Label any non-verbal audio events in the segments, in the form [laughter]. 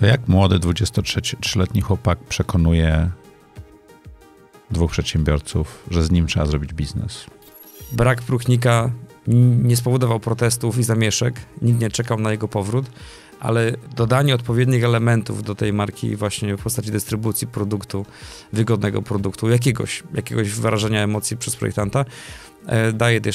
To jak młody 23-letni chłopak przekonuje dwóch przedsiębiorców, że z nim trzeba zrobić biznes? Brak próchnika nie spowodował protestów i zamieszek, nikt nie czekał na jego powrót, ale dodanie odpowiednich elementów do tej marki właśnie w postaci dystrybucji produktu, wygodnego produktu, jakiegoś, jakiegoś wyrażenia emocji przez projektanta, e, daje tej,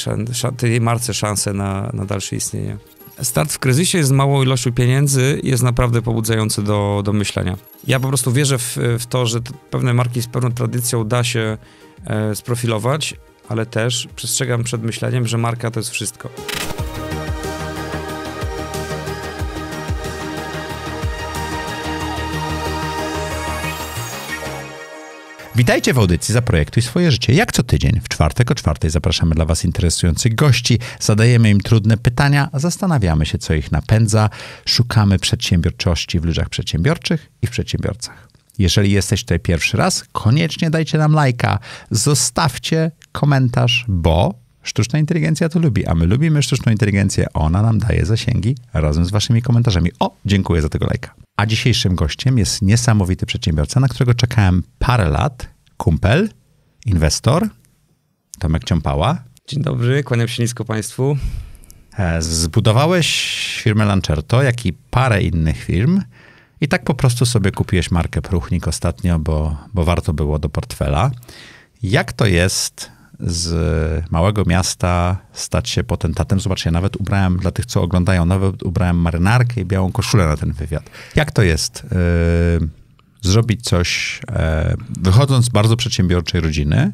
tej marce szansę na, na dalsze istnienie start w kryzysie z małą ilością pieniędzy jest naprawdę pobudzający do, do myślenia. Ja po prostu wierzę w, w to, że pewne marki z pewną tradycją da się e, sprofilować, ale też przestrzegam przed myśleniem, że marka to jest wszystko. Witajcie w audycji za projektu i swoje życie. Jak co tydzień, w czwartek o czwartej zapraszamy dla Was interesujących gości, zadajemy im trudne pytania, zastanawiamy się, co ich napędza, szukamy przedsiębiorczości w ludziach przedsiębiorczych i w przedsiębiorcach. Jeżeli jesteś tutaj pierwszy raz, koniecznie dajcie nam lajka, zostawcie komentarz, bo sztuczna inteligencja to lubi, a my lubimy sztuczną inteligencję. Ona nam daje zasięgi razem z waszymi komentarzami. O, dziękuję za tego lajka. A dzisiejszym gościem jest niesamowity przedsiębiorca, na którego czekałem parę lat. Kumpel, inwestor, Tomek Ciąpała. Dzień dobry, kłaniam się nisko Państwu. E, zbudowałeś firmę Lancerto, jak i parę innych firm. I tak po prostu sobie kupiłeś markę Pruchnik ostatnio, bo, bo warto było do portfela. Jak to jest z małego miasta stać się potentatem. Zobaczcie, ja nawet ubrałem, dla tych, co oglądają, nawet ubrałem marynarkę i białą koszulę na ten wywiad. Jak to jest? Yy, zrobić coś, yy, wychodząc z bardzo przedsiębiorczej rodziny,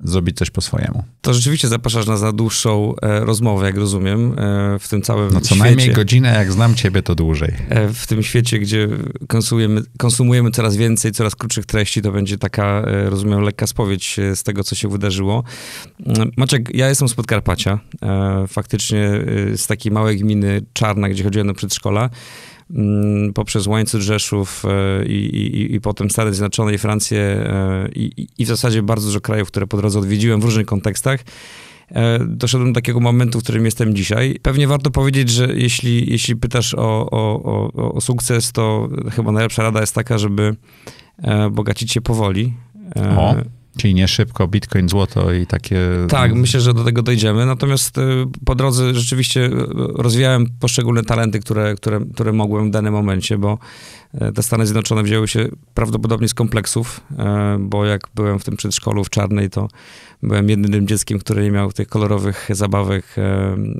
zrobić coś po swojemu. To rzeczywiście zapraszasz na dłuższą e, rozmowę, jak rozumiem, e, w tym całym No co świecie. najmniej godzinę, jak znam ciebie, to dłużej. E, w tym świecie, gdzie konsumujemy, konsumujemy coraz więcej, coraz krótszych treści, to będzie taka, e, rozumiem, lekka spowiedź e, z tego, co się wydarzyło. E, Maciek, ja jestem z Podkarpacia, faktycznie z takiej małej gminy Czarna, gdzie chodziłem do przedszkola. Mm, poprzez łańcuch Rzeszów e, i, i, i potem Stany Zjednoczone i Francję e, i, i w zasadzie bardzo dużo krajów, które po drodze odwiedziłem w różnych kontekstach e, doszedłem do takiego momentu, w którym jestem dzisiaj. Pewnie warto powiedzieć, że jeśli, jeśli pytasz o, o, o, o sukces, to chyba najlepsza rada jest taka, żeby bogacić się powoli. O. Czyli nie szybko, bitcoin, złoto i takie... Tak, myślę, że do tego dojdziemy. Natomiast y, po drodze rzeczywiście y, rozwijałem poszczególne talenty, które, które, które mogłem w danym momencie, bo y, te Stany Zjednoczone wzięły się prawdopodobnie z kompleksów, bo jak byłem w tym przedszkolu w Czarnej, to byłem jedynym dzieckiem, które nie miał tych kolorowych zabawek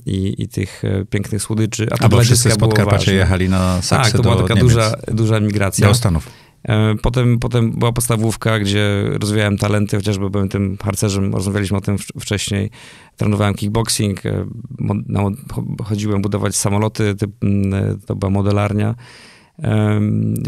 i, i tych pięknych słodyczy. A A bo wszyscy z Podkarpacia jechali na Saksy Tak, to była taka duża, duża migracja. Do Stanów. E, potem, potem była podstawówka, gdzie rozwijałem talenty, chociażby byłem tym harcerzem, rozmawialiśmy o tym wcześniej. Trenowałem kickboxing, e, chodziłem budować samoloty, e, to była modelarnia.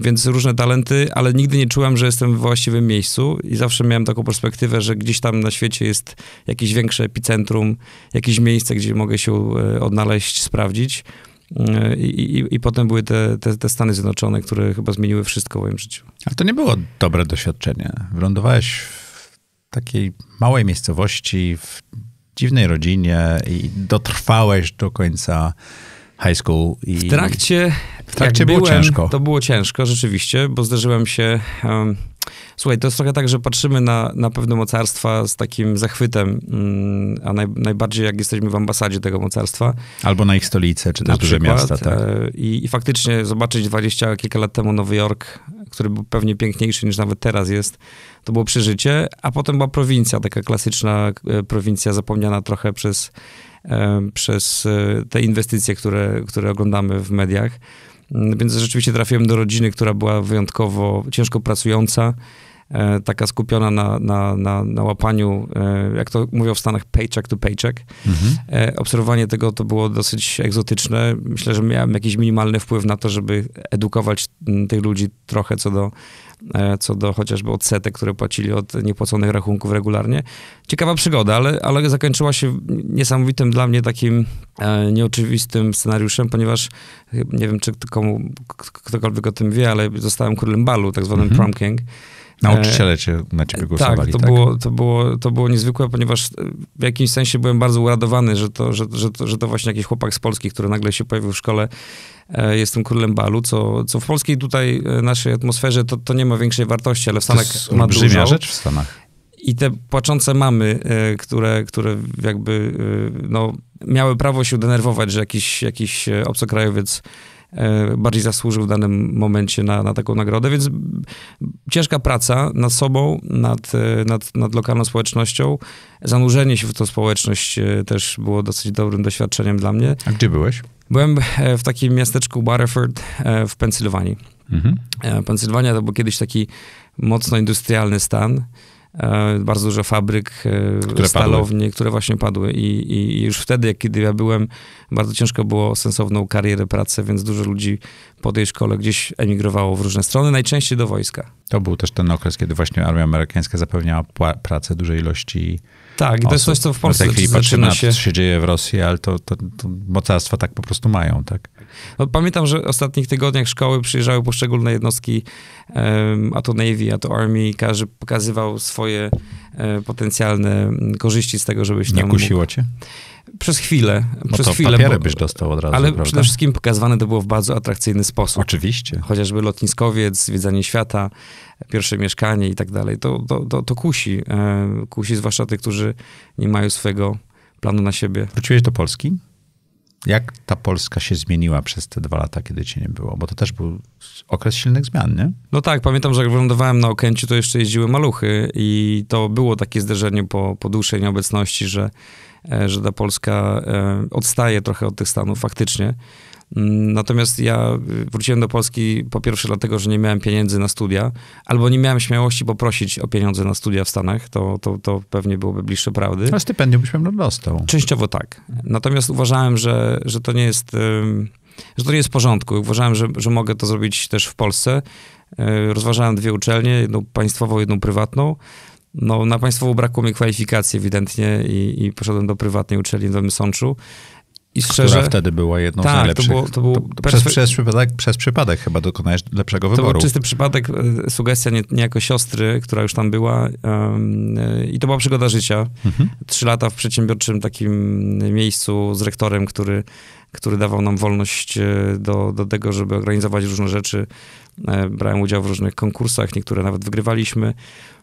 Więc różne talenty, ale nigdy nie czułem, że jestem w właściwym miejscu i zawsze miałem taką perspektywę, że gdzieś tam na świecie jest jakieś większe epicentrum, jakieś miejsce, gdzie mogę się odnaleźć, sprawdzić. E, I, i, I, potem były te, te, te, Stany Zjednoczone, które chyba zmieniły wszystko w moim życiu. Ale to nie było dobre doświadczenie. Wylądowałeś w takiej małej miejscowości, w dziwnej rodzinie i dotrwałeś do końca high school. I... W trakcie, w trakcie było byłem, ciężko. To było ciężko, rzeczywiście, bo zderzyłem się... Um, Słuchaj, to jest trochę tak, że patrzymy na, na pewne mocarstwa z takim zachwytem, mm, a naj, najbardziej jak jesteśmy w ambasadzie tego mocarstwa. Albo na ich stolice, czy też duże miasta. Tak? E, I, I, faktycznie zobaczyć dwadzieścia kilka lat temu Nowy Jork, który był pewnie piękniejszy niż nawet teraz jest, to było przeżycie, a potem była prowincja, taka klasyczna e, prowincja zapomniana trochę przez przez e, te inwestycje, które, które oglądamy w mediach. Mm, więc rzeczywiście trafiłem do rodziny, która była wyjątkowo ciężko pracująca, E, taka skupiona na, na, na, na łapaniu, e, jak to mówią w Stanach, paycheck to paycheck. Mhm. E, obserwowanie tego to było dosyć egzotyczne. Myślę, że miałem jakiś minimalny wpływ na to, żeby edukować tych ludzi trochę co do, co do chociażby odsetek, które płacili od niepłaconych rachunków regularnie. Ciekawa przygoda, ale, ale zakończyła się niesamowitym dla mnie takim nieoczywistym scenariuszem, ponieważ nie wiem, czy komu, ktokolwiek o tym wie, ale zostałem królem balu, tak zwanym mhm. prom king. Nauczyciele cię, na ciebie e, głosowali, tak? To, tak? Było, to, było, to było niezwykłe, ponieważ e, w jakimś sensie byłem bardzo uradowany, że to, że, że, to, że to właśnie jakiś chłopak z Polski, który nagle się pojawił w szkole, e, jestem królem balu, co, co w polskiej tutaj naszej atmosferze to, to nie ma większej wartości, ale w Stanach to ma dużo. rzecz w Stanach. I te płaczące mamy, które, które jakby no, miały prawo się denerwować, że jakiś, jakiś obcokrajowiec E, bardziej zasłużył w danym momencie na, na taką nagrodę, więc ciężka praca nad sobą, nad, e, nad, nad lokalną społecznością, zanurzenie się w tą społeczność e, też było dosyć dobrym doświadczeniem dla mnie. A gdzie byłeś? Byłem w takim miasteczku Waterford w Pensylwanii. Mhm. Pensylwania to był kiedyś taki mocno industrialny stan. E, bardzo dużo fabryk, e, które stalowni, padły. które właśnie padły. I, I, już wtedy, jak kiedy ja byłem, bardzo ciężko było sensowną karierę, pracę, więc dużo ludzi po tej szkole gdzieś emigrowało w różne strony, najczęściej do wojska. To był też ten okres, kiedy właśnie armia amerykańska zapewniała pracę dużej ilości tak, to jest coś, co w Polsce no, w tej chwili się... na to, co się dzieje w Rosji, ale to, to, to mocarstwa tak po prostu mają, tak? No, pamiętam, że w ostatnich tygodniach szkoły przyjeżdżały poszczególne jednostki, um, a to Navy, a to Army, każdy pokazywał swoje E, potencjalne korzyści z tego, żebyś tam... Nie kusiło mógł... cię? Przez chwilę. No przez to chwilę, papiery bo, byś dostał od razu, Ale prawda? przede wszystkim pokazywane to było w bardzo atrakcyjny sposób. Oczywiście. Chociażby lotniskowiec, zwiedzanie świata, pierwsze mieszkanie i tak dalej. To, to, to, to kusi. E, kusi zwłaszcza tych, którzy nie mają swojego planu na siebie. Wróciłeś do Polski? Jak ta Polska się zmieniła przez te dwa lata, kiedy cię nie było? Bo to też był okres silnych zmian, nie? No tak, pamiętam, że jak wylądowałem na Okęciu, to jeszcze jeździły maluchy i to było takie zderzenie po, po dłuższej nieobecności, że, e, że ta Polska e, odstaje trochę od tych Stanów faktycznie. Mm, natomiast ja y, wróciłem do Polski po pierwsze dlatego, że nie miałem pieniędzy na studia, albo nie miałem śmiałości poprosić o pieniądze na studia w Stanach. To, to, to pewnie byłoby bliższe prawdy. A stypendium byś pewno dostał. Częściowo tak. Natomiast uważałem, że, że to nie jest... Że to nie jest w porządku. Uważałem, że, że mogę to zrobić też w Polsce. Y, rozważałem dwie uczelnie, jedną państwową, jedną prywatną. No, na państwową brakło mi kwalifikacji ewidentnie i, i poszedłem do prywatnej uczelni w Nowym Sączu. I szczerze, Która wtedy była jedną tak, z najlepszych. To było, to to, przez, przez, przypadek, przez przypadek chyba dokonałeś lepszego wyboru. To był czysty przypadek, e, sugestia nie, niejako siostry, która już tam była um, i to była przygoda życia. Mhm. Trzy lata w przedsiębiorczym takim miejscu z rektorem, który, który dawał nam wolność e, do, do tego, żeby organizować różne rzeczy. Brałem udział w różnych konkursach, niektóre nawet wygrywaliśmy.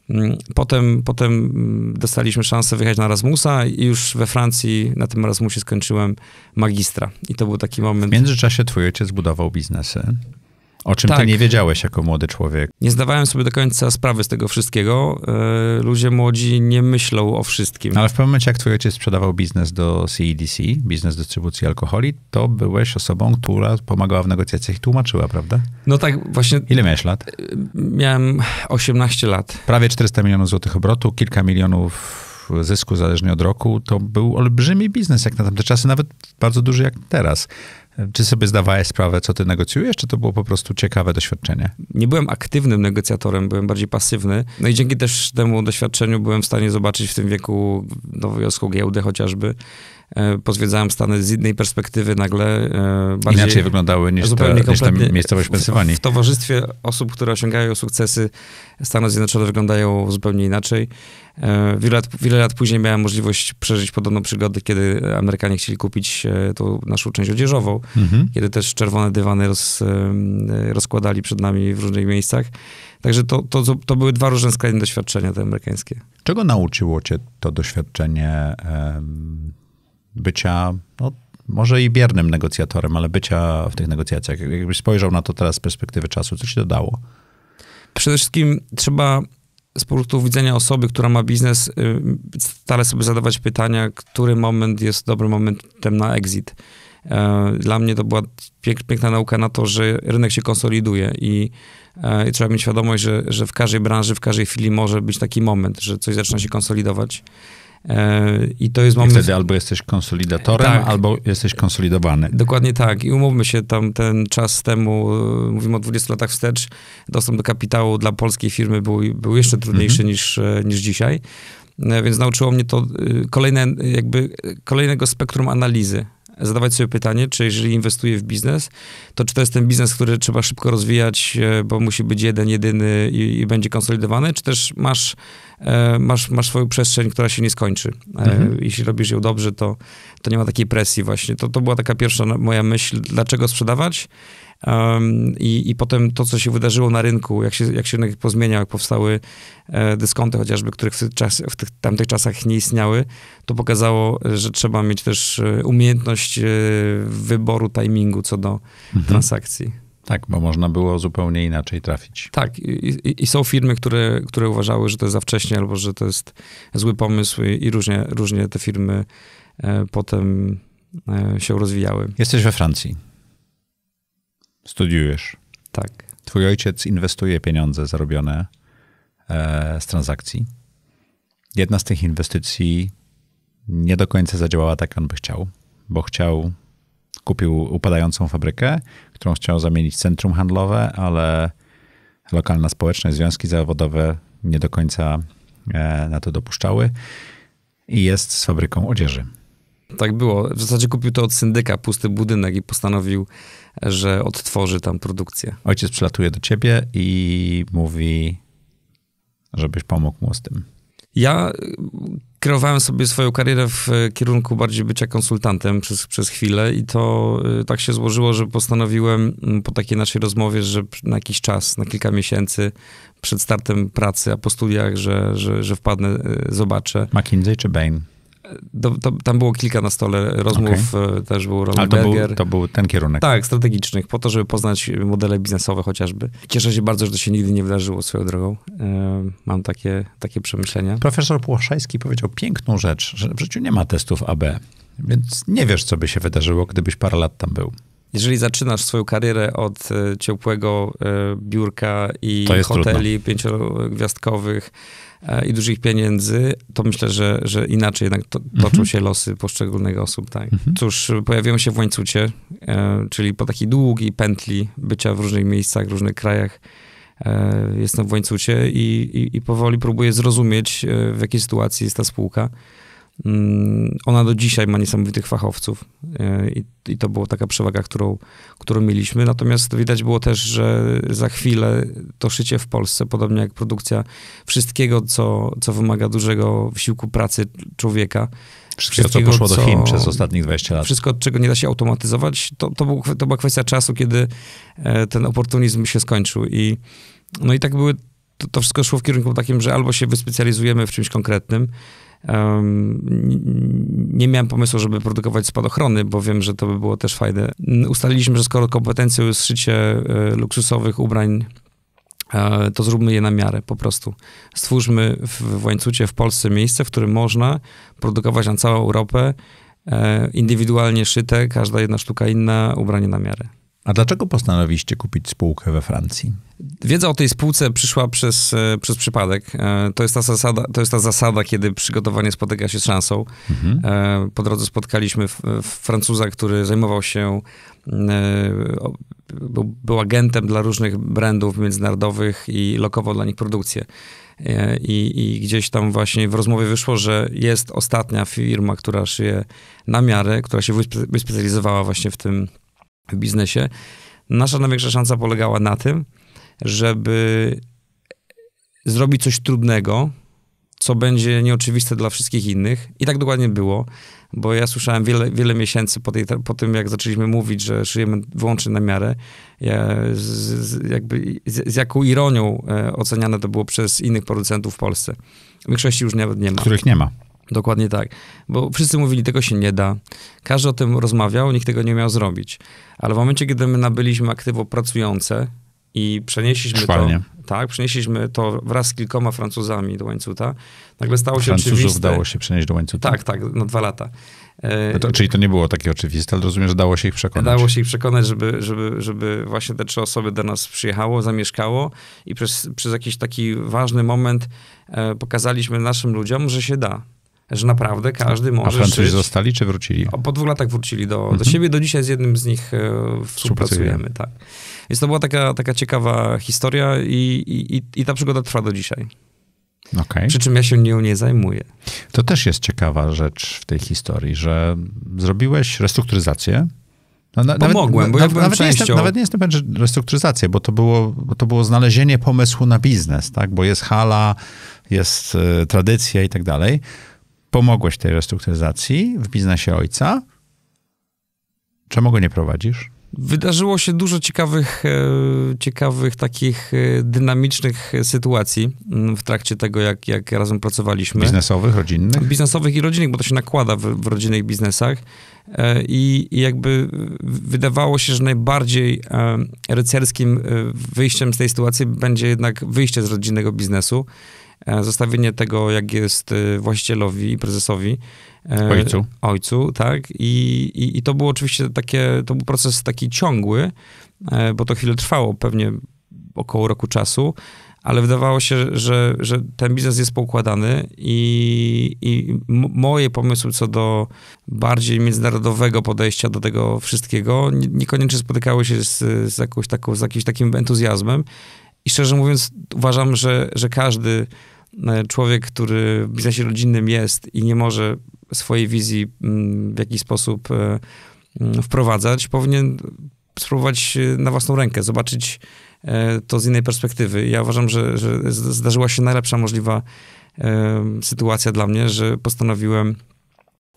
Mm, potem, potem mm, dostaliśmy szansę wyjechać na Erasmusa i już we Francji na tym Erasmusie skończyłem magistra. I to był taki moment... W międzyczasie twój ojciec budował biznesy. O czym tak. ty nie wiedziałeś jako młody człowiek? Nie zdawałem sobie do końca sprawy z tego wszystkiego. E, ludzie młodzi nie myślą o wszystkim. Ale w pewnym momencie, jak twój ojciec sprzedawał biznes do CEDC, e biznes dystrybucji alkoholi, to byłeś osobą, która pomagała w negocjacjach i tłumaczyła, prawda? No tak, właśnie. Ile miałeś lat? E, miałem 18 lat. Prawie 400 milionów złotych obrotu, kilka milionów zysku zależnie od roku, to był olbrzymi biznes jak na tamte czasy, nawet bardzo duży jak teraz. Czy sobie zdawałeś sprawę, co ty negocjujesz, czy to było po prostu ciekawe doświadczenie? Nie byłem aktywnym negocjatorem, byłem bardziej pasywny. No i dzięki też temu doświadczeniu byłem w stanie zobaczyć w tym wieku nowojorką giełdę chociażby E, pozwiedzałem Stany z innej perspektywy, nagle e, bardziej... Inaczej wyglądały niż, zupełnie ta, niż ta miejscowość Pensylwanii. W, w towarzystwie osób, które osiągają sukcesy, Stany Zjednoczone wyglądają zupełnie inaczej. E, wiele lat, wiele lat później miałem możliwość przeżyć podobną przygodę, kiedy Amerykanie chcieli kupić tą naszą część odzieżową, mhm. kiedy też czerwone dywany roz, rozkładali przed nami w różnych miejscach. Także to, to, to były dwa różne skrajne doświadczenia te amerykańskie. Czego nauczyło cię to doświadczenie um bycia, no, może i biernym negocjatorem, ale bycia w tych negocjacjach. Jakbyś spojrzał na to teraz z perspektywy czasu, co ci dodało? Przede wszystkim trzeba z punktu widzenia osoby, która ma biznes, y, stale sobie zadawać pytania, który moment jest dobrym momentem na exit. E, dla mnie to była piękna nauka na to, że rynek się konsoliduje i, e, i trzeba mieć świadomość, że, że w każdej branży, w każdej chwili może być taki moment, że coś zaczyna się konsolidować. E, I to jest moment. I wtedy albo jesteś konsolidatorem, tak. albo jesteś konsolidowany. Dokładnie tak. I umówmy się, tam ten czas temu, e, mówimy o 20 latach wstecz, dostęp do kapitału dla polskiej firmy był, był jeszcze trudniejszy mhm. niż, e, niż dzisiaj. Więc nauczyło mnie to kolejne, jakby, kolejnego spektrum analizy zadawać sobie pytanie, czy jeżeli inwestuję w biznes, to czy to jest ten biznes, który trzeba szybko rozwijać, e, bo musi być jeden, jedyny i, i będzie konsolidowany, czy też masz, e, masz, masz swoją przestrzeń, która się nie skończy. E, mhm. Jeśli robisz ją dobrze, to, to nie ma takiej presji właśnie. To, to była taka pierwsza moja myśl, dlaczego sprzedawać. Um, i, I potem to, co się wydarzyło na rynku, jak się, jak się rynek pozmieniał, jak powstały e, dyskonty chociażby, których w, tych czas, w tych, tamtych czasach nie istniały, to pokazało, że trzeba mieć też e, umiejętność e, wyboru timingu co do mhm. transakcji. Tak, bo można było zupełnie inaczej trafić. Tak, i, i, i, są firmy, które, które uważały, że to jest za wcześnie albo że to jest zły pomysł, i, i różnie, różnie te firmy e, potem e, się rozwijały. Jesteś we Francji. Studiujesz. Tak. Twój ojciec inwestuje pieniądze zarobione e, z transakcji. Jedna z tych inwestycji nie do końca zadziałała tak, jak on by chciał, bo chciał, kupił upadającą fabrykę, którą chciał zamienić w centrum handlowe, ale lokalna społeczność, związki zawodowe nie do końca e, na to dopuszczały i jest z fabryką odzieży. Tak było. W zasadzie kupił to od syndyka, pusty budynek i postanowił, że odtworzy tam produkcję. Ojciec przylatuje do ciebie i mówi, żebyś pomógł mu z tym. Ja e, kierowałem sobie swoją karierę w e, kierunku bardziej bycia konsultantem przez, przez chwilę i to e, tak się złożyło, że postanowiłem mm, po takiej naszej rozmowie, że na jakiś czas, na kilka miesięcy przed startem pracy, a po studiach, że, że, że wpadnę, zobaczę. McKinsey czy Bain? to, tam było kilka na stole rozmów, okay. E, też był Roland Ale to był, to był, ten kierunek. Tak, strategicznych, po to, żeby poznać modele biznesowe chociażby. Cieszę się bardzo, że to się nigdy nie wydarzyło swoją drogą. E, mam takie, takie przemyślenia. Profesor Płoszajski powiedział piękną rzecz, że w życiu nie ma testów AB, więc nie wiesz, co by się wydarzyło, gdybyś parę lat tam był. Jeżeli zaczynasz swoją karierę od e, ciepłego biurka i hoteli trudno. pięciogwiazdkowych, i dużych pieniędzy, to myślę, że, że inaczej jednak to, toczą mhm. się losy poszczególnych osób. Tak. Mhm. Cóż, pojawiają się w łańcucie, e, czyli po takiej długiej pętli bycia w różnych miejscach, w różnych krajach e, jestem w łańcucie i, i, i powoli próbuję zrozumieć, e, w jakiej sytuacji jest ta spółka Mm, ona do dzisiaj ma niesamowitych fachowców e, i, i, to była taka przewaga, którą, którą mieliśmy. Natomiast widać było też, że za chwilę to szycie w Polsce, podobnie jak produkcja wszystkiego, co, co wymaga dużego wysiłku pracy człowieka, Wszystko, wszystkiego, co poszło co, do Chin przez ostatnich 20 lat. Wszystko, czego nie da się automatyzować, to, to, był, to była kwestia czasu, kiedy e, ten oportunizm się skończył. I, no i tak były, to, to wszystko szło w kierunku takim, że albo się wyspecjalizujemy w czymś konkretnym, nie miałem pomysłu, żeby produkować spadochrony, bo wiem, że to by było też fajne. Ustaliliśmy, że skoro kompetencją jest szycie e, luksusowych ubrań e, to zróbmy je na miarę po prostu. Stwórzmy w łańcucie w Polsce miejsce, w którym można produkować na całą Europę e, indywidualnie szyte, każda jedna sztuka inna, ubranie na miarę. A dlaczego postanowiliście kupić spółkę we Francji? Wiedza o tej spółce przyszła przez, e, przez przypadek. E, to jest, ta zasada, to jest ta zasada, kiedy przygotowanie spotyka się z szansą. Mhm. E, po drodze spotkaliśmy Francuza, który zajmował się, był, był agentem dla różnych brandów międzynarodowych i lokował dla nich produkcję. I, I, gdzieś tam właśnie w rozmowie wyszło, że jest ostatnia firma, która szyje na miarę, która się wyspecjalizowała właśnie w tym w biznesie, nasza największa szansa polegała na tym, żeby zrobić coś trudnego, co będzie nieoczywiste dla wszystkich innych. I tak dokładnie było, bo ja słyszałem wiele, wiele miesięcy po, tej, po tym, jak zaczęliśmy mówić, że szyjemy wyłącznie na miarę, ja z, z, jakby, z, z, jaką ironią e, oceniane to było przez innych producentów w Polsce. W większości już nawet nie ma. Których nie ma. Dokładnie tak. Bo wszyscy mówili, tego się nie da. Każdy o tym rozmawiał, nikt tego nie miał zrobić. Ale w momencie, kiedy my nabyliśmy aktywo pracujące i przenieśliśmy Szwalnie. to... Tak, przenieśliśmy to wraz z kilkoma Francuzami do łańcuta. Nagle stało się Francuzów oczywiste... udało się przenieść do łańcuta? Tak, tak, na no dwa lata. No to, e, czyli to nie było takie oczywiste, ale rozumiem, że dało się ich przekonać. Dało się ich przekonać, żeby, żeby, żeby właśnie te trzy osoby do nas przyjechało, zamieszkało i przez, przez jakiś taki ważny moment e, pokazaliśmy naszym ludziom, że się da, że naprawdę każdy może. A Francuzi zostali czy wrócili? O, po dwóch latach wrócili do, mhm. do siebie. Do dzisiaj z jednym z nich e, współpracujemy. Tak. Więc to była taka, taka ciekawa historia i, i, i ta przygoda trwa do dzisiaj. Okay. Przy czym ja się nią nie zajmuję. To też jest ciekawa rzecz w tej historii, że zrobiłeś restrukturyzację. No, na, Pomogłem, nawet, bo ja byłem nawet częścią. Nie jestem, nawet nie jestem pewien, że restrukturyzacja, bo to, było, bo to było znalezienie pomysłu na biznes, tak? Bo jest hala, jest y, tradycja i tak dalej pomogłeś tej restrukturyzacji w biznesie ojca. Czemu go nie prowadzisz? Wydarzyło się dużo ciekawych, e, ciekawych takich e, dynamicznych sytuacji mm, w trakcie tego, jak, jak razem pracowaliśmy. Biznesowych, rodzinnych? Biznesowych i rodzinnych, bo to się nakłada w, w rodzinnych biznesach. E, I, I, jakby wydawało się, że najbardziej rycerskim wyjściem z tej sytuacji będzie jednak wyjście z rodzinnego biznesu. E, zostawienie tego, jak jest y, właścicielowi, prezesowi. E, ojcu. Ojcu, tak. I, i, I to było oczywiście takie, to był proces taki ciągły, e, bo to chwilę trwało, pewnie około roku czasu, ale wydawało się, że, że ten biznes jest poukładany i, i moje pomysły co do bardziej międzynarodowego podejścia do tego wszystkiego niekoniecznie spotykały się z, z, jakąś taką, z jakimś takim entuzjazmem. I szczerze mówiąc, uważam, że, że każdy E, człowiek, który w biznesie rodzinnym jest i nie może swojej wizji mm, w jakiś sposób e, mm, wprowadzać, powinien spróbować e, na własną rękę, zobaczyć to z innej perspektywy. Ja uważam, że, że zdarzyła się najlepsza możliwa sytuacja dla mnie, że postanowiłem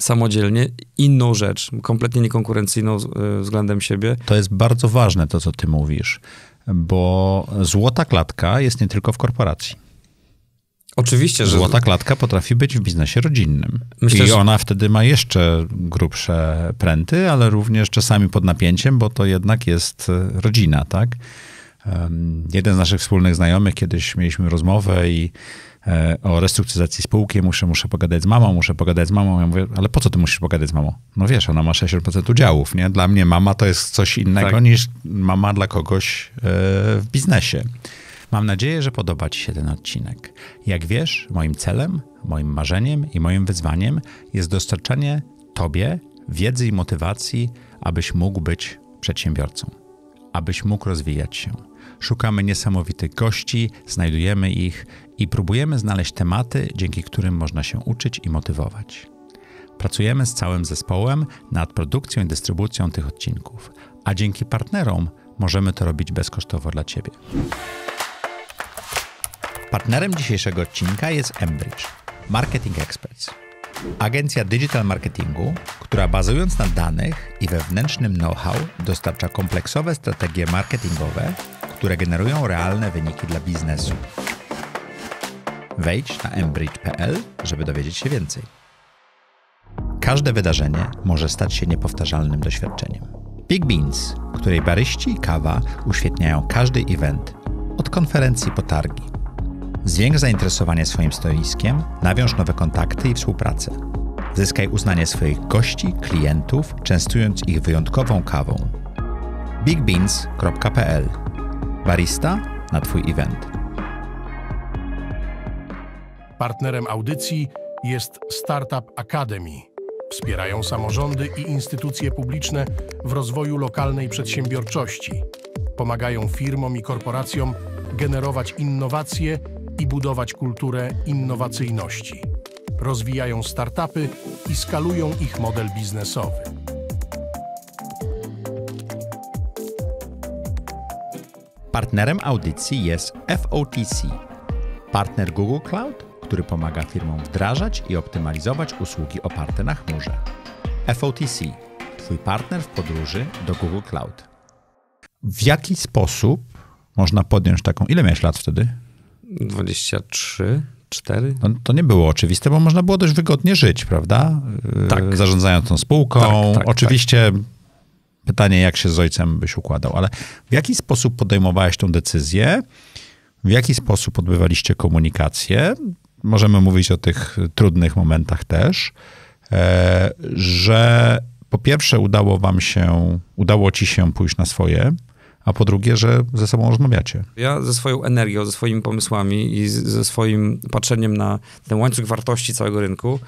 samodzielnie inną rzecz, kompletnie niekonkurencyjną względem siebie. To jest bardzo ważne to, co ty mówisz, bo złota klatka jest nie tylko w korporacji. Oczywiście, że. Złota klatka potrafi być w biznesie rodzinnym. Myślę, I że... ona wtedy ma jeszcze grubsze pręty, ale również czasami pod napięciem, bo to jednak jest e, rodzina, tak? Jeden z naszych wspólnych znajomych, kiedyś mieliśmy rozmowę i e, o restrukturyzacji spółki, muszę, muszę pogadać z mamą, muszę pogadać z mamą. Ja mówię, ale po co ty musisz pogadać z mamą? No wiesz, ona ma 60% udziałów, nie? Dla mnie mama to jest coś innego tak. niż mama dla kogoś e, w biznesie. Mam nadzieję, że podoba Ci się ten odcinek. Jak wiesz, moim celem, moim marzeniem i moim wyzwaniem jest dostarczanie Tobie wiedzy i motywacji, abyś mógł być przedsiębiorcą, abyś mógł rozwijać się. Szukamy niesamowitych gości, znajdujemy ich i próbujemy znaleźć tematy, dzięki którym można się uczyć i motywować. Pracujemy z całym zespołem nad produkcją i dystrybucją tych odcinków, a dzięki partnerom możemy to robić bezkosztowo dla Ciebie. Partnerem dzisiejszego odcinka jest Embridge, marketing experts. Agencja digital marketingu, która bazując na danych i wewnętrznym know-how dostarcza kompleksowe strategie marketingowe, które generują realne wyniki dla biznesu. Wejdź na embridge.pl, żeby dowiedzieć się więcej. Każde wydarzenie może stać się niepowtarzalnym doświadczeniem. Big Beans, której baryści i kawa uświetniają każdy event, od konferencji po targi. Zwiększ zainteresowanie swoim stoiskiem, nawiąż nowe kontakty i współpracę. Zyskaj uznanie swoich gości, klientów, częstując ich wyjątkową kawą. bigbeans.pl Barista na Twój event. Partnerem audycji jest Startup Academy. Wspierają samorządy i instytucje publiczne w rozwoju lokalnej przedsiębiorczości. Pomagają firmom i korporacjom generować innowacje i budować kulturę innowacyjności. Rozwijają startupy i skalują ich model biznesowy. Partnerem audycji jest FOTC, partner Google Cloud, który pomaga firmom wdrażać i optymalizować usługi oparte na chmurze. FOTC Twój partner w podróży do Google Cloud. W jaki sposób można podjąć taką. Ile miałeś lat wtedy? 23. 4? No, to nie było oczywiste, bo można było dość wygodnie żyć, prawda? Y, tak. Zarządzając tą spółką. Tak, tak, tak. Oczywiście tak. pytanie, jak się z ojcem byś układał, ale w jaki sposób podejmowałeś tą decyzję? W jaki sposób odbywaliście komunikację? Możemy mówić o tych trudnych momentach też, e, że po pierwsze udało wam się, udało ci się pójść na swoje, a po drugie, że ze sobą rozmawiacie. Ja ze swoją energią, ze swoimi pomysłami i ze swoim patrzeniem na ten łańcuch wartości całego rynku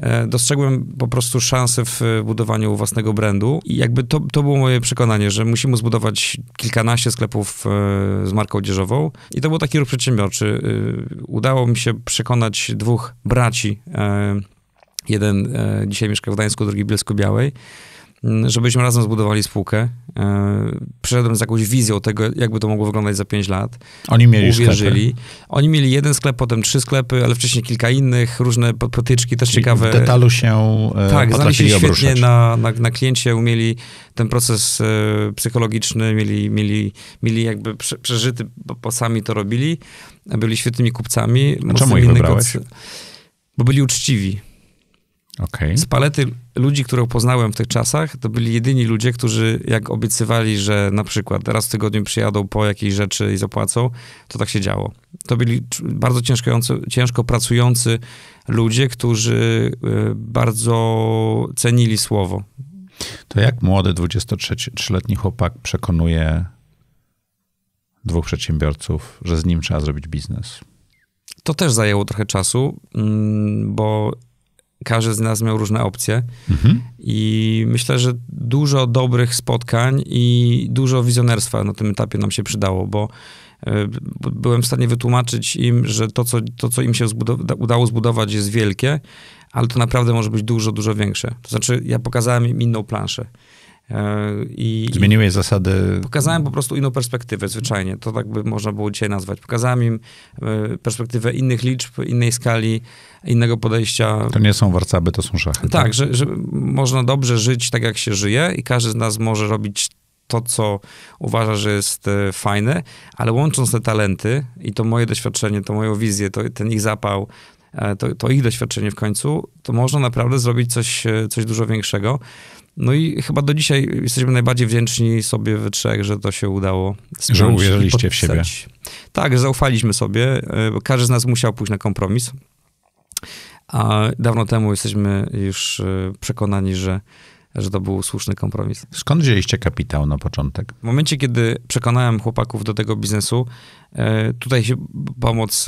e, dostrzegłem po prostu szansę w budowaniu własnego brandu i jakby to, to było moje przekonanie, że musimy zbudować kilkanaście sklepów e, z marką odzieżową i to był taki ruch przedsiębiorczy. E, udało mi się przekonać dwóch braci, jeden dzisiaj mieszka w Gdańsku, drugi w Bielsku Białej, Mm, żebyśmy razem zbudowali spółkę. E, przyszedłem z jakąś wizją tego, jakby to mogło wyglądać za 5 lat. Oni mieli Uwierzyli. Sklepy. Oni mieli jeden sklep, potem trzy sklepy, ale wcześniej kilka innych, różne potyczki, też ciekawe. W detalu się e, Tak, znali się świetnie na, na, na kliencie, umieli ten proces e, psychologiczny, mieli, mieli, mieli jakby przeżyty, bo, bo sami to robili. Byli świetnymi kupcami. A czemu ich wybrałeś? Bo byli uczciwi Okay. Z palety ludzi, których poznałem w tych czasach, to byli jedyni ludzie, którzy jak obiecywali, że na przykład raz w tygodniu przyjadą po jakiejś rzeczy i zapłacą, to tak się działo. To byli bardzo ciężko, ciężko pracujący ludzie, którzy y, bardzo cenili słowo. To jak młody 23-letni chłopak przekonuje dwóch przedsiębiorców, że z nim trzeba zrobić biznes? To też zajęło trochę czasu, mm, bo każdy z nas miał różne opcje. Mhm. I myślę, że dużo dobrych spotkań i dużo wizjonerstwa na tym etapie nam się przydało, bo e, byłem w stanie wytłumaczyć im, że to, co, to, co im się udało zbudować, jest wielkie, ale to naprawdę może być dużo, dużo większe. To znaczy, ja pokazałem im inną planszę. I, Zmieniłeś zasady. Pokazałem po prostu inną perspektywę, zwyczajnie. To tak by można było dzisiaj nazwać. Pokazałem im e, perspektywę innych liczb, innej skali, innego podejścia. To nie są warcaby, to są szachy. Tak, tak? Że, że można dobrze żyć tak, jak się żyje i każdy z nas może robić to, co uważa, że jest e, fajne, ale łącząc te talenty i to moje doświadczenie, to moją wizję, to, ten ich zapał, e, to, to ich doświadczenie w końcu, to można naprawdę zrobić coś, coś dużo większego. No i chyba do dzisiaj jesteśmy najbardziej wdzięczni sobie we trzech, że to się udało. Że uwierzyliście w siebie. Tak, zaufaliśmy sobie. E, każdy z nas musiał pójść na kompromis. A dawno temu jesteśmy już e, przekonani, że, że to był słuszny kompromis. Skąd wzięliście kapitał na początek? W momencie, kiedy przekonałem chłopaków do tego biznesu, e, tutaj się pomoc,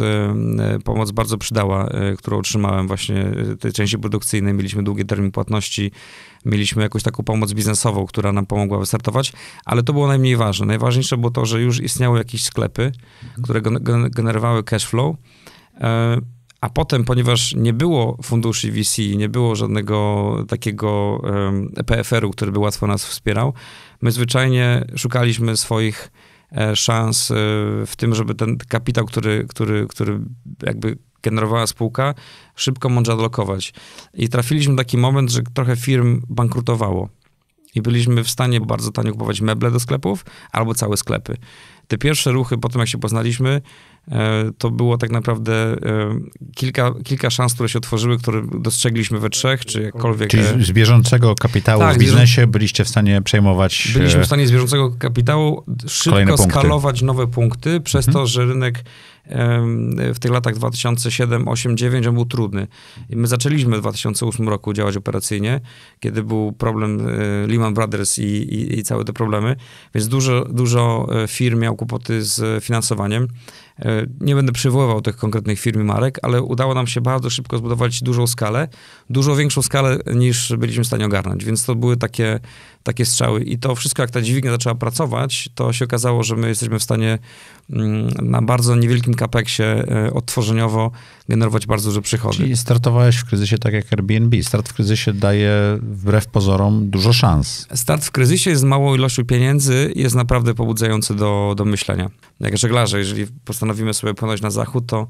pomoc bardzo przydała, którą otrzymałem właśnie tej części produkcyjnej. Mieliśmy długie terminy płatności mieliśmy jakąś taką pomoc biznesową, która nam pomogła wystartować, ale to było najmniej ważne. Najważniejsze było to, że już istniały jakieś sklepy, mhm. które generowały cash flow, e, a potem, ponieważ nie było funduszy VC, nie było żadnego takiego e PFR-u, który by łatwo nas wspierał, my zwyczajnie szukaliśmy swoich e, szans w tym, żeby ten kapitał, który, który, który jakby generowała spółka, szybko mądrze odlokować. I trafiliśmy taki moment, że trochę firm bankrutowało. I byliśmy w stanie bardzo tanio kupować meble do sklepów albo całe sklepy. Te pierwsze ruchy, po tym jak się poznaliśmy, e, to było tak naprawdę e, kilka, kilka szans, które się otworzyły, które dostrzegliśmy we trzech, czy jakkolwiek. Czyli z e, bieżącego kapitału tak, w biznesie byliście w stanie przejmować. Byliśmy w stanie z bieżącego kapitału szybko skalować nowe punkty, przez mhm. to, że rynek w tych latach 2007, 8, 9 on był trudny. I my zaczęliśmy w 2008 roku działać operacyjnie, kiedy był problem e, Lehman Brothers i, i, i całe te problemy, więc dużo, dużo e, firm miał kłopoty z finansowaniem. E, nie będę przywoływał tych konkretnych firm i marek, ale udało nam się bardzo szybko zbudować dużą skalę, dużo większą skalę niż byliśmy w stanie ogarnąć, więc to były takie, takie strzały. I to wszystko, jak ta dźwignia zaczęła pracować, to się okazało, że my jesteśmy w stanie mm, na bardzo niewielkim kapeksie e, odtworzeniowo generować bardzo duże przychody. Czyli startowałeś w kryzysie tak jak Airbnb. Start w kryzysie daje wbrew pozorom dużo szans. Start w kryzysie z małą ilością pieniędzy jest naprawdę pobudzający do, do myślenia. Jak żeglarze, jeżeli postanowisz postanowimy sobie płynąć na zachód, to,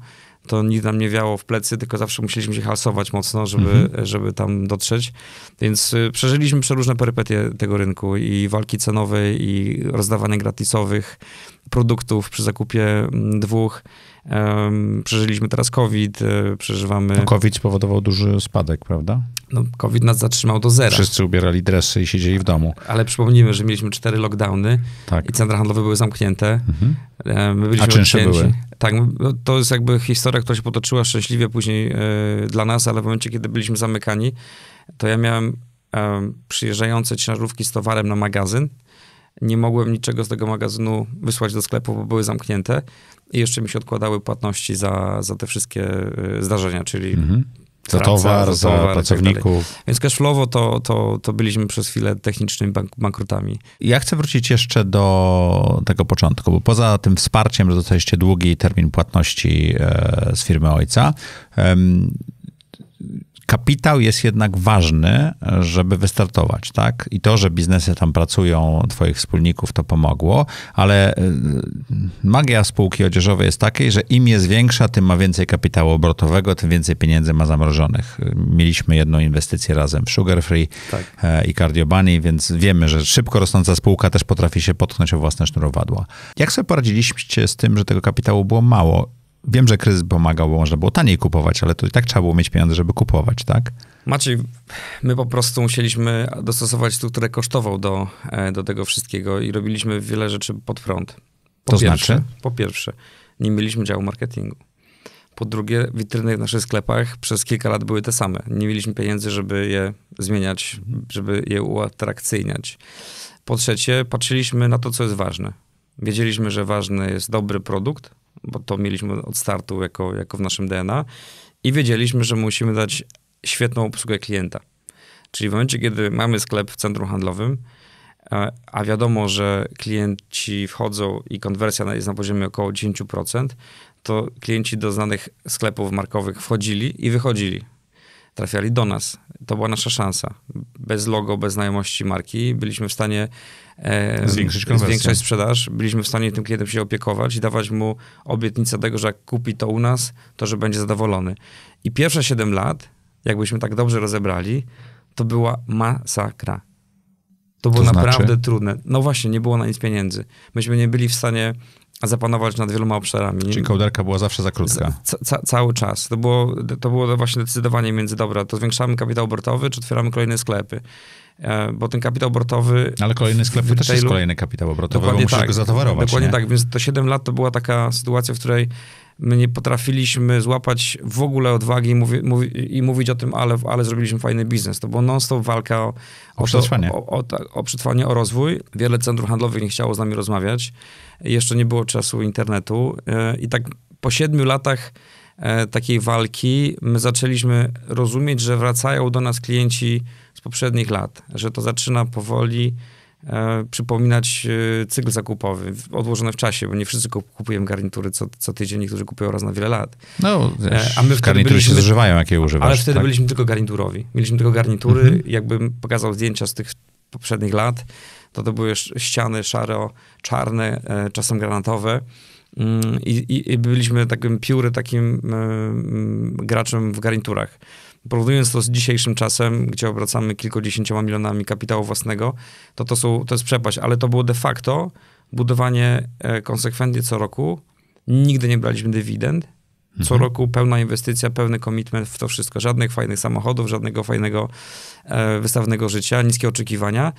to nic nam nie wiało w plecy, tylko zawsze musieliśmy się hasować mocno, żeby, mhm. żeby tam dotrzeć. Więc y, przeżyliśmy przeróżne perypetie tego rynku i walki cenowej, i rozdawanie gratisowych produktów przy zakupie mm, dwóch Przeżyliśmy teraz COVID, e, przeżywamy... No COVID spowodował duży spadek, prawda? No, COVID nas zatrzymał do zera. Wszyscy ubierali dresy i siedzieli w domu. Ale przypomnijmy, że mieliśmy cztery lockdowny tak. i centra handlowe były zamknięte. Mhm. My byliśmy A czynsze były? Tak, no, to jest jakby historia, która się potoczyła szczęśliwie później yy, dla nas, ale w momencie, kiedy byliśmy zamykani, to ja miałem yy, przyjeżdżające ciężarówki z towarem na magazyn, nie mogłem niczego z tego magazynu wysłać do sklepu, bo były zamknięte i jeszcze mi się odkładały płatności za, za te wszystkie y, zdarzenia, czyli mhm. Za towar, za, towar, tak pracowników. Tak Więc cashflowo to, to, to byliśmy przez chwilę technicznymi bank bankrutami. Ja chcę wrócić jeszcze do tego początku, bo poza tym wsparciem, że dostaliście długi termin płatności e, z firmy ojca, kapitał jest jednak ważny, żeby wystartować, tak? I to, że biznesy tam pracują, twoich wspólników, to pomogło, ale y, magia spółki odzieżowej jest takiej, że im jest większa, tym ma więcej kapitału obrotowego, tym więcej pieniędzy ma zamrożonych. Mieliśmy jedną inwestycję razem w Sugar Free tak. E, i Cardiobani, więc wiemy, że szybko rosnąca spółka też potrafi się potknąć o własne sznurowadła. Jak sobie poradziliście z tym, że tego kapitału było mało? Wiem, że kryzys pomagał, bo można było taniej kupować, ale to i tak trzeba było mieć pieniądze, żeby kupować, tak? Maciej, my po prostu musieliśmy dostosować strukturę kosztową do, e, do tego wszystkiego i robiliśmy wiele rzeczy pod prąd. Po to pierwsze, znaczy? Po pierwsze, nie mieliśmy działu marketingu. Po drugie, witryny w naszych sklepach przez kilka lat były te same. Nie mieliśmy pieniędzy, żeby je zmieniać, żeby je uatrakcyjniać. Po trzecie, patrzyliśmy na to, co jest ważne. Wiedzieliśmy, że ważny jest dobry produkt, bo to mieliśmy od startu jako, jako w naszym DNA i wiedzieliśmy, że musimy dać świetną obsługę klienta. Czyli w momencie, kiedy mamy sklep w centrum handlowym, e, a wiadomo, że klienci wchodzą i konwersja jest na poziomie około 10%, to klienci do znanych sklepów markowych wchodzili i wychodzili. Trafiali do nas. To była nasza szansa. Bez logo, bez znajomości marki byliśmy w stanie E, zwiększyć, konwersję. zwiększać sprzedaż. Byliśmy w stanie tym klientem się opiekować i dawać mu obietnicę tego, że jak kupi to u nas, to że będzie zadowolony. I pierwsze 7 lat, jakbyśmy tak dobrze rozebrali, to była masakra. To było to znaczy? naprawdę trudne. No właśnie, nie było na nic pieniędzy. Myśmy nie byli w stanie zapanować nad wieloma obszarami. Czyli kołderka była zawsze za krótka. Ca ca cały czas. To było, to było właśnie decydowanie między, dobra, to zwiększamy kapitał obrotowy, czy otwieramy kolejne sklepy. E, bo ten kapitał obrotowy... Ale kolejny sklep to też jest kolejny kapitał obrotowy, dokładnie bo musisz tak, go zatowarować. Dokładnie nie? tak, więc to 7 lat to była taka sytuacja, w której my nie potrafiliśmy złapać w ogóle odwagi i, mówi, mówi, i mówić o tym, ale, ale zrobiliśmy fajny biznes. To była non-stop walka o, o, o, przetrwanie. To, o, o, przetrwanie, o rozwój. Wiele centrów handlowych nie chciało z nami rozmawiać. Jeszcze nie było czasu internetu e, i tak po siedmiu latach e, takiej walki my zaczęliśmy rozumieć, że wracają do nas klienci poprzednich lat, że to zaczyna powoli e, przypominać e, cykl zakupowy, odłożony w czasie, bo nie wszyscy kupujemy garnitury co, co tydzień, niektórzy kupują raz na wiele lat. No, e, a my garnitury byliśmy, się zużywają, jakie używasz. Ale wtedy tak? byliśmy tylko garniturowi. Mieliśmy tylko garnitury, mhm. jakbym pokazał zdjęcia z tych poprzednich lat, to to były ściany szaro-czarne, czasem granatowe. Mm, I, i, i byliśmy takim pióry, takim graczem w garniturach porównując to z dzisiejszym czasem, gdzie obracamy kilkudziesięcioma milionami kapitału własnego, to to, są, to jest przepaść, ale to było de facto budowanie e, konsekwentnie co roku. Nigdy nie braliśmy dywidend. Co mhm. roku pełna inwestycja, pełny commitment w to wszystko. Żadnych fajnych samochodów, żadnego fajnego e, wystawnego życia, niskie oczekiwania.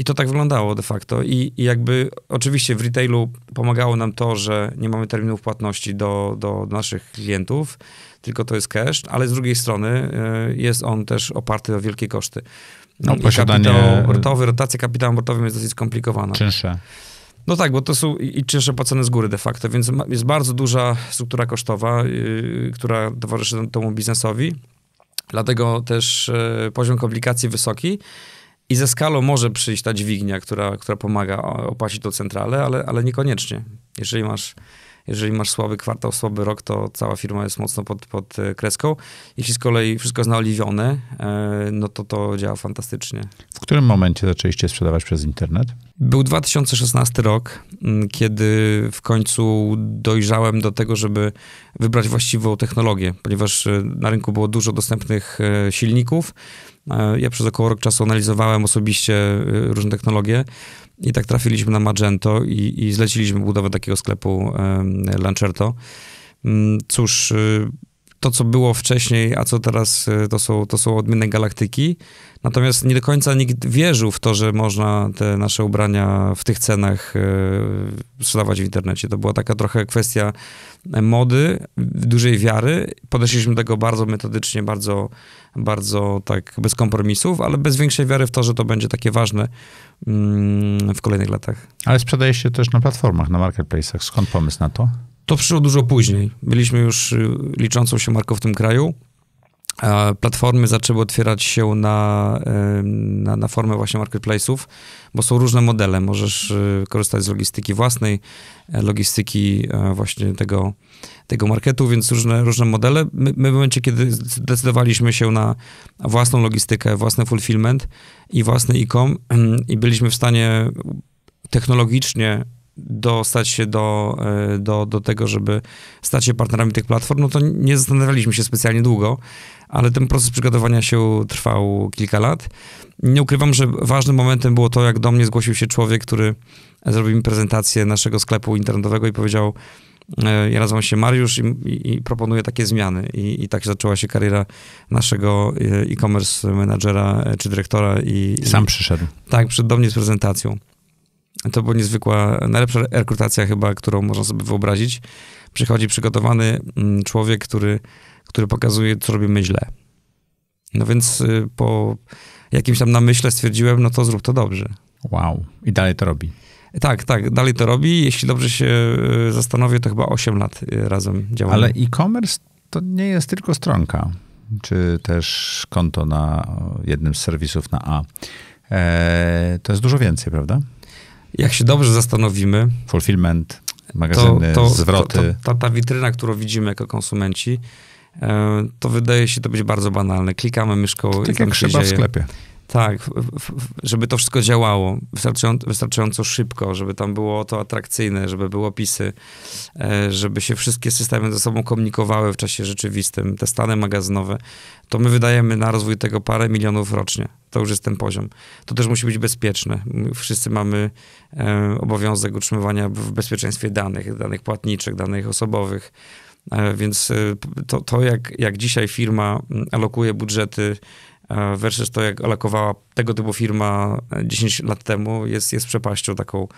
I to tak wyglądało de facto. I, I, jakby oczywiście w retailu pomagało nam to, że nie mamy terminów płatności do, do naszych klientów, tylko to jest cash, ale z drugiej strony y, jest on też oparty o wielkie koszty. No, posiadanie... kapitał obrotowy, rotacja kapitału obrotowym jest dosyć skomplikowana. Czynsze. No tak, bo to są i czynsze płacone z góry de facto, więc jest bardzo duża struktura kosztowa, yy, która towarzyszy temu biznesowi. Dlatego też yy, poziom komplikacji wysoki. I ze skalą może przyjść ta dźwignia, która, która pomaga opłacić tą centralę, ale, ale niekoniecznie. Jeżeli masz, jeżeli masz słaby kwartał, słaby rok, to cała firma jest mocno pod, pod e, kreską. Jeśli z kolei wszystko jest naoliwione, e, no to to działa fantastycznie którym momencie zaczęliście sprzedawać przez internet? Był 2016 rok, mm, kiedy w końcu dojrzałem do tego, żeby wybrać właściwą technologię, ponieważ y, na rynku było dużo dostępnych y, silników. Y, ja przez około rok czasu analizowałem osobiście różne technologie i tak trafiliśmy na Magento i, i zleciliśmy budowę takiego sklepu Lancerto. Mm, cóż, to co było wcześniej, a co teraz, to są, to są odmienne galaktyki. Natomiast nie do końca nikt wierzył w to, że można te nasze ubrania w tych cenach e, sprzedawać w internecie. To była taka trochę kwestia mody, dużej wiary. Podeszliśmy do tego bardzo metodycznie, bardzo, bardzo tak bez kompromisów, ale bez większej wiary w to, że to będzie takie ważne mm, w kolejnych latach. Ale sprzedaje się też na platformach, na marketplace'ach. Skąd pomysł na to? To przyszło dużo później. Byliśmy już y, liczącą się marką w tym kraju platformy zaczęły otwierać się na, na, na formę właśnie marketplace'ów, bo są różne modele. Możesz y, korzystać z logistyki własnej, e, logistyki e, właśnie tego, tego marketu, więc różne, różne modele. My, my w momencie, kiedy zdecydowaliśmy się na własną logistykę, własny fulfillment i własny e-com [clears throat] i byliśmy w stanie technologicznie dostać się do, e, do, do tego, żeby stać się partnerami tych platform, no to nie zastanawialiśmy się specjalnie długo, ale ten proces przygotowania się trwał kilka lat. Nie ukrywam, że ważnym momentem było to, jak do mnie zgłosił się człowiek, który zrobił mi prezentację naszego sklepu internetowego i powiedział, e, ja nazywam się Mariusz i, i, i proponuję takie zmiany. I, I, tak zaczęła się kariera naszego e, e-commerce menadżera czy dyrektora. I, Sam przyszedł. Tak, przyszedł do mnie z prezentacją. To była niezwykła, najlepsza rekrutacja chyba, którą można sobie wyobrazić. Przychodzi przygotowany mm, człowiek, który, który pokazuje, co robimy źle. No więc y, po jakimś tam namyśle stwierdziłem, no to zrób to dobrze. Wow. I dalej to robi. Tak, tak, dalej to robi. Jeśli dobrze się y, zastanowię, to chyba 8 lat y, razem działamy. Ale e-commerce to nie jest tylko stronka, czy też konto na jednym z serwisów na A. Eee, to jest dużo więcej, prawda? Jak się dobrze zastanowimy... Fulfillment, magazyny, to, to, zwroty. To, ta, ta witryna, którą widzimy jako konsumenci, e, to wydaje się to być bardzo banalne. Klikamy myszką to tak tak jak w sklepie. Tak, żeby to wszystko działało wystarczająco, szybko, żeby tam było to atrakcyjne, żeby były opisy, e, żeby się wszystkie systemy ze sobą komunikowały w czasie rzeczywistym, te stany magazynowe, to my wydajemy na rozwój tego parę milionów rocznie. To już jest ten poziom. To też musi być bezpieczne. Wszyscy mamy e, obowiązek utrzymywania w bezpieczeństwie danych, danych płatniczych, danych osobowych. E, więc to, to jak, jak dzisiaj firma alokuje budżety E, versus to, jak lakowała tego typu firma 10 e, lat temu, jest, jest przepaścią taką.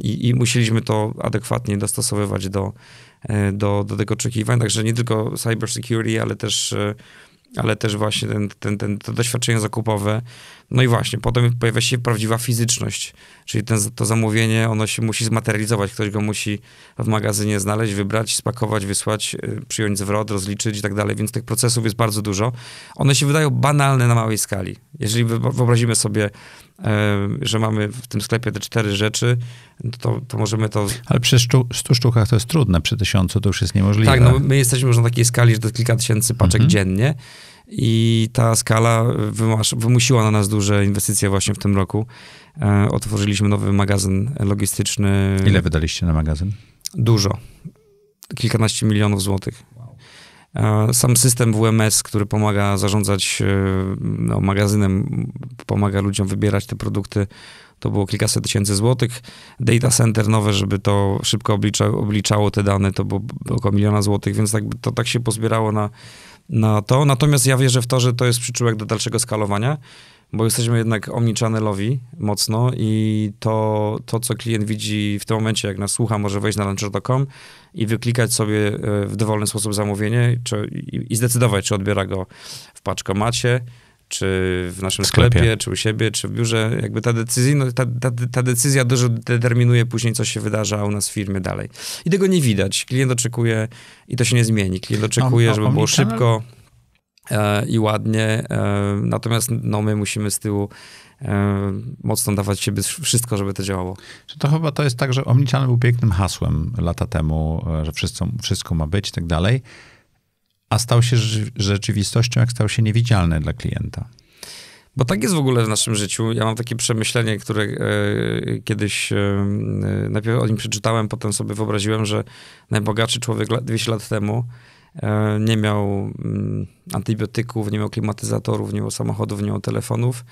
I, I musieliśmy to adekwatnie dostosowywać do, e, do, do tego oczekiwań. Także nie tylko cybersecurity, ale też ale też właśnie ten, ten, ten, to doświadczenie zakupowe. No i właśnie, potem pojawia się prawdziwa fizyczność, czyli ten, to zamówienie, ono się musi zmaterializować, ktoś go musi w magazynie znaleźć, wybrać, spakować, wysłać, y, przyjąć zwrot, rozliczyć i tak dalej, więc tych procesów jest bardzo dużo. One się wydają banalne na małej skali, jeżeli wyobrazimy sobie, e, że mamy w tym sklepie te cztery rzeczy, no to, to możemy to... Ale przy stu, stu sztukach to jest trudne, przy tysiącu to już jest niemożliwe. Tak, no my jesteśmy już na takiej skali, że do kilka tysięcy paczek mhm. dziennie i ta skala wymusiła na nas duże inwestycje właśnie w tym roku. E, otworzyliśmy nowy magazyn logistyczny. Ile wydaliście na magazyn? Dużo. Kilkanaście milionów złotych. Sam system WMS, który pomaga zarządzać e, no, magazynem, pomaga ludziom wybierać te produkty, to było kilkaset tysięcy złotych. Data center nowe, żeby to szybko oblicza, obliczało te dane, to było około miliona złotych, więc tak, to tak się pozbierało na, na to. Natomiast ja wierzę w to, że to jest przyczółek do dalszego skalowania bo jesteśmy jednak omnichannelowi mocno i to, to, co klient widzi w tym momencie, jak nas słucha, może wejść na launcher.com i wyklikać sobie e, w dowolny sposób zamówienie czy, i, i zdecydować, czy odbiera go w paczkomacie, czy w naszym sklepie. sklepie, czy u siebie, czy w biurze. Jakby ta, no, ta, ta, ta, decyzja dużo determinuje później, co się wydarza u nas w firmie dalej. I tego nie widać. Klient oczekuje i to się nie zmieni. Klient oczekuje, żeby było szybko i ładnie. E, natomiast no, my musimy z tyłu e, mocno dawać siebie wszystko, żeby to działało. To chyba to jest tak, że Omnichannel był pięknym hasłem lata temu, e, że wszystko, wszystko ma być i tak dalej, a stał się rzeczywistością, jak stał się niewidzialny dla klienta. Bo tak jest w ogóle w naszym życiu. Ja mam takie przemyślenie, które e, kiedyś e, najpierw o nim przeczytałem, potem sobie wyobraziłem, że najbogatszy człowiek 200 lat temu E, nie miał mm, antybiotyków, nie miał klimatyzatorów, nie miał samochodów, nie miał telefonów.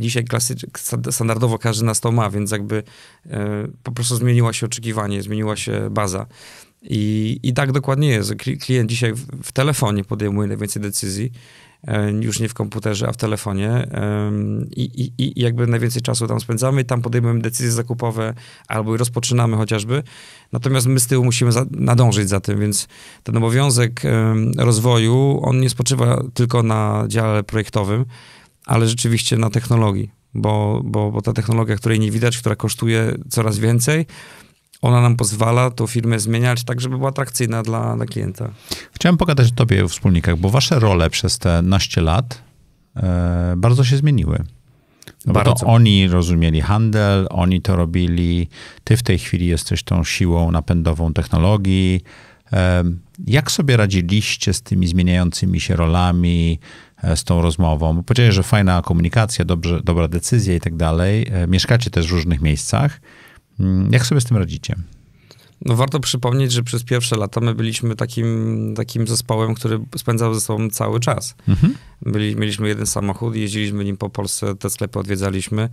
Dzisiaj klasycz, standardowo każdy nas to ma, więc jakby e, po prostu zmieniła się oczekiwanie, zmieniła się baza. I, i tak dokładnie jest. Klient dzisiaj w telefonie podejmuje najwięcej decyzji E, już nie w komputerze, a w telefonie I, i, i jakby najwięcej czasu tam spędzamy i tam podejmujemy decyzje zakupowe albo rozpoczynamy chociażby. Natomiast my z tyłu musimy za, nadążyć za tym, więc ten obowiązek rozwoju, on nie spoczywa tylko na dziale projektowym, ale rzeczywiście na technologii, bo, bo, bo ta technologia, której nie widać, która kosztuje coraz więcej, ona nam pozwala tą firmę zmieniać tak, żeby była atrakcyjna dla, dla klienta. Chciałem pogadać o tobie o wspólnikach, bo wasze role przez te naście lat e, bardzo się zmieniły. No bardzo. To oni rozumieli handel, oni to robili. Ty w tej chwili jesteś tą siłą napędową technologii. E, jak sobie radziliście z tymi zmieniającymi się rolami, e, z tą rozmową? Powiedziałeś, że fajna komunikacja, dobrze, dobra decyzja i tak dalej. E, mieszkacie też w różnych miejscach. Mm, jak sobie z tym radzicie? No warto przypomnieć, że przez pierwsze lata my byliśmy takim, takim zespołem, który spędzał ze sobą cały czas. Mhm. Byli, mieliśmy jeden samochód, jeździliśmy nim po Polsce, te sklepy odwiedzaliśmy.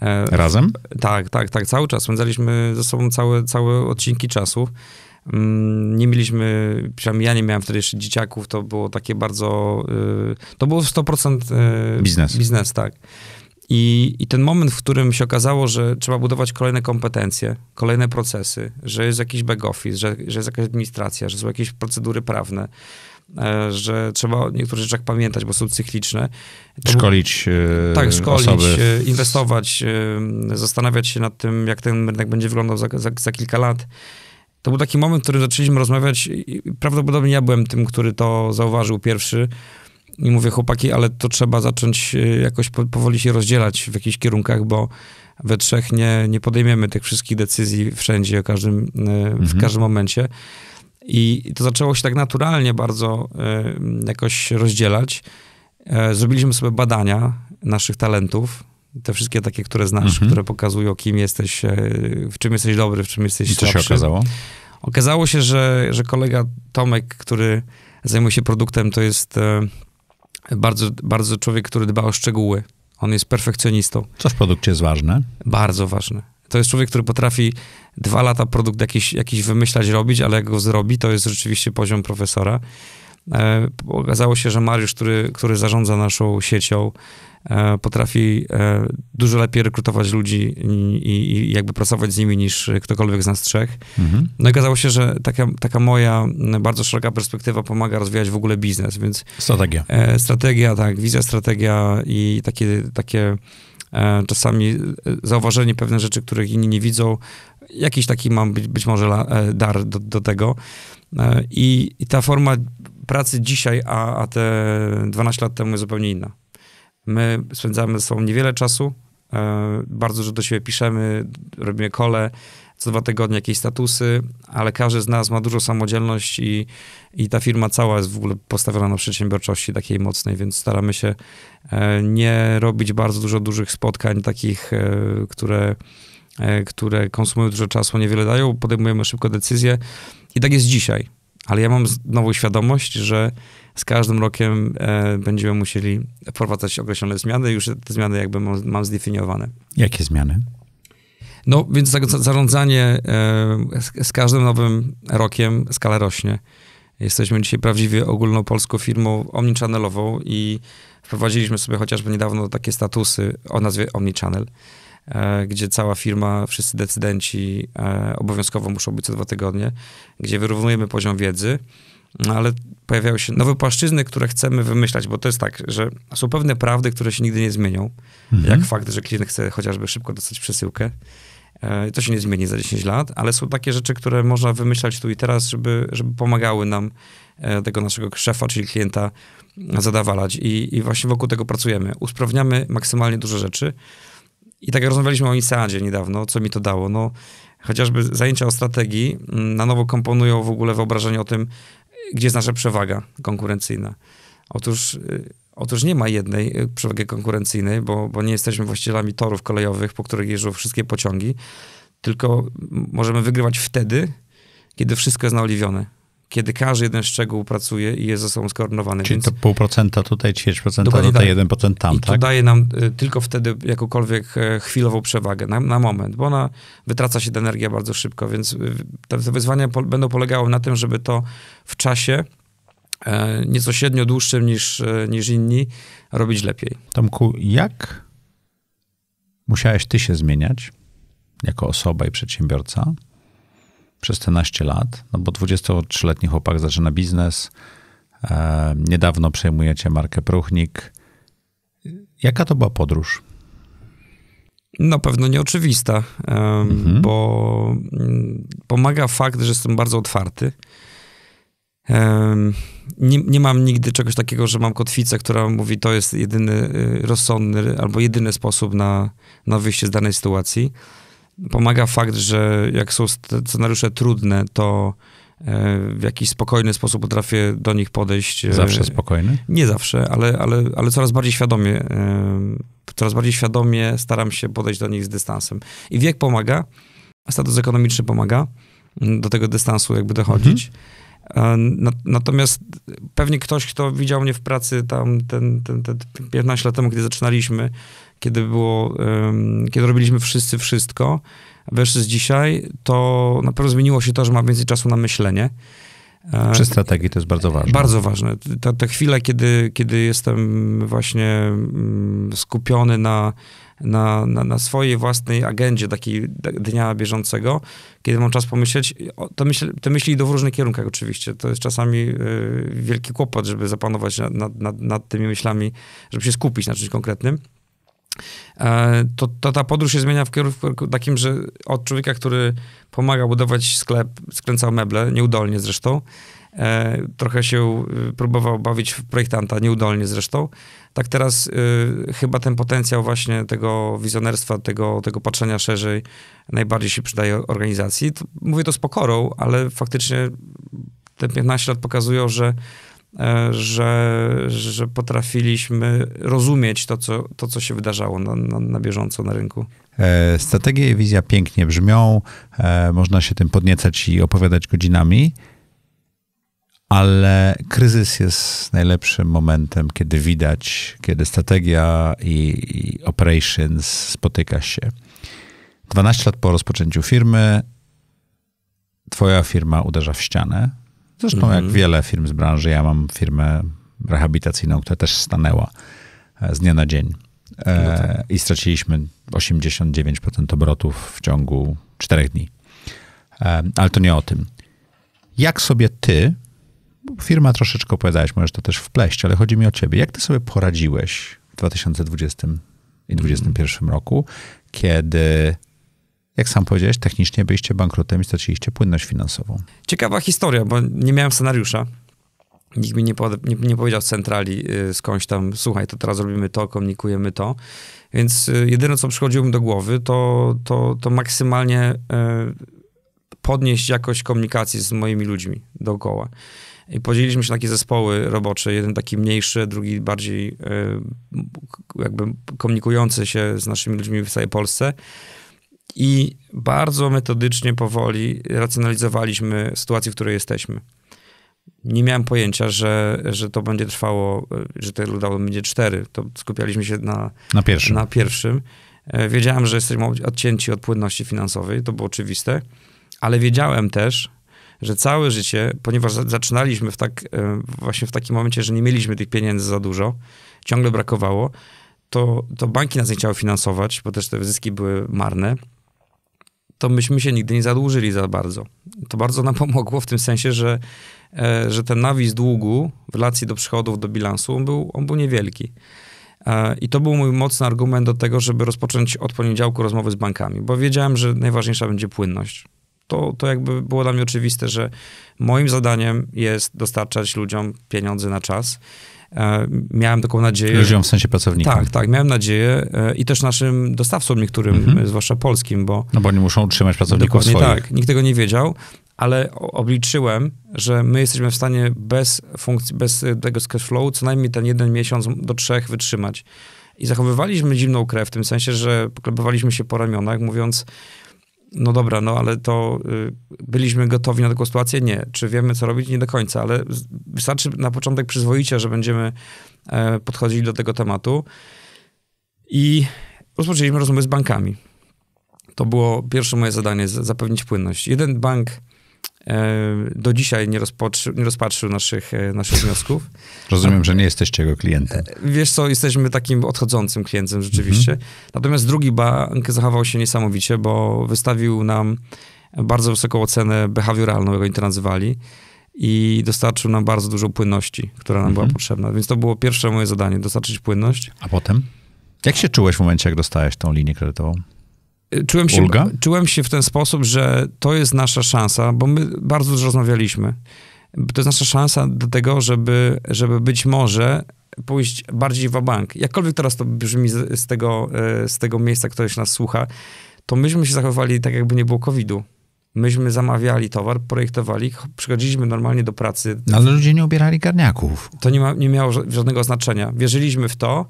E, Razem? Tak, tak, tak, cały czas. Spędzaliśmy ze sobą całe, całe odcinki czasu. Mm, nie mieliśmy, przynajmniej ja nie miałem wtedy jeszcze dzieciaków, to było takie bardzo, y, to było 100% y, biznes. biznes, tak. I, I ten moment, w którym się okazało, że trzeba budować kolejne kompetencje, kolejne procesy, że jest jakiś back-office, że, że jest jakaś administracja, że są jakieś procedury prawne, e, że trzeba o niektórych rzeczach pamiętać, bo są cykliczne. Szkolić. szkolić e, Tak, szkolić, osoby. E, inwestować, zastanawiać się nad tym, jak ten rynek będzie wyglądał za, za, za kilka lat. To był taki moment, w którym zaczęliśmy rozmawiać i prawdopodobnie ja byłem tym, który to zauważył pierwszy, i mówię, chłopaki, ale to trzeba zacząć y, jakoś powoli się rozdzielać w jakichś kierunkach, bo we trzech nie, nie podejmiemy tych wszystkich decyzji wszędzie, każdym, y, mhm. w każdym momencie. I to zaczęło się tak naturalnie bardzo y, jakoś rozdzielać. E, zrobiliśmy sobie badania naszych talentów, te wszystkie takie, które znasz, mhm. które pokazują, kim jesteś, e, w czym jesteś dobry, w czym jesteś I co słabszy. się okazało? Okazało się, że, że kolega Tomek, który zajmuje się produktem, to jest e, bardzo, bardzo człowiek, który dba o szczegóły. On jest perfekcjonistą. Co w produkcie jest ważne? Bardzo ważne. To jest człowiek, który potrafi dwa lata produkt jakiś, jakiś wymyślać, robić, ale jak go zrobi, to jest rzeczywiście poziom profesora. E, okazało się, że Mariusz, który, który zarządza naszą siecią, E, potrafi e, dużo lepiej rekrutować ludzi i, i, jakby pracować z nimi niż ktokolwiek z nas trzech. Mhm. No i okazało się, że taka, taka moja bardzo szeroka perspektywa pomaga rozwijać w ogóle biznes, więc... Strategia. E, strategia, tak, wizja, strategia i takie, takie czasami zauważenie pewne rzeczy, których inni nie widzą. Jakiś taki mam być, być może la, dar do, do tego. I, I, ta forma pracy dzisiaj, a, a te 12 lat temu jest zupełnie inna. My spędzamy ze sobą niewiele czasu, e, bardzo dużo do siebie piszemy, robimy kole, co dwa tygodnie jakieś statusy, ale każdy z nas ma dużą samodzielność i, i ta firma cała jest w ogóle postawiona na przedsiębiorczości takiej mocnej, więc staramy się e, nie robić bardzo dużo dużych spotkań, takich, e, które, które konsumują dużo czasu, niewiele dają, podejmujemy szybko decyzje i tak jest dzisiaj. Ale ja mam znowu świadomość, że z każdym rokiem e, będziemy musieli wprowadzać określone zmiany. Już te zmiany jakby mam, mam zdefiniowane. Jakie zmiany? No, więc za, za, zarządzanie e, z, z, każdym nowym rokiem skala rośnie. Jesteśmy dzisiaj prawdziwie ogólnopolską firmą omnichannelową i wprowadziliśmy sobie chociażby niedawno takie statusy o nazwie omnichannel. channel E, gdzie cała firma, wszyscy decydenci e, obowiązkowo muszą być co dwa tygodnie, gdzie wyrównujemy poziom wiedzy, no, ale pojawiają się nowe płaszczyzny, które chcemy wymyślać, bo to jest tak, że są pewne prawdy, które się nigdy nie zmienią, mhm. jak fakt, że klient chce chociażby szybko dostać przesyłkę. E, to się nie zmieni za 10 lat, ale są takie rzeczy, które można wymyślać tu i teraz, żeby, żeby pomagały nam tego naszego szefa, czyli klienta zadawalać. I, I właśnie wokół tego pracujemy. Usprawniamy maksymalnie duże rzeczy. I tak jak rozmawialiśmy o INSEADzie niedawno, co mi to dało, no chociażby zajęcia o strategii mm, na nowo komponują w ogóle wyobrażenie o tym, gdzie jest nasza przewaga konkurencyjna. Otóż, y, otóż nie ma jednej y, przewagi konkurencyjnej, bo, bo nie jesteśmy właścicielami torów kolejowych, po których jeżdżą wszystkie pociągi, tylko możemy wygrywać wtedy, kiedy wszystko jest naoliwione kiedy każdy jeden szczegół pracuje i jest ze sobą skoordynowany. Czyli więc... to pół procenta tutaj, ćwierć procenta Dokładnie no tutaj, jeden procent tam, I tak? to daje nam e, tylko wtedy jakąkolwiek e, chwilową przewagę na, na moment, bo ona wytraca się ta energia bardzo szybko, więc e, te wyzwania po, będą polegały na tym, żeby to w czasie nieco średnio dłuższym niż, niż inni robić lepiej. Tomku, jak musiałeś ty się zmieniać jako osoba i przedsiębiorca, przez te naście lat, no bo 23-letni chłopak zaczyna biznes, e, niedawno przejmujecie markę Pruchnik. Jaka to była podróż? Na pewno nieoczywista, mhm. bo mm, pomaga fakt, że jestem bardzo otwarty. Nie, nie, mam nigdy czegoś takiego, że mam kotwicę, która mówi, to jest jedyny y, rozsądny albo jedyny sposób na, na wyjście z danej sytuacji pomaga fakt, że jak są scenariusze trudne, to e, w jakiś spokojny sposób potrafię do nich podejść. E, zawsze spokojny? Nie zawsze, ale, ale, ale coraz bardziej świadomie. E, coraz bardziej świadomie staram się podejść do nich z dystansem. I wiek pomaga, status ekonomiczny pomaga mm, do tego dystansu jakby dochodzić. Mhm. Natomiast pewnie ktoś, kto widział mnie w pracy tam ten, ten, ten 15 lat temu, kiedy zaczynaliśmy, kiedy było, kiedy robiliśmy wszyscy wszystko, versus dzisiaj, to na pewno zmieniło się to, że mam więcej czasu na myślenie. E, Przy strategii to jest bardzo ważne. Bardzo ważne. Te, te chwile, kiedy, kiedy jestem właśnie mm, skupiony na, na, na, na, swojej własnej agendzie takiej dnia bieżącego, kiedy mam czas pomyśleć, to myśli, te myśli idą w różnych kierunkach oczywiście. To jest czasami e, wielki kłopot, żeby zapanować nad, nad, nad tymi myślami, żeby się skupić na czymś konkretnym. E, to, to, ta podróż się zmienia w kierunku takim, że od człowieka, który pomaga budować sklep, skręcał meble, nieudolnie zresztą, e, trochę się y, próbował bawić w projektanta, nieudolnie zresztą, tak teraz y, chyba ten potencjał właśnie tego wizjonerstwa, tego, tego patrzenia szerzej najbardziej się przydaje organizacji. mówię to z pokorą, ale faktycznie te 15 lat pokazują, że E, że, że potrafiliśmy rozumieć to co, to, co się wydarzało na, na, na bieżąco na rynku. E, Strategie i wizja pięknie brzmią, e, można się tym podniecać i opowiadać godzinami, ale kryzys jest najlepszym momentem, kiedy widać, kiedy strategia i operations spotyka się. 12 lat po rozpoczęciu firmy, Twoja firma uderza w ścianę, Zresztą mm -hmm. jak mhm. wiele firm z branży, ja mam firmę rehabilitacyjną, która też stanęła e, z dnia na dzień. E, no tak. I straciliśmy 89% obrotów w ciągu czterech dni. E, ale to nie o tym. Jak sobie ty, firma troszeczkę opowiadałeś, możesz to też wpleść, ale chodzi mi o ciebie. Jak ty sobie poradziłeś w 2020 i 2021 mm roku, kiedy jak sam powiedziałeś, technicznie byliście bankrutem i straciliście płynność finansową. Ciekawa historia, bo nie miałem scenariusza. Nikt mi nie, po, nie, nie powiedział z centrali yy, skądś tam, słuchaj, to teraz robimy to, komunikujemy to. Więc yy, jedyne, co przychodziło mi do głowy, to, to, to maksymalnie yy, podnieść jakość komunikacji z moimi ludźmi dookoła. I podzieliliśmy się na takie zespoły robocze, jeden taki mniejszy, drugi bardziej y, jakby komunikujący się z naszymi ludźmi w całej Polsce. I bardzo metodycznie, powoli racjonalizowaliśmy sytuację, w której jesteśmy. Nie miałem pojęcia, że, że to będzie trwało, że to lockdown będzie cztery. To skupialiśmy się na, na pierwszym. na pierwszym. E, wiedziałem, że jesteśmy odcięci od płynności finansowej, to było oczywiste, ale wiedziałem też, że całe życie, ponieważ zaczynaliśmy w tak, e, właśnie w takim momencie, że nie mieliśmy tych pieniędzy za dużo, ciągle brakowało, to, to banki nas nie chciały finansować, bo też te zyski były marne to myśmy się nigdy nie zadłużyli za bardzo. To bardzo nam [laughs] pomogło w tym sensie, że, e, że ten nawiz długu w relacji do przychodów, do bilansu, on był, on był niewielki. E, I to był mój mocny argument do tego, żeby rozpocząć od poniedziałku rozmowy z bankami, bo wiedziałem, że najważniejsza będzie płynność. To, to jakby było dla mnie oczywiste, że moim zadaniem jest dostarczać ludziom pieniądze na czas E, miałem taką nadzieję. Ludziom w sensie pracownikom. Tak, tak, miałem nadzieję e, i też naszym dostawcom niektórym, mhm. E, zwłaszcza polskim, bo... No bo oni muszą utrzymać pracowników swoich. tak, nikt tego nie wiedział, ale obliczyłem, że my jesteśmy w stanie bez funkcji, bez tego cash flow co najmniej ten jeden miesiąc do trzech wytrzymać. I zachowywaliśmy zimną krew, w tym sensie, że poklepywaliśmy się po ramionach, mówiąc, no dobra, no ale to y, byliśmy gotowi na taką sytuację? Nie. Czy wiemy, co robić? Nie do końca, ale wystarczy na początek przyzwoicie, że będziemy e, podchodzili do tego tematu. I rozpoczęliśmy rozmowy z bankami. To było pierwsze moje zadanie, zapewnić płynność. Jeden bank E, do dzisiaj nie rozpatrzył, nie rozpatrzył naszych, e, naszych wniosków. Rozumiem, że nie jesteście jego klientem. E, wiesz co, jesteśmy takim odchodzącym klientem rzeczywiście. Mhm. Natomiast drugi bank zachował się niesamowicie, bo wystawił nam bardzo wysoką ocenę behawioralną, jak oni to nazywali, i dostarczył nam bardzo dużo płynności, która nam była mhm. potrzebna. Więc to było pierwsze moje zadanie, dostarczyć płynność. A potem? Jak się czułeś w momencie, jak dostałeś tą linię kredytową? Y, czułem się, Ulga? czułem się w ten sposób, że to jest nasza szansa, bo my bardzo dużo rozmawialiśmy. To jest nasza szansa do tego, żeby, żeby być może pójść bardziej w bank. Jakkolwiek teraz to brzmi z, z, tego, y, z tego miejsca, ktoś nas słucha, to myśmy się zachowywali tak, jakby nie było COVID-u. Myśmy zamawiali towar, projektowali, przychodziliśmy normalnie do pracy. No, ale ludzie nie ubierali garniaków. To nie, ma, nie miało żadnego znaczenia. Wierzyliśmy w to,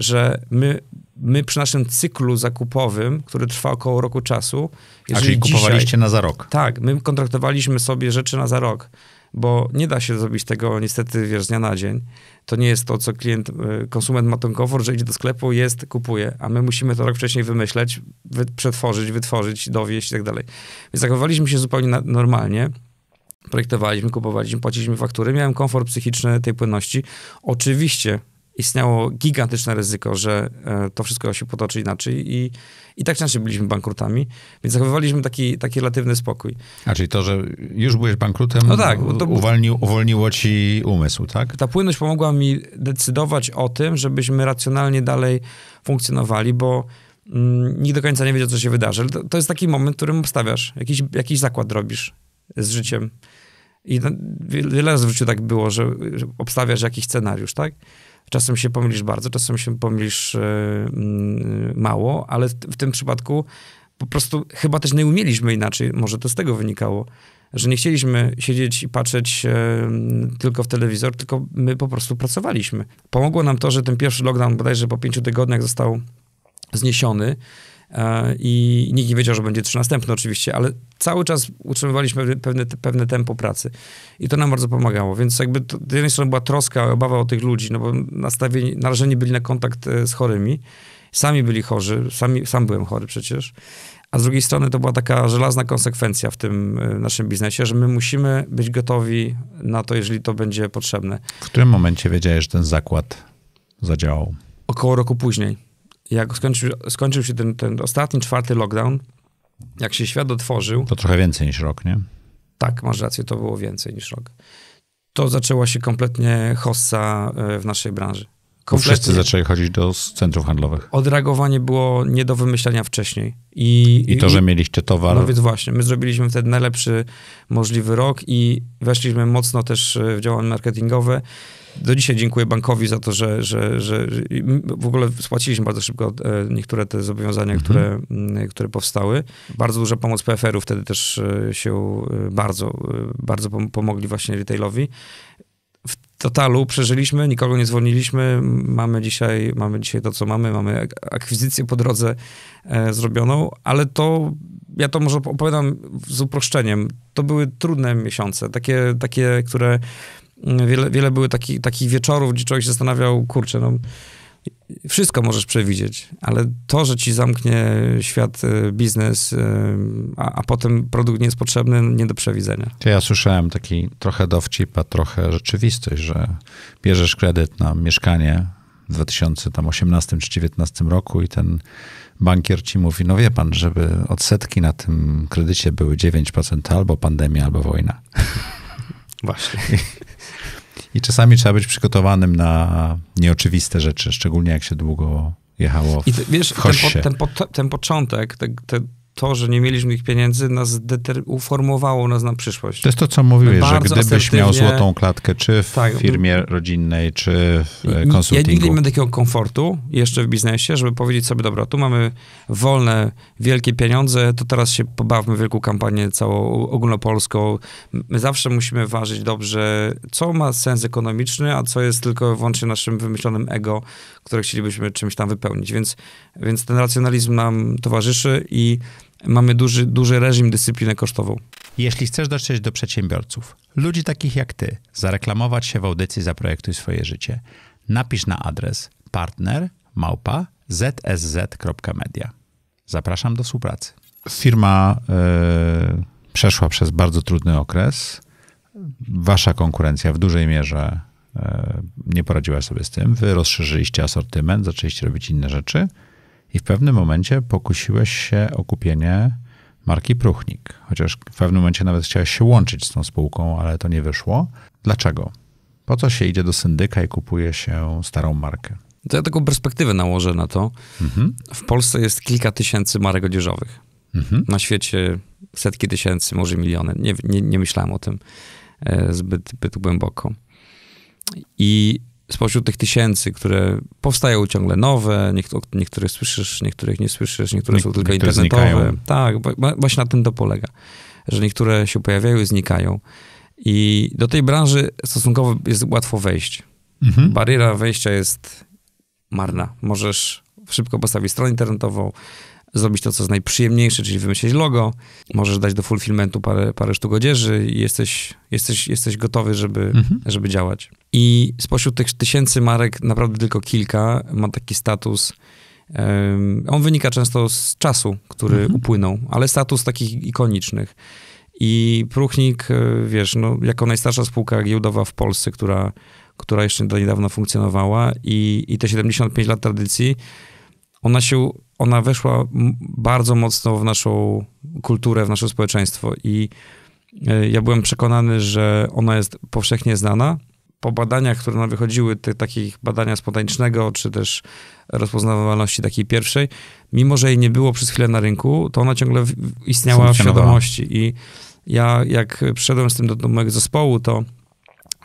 że my my przy naszym cyklu zakupowym, który trwa około roku czasu. A czyli kupowaliście dzisiaj, na za rok? Tak, my kontraktowaliśmy sobie rzeczy na za rok, bo nie da się zrobić tego niestety wiesz, z dnia na dzień. To nie jest to, co klient, e, konsument ma ten komfort, że idzie do sklepu, jest, kupuje, a my musimy to rok wcześniej wymyśleć, wy, przetworzyć, wytworzyć, dowieść i tak dalej. Więc zachowaliśmy się zupełnie na, normalnie projektowaliśmy, kupowaliśmy, płaciliśmy faktury, miałem komfort psychiczny tej płynności. Oczywiście istniało gigantyczne ryzyko, że e, to wszystko się potoczy inaczej i, i tak często byliśmy bankrutami, więc zachowywaliśmy taki, taki relatywny spokój. A czyli to, że już byłeś bankrutem, no tak, to, uwolnił, uwolniło ci umysł, tak? Ta płynność pomogła mi decydować o tym, żebyśmy racjonalnie dalej funkcjonowali, bo mm, nikt do końca nie wiedział, co się wydarzy. To, to jest taki moment, w którym obstawiasz, jakiś, jakiś zakład robisz z życiem. I wiele razy w życiu tak było, że, że obstawiasz jakiś scenariusz, tak? Czasem się pomylisz bardzo, czasem się pomylisz e, mm, mało, ale w tym przypadku po prostu chyba też nie umieliśmy inaczej, może to z tego wynikało, że nie chcieliśmy siedzieć i patrzeć e, tylko w telewizor, tylko my po prostu pracowaliśmy. Pomogło nam to, że ten pierwszy lockdown bodajże po pięciu tygodniach został zniesiony, E, i nikt nie wiedział, że będzie trzy następne oczywiście, ale cały czas utrzymywaliśmy pewne, pewne tempo pracy i to nam bardzo pomagało, więc jakby to, z jednej strony była troska, obawa o tych ludzi, no bo nastawieni, narażeni byli na kontakt e, z chorymi, sami byli chorzy, sami, sam byłem chory przecież, a z drugiej strony to była taka żelazna konsekwencja w tym e, naszym biznesie, że my musimy być gotowi na to, jeżeli to będzie potrzebne. W którym momencie wiedziałeś, że ten zakład zadziałał? Około roku później jak skończył, skończył się ten, ten ostatni, czwarty lockdown, jak się świat otworzył... To trochę więcej niż rok, nie? Tak, masz rację, to było więcej niż rok. To zaczęła się kompletnie hossa e, w naszej branży kompletnie... Wszyscy zaczęli chodzić do centrów handlowych. Odreagowanie było nie do wymyślenia wcześniej. I, I to, i, że mieliście towar. No więc właśnie, my zrobiliśmy wtedy najlepszy możliwy rok i weszliśmy mocno też e, w działania marketingowe. Do dzisiaj dziękuję bankowi za to, że, że, że w ogóle spłaciliśmy bardzo szybko e, niektóre te zobowiązania, mhm. które, które powstały. Bardzo duża pomoc PFR-u wtedy też e, się bardzo, bardzo pomogli właśnie retailowi totalu przeżyliśmy, nikogo nie zwolniliśmy. Mamy dzisiaj, mamy dzisiaj to, co mamy. Mamy akwizycję po drodze e, zrobioną, ale to ja to może opowiadam z uproszczeniem. To były trudne miesiące, takie, takie które mm, wiele, wiele były taki, takich wieczorów, gdzie człowiek się zastanawiał, kurczę, no wszystko możesz przewidzieć, ale to, że ci zamknie świat y, biznes, y, a, a potem produkt nie jest potrzebny, nie do przewidzenia. Ja słyszałem taki trochę dowcip, a trochę rzeczywistość, że bierzesz kredyt na mieszkanie w 2018 czy 2019 roku i ten bankier ci mówi, no wie pan, żeby odsetki na tym kredycie były 9% albo pandemia, albo wojna. Właśnie. [laughs] I czasami trzeba być przygotowanym na nieoczywiste rzeczy, szczególnie jak się długo jechało w, I wiesz, w ten, po, ten, po, ten, początek, te, te, to, że nie mieliśmy ich pieniędzy, nas uformowało nas na przyszłość. To jest to, co mówiłeś, że gdybyś miał złotą klatkę, czy w tak. firmie rodzinnej, czy w konsultingu. Ja nigdy nie miałem takiego komfortu jeszcze w biznesie, żeby powiedzieć sobie, dobra, tu mamy wolne, wielkie pieniądze, to teraz się pobawmy w wielką kampanię całą ogólnopolską. My zawsze musimy ważyć dobrze, co ma sens ekonomiczny, a co jest tylko wyłącznie naszym wymyślonym ego, które chcielibyśmy czymś tam wypełnić. Więc, więc ten racjonalizm nam towarzyszy i mamy duży, duży reżim, dyscyplinę kosztową. Jeśli chcesz dotrzeć do przedsiębiorców, ludzi takich jak ty, zareklamować się w audycji Zaprojektuj swoje życie, napisz na adres partner małpa Zapraszam do współpracy. Firma e, przeszła przez bardzo trudny okres. Wasza konkurencja w dużej mierze e, nie poradziła sobie z tym. Wy rozszerzyliście asortyment, zaczęliście robić inne rzeczy i w pewnym momencie pokusiłeś się o kupienie marki Pruchnik. Chociaż w pewnym momencie nawet chciałeś się łączyć z tą spółką, ale to nie wyszło. Dlaczego? Po co się idzie do syndyka i kupuje się starą markę? To ja taką perspektywę nałożę na to. Mhm. W Polsce jest kilka tysięcy marek odzieżowych. Mhm. Na świecie setki tysięcy, może miliony. Nie, nie, nie myślałem o tym e, zbyt, zbyt głęboko. I spośród tych tysięcy, które powstają ciągle nowe, niektórych, słyszysz, niektórych nie słyszysz, niektóre nie, są tylko niektóre internetowe. Znikają. Tak, właśnie na tym to polega, że niektóre się pojawiają i znikają. I do tej branży stosunkowo jest łatwo wejść. Mhm. Bariera wejścia jest marna. Możesz szybko postawić stronę internetową, zrobić to, co jest najprzyjemniejsze, czyli wymyślić logo, możesz dać do fulfillmentu parę, parę sztuk odzieży i jesteś, jesteś, jesteś gotowy, żeby, mhm. żeby działać. I spośród tych tysięcy marek naprawdę tylko kilka ma taki status um, on wynika często z czasu, który mhm. upłynął, ale status takich ikonicznych. I Pruchnik, e, wiesz, no, jako najstarsza spółka giełdowa w Polsce, która, która jeszcze do niedawna funkcjonowała i, i te 75 lat tradycji, ona się ona weszła bardzo mocno w naszą kulturę, w nasze społeczeństwo i e, ja byłem przekonany, że ona jest powszechnie znana. Po badaniach, które nam wychodziły, tych takich badania spontanicznego, czy też rozpoznawalności takiej pierwszej, mimo że jej nie było przez chwilę na rynku, to ona ciągle istniała w świadomości. I ja, jak przyszedłem z tym do, do mojego zespołu, to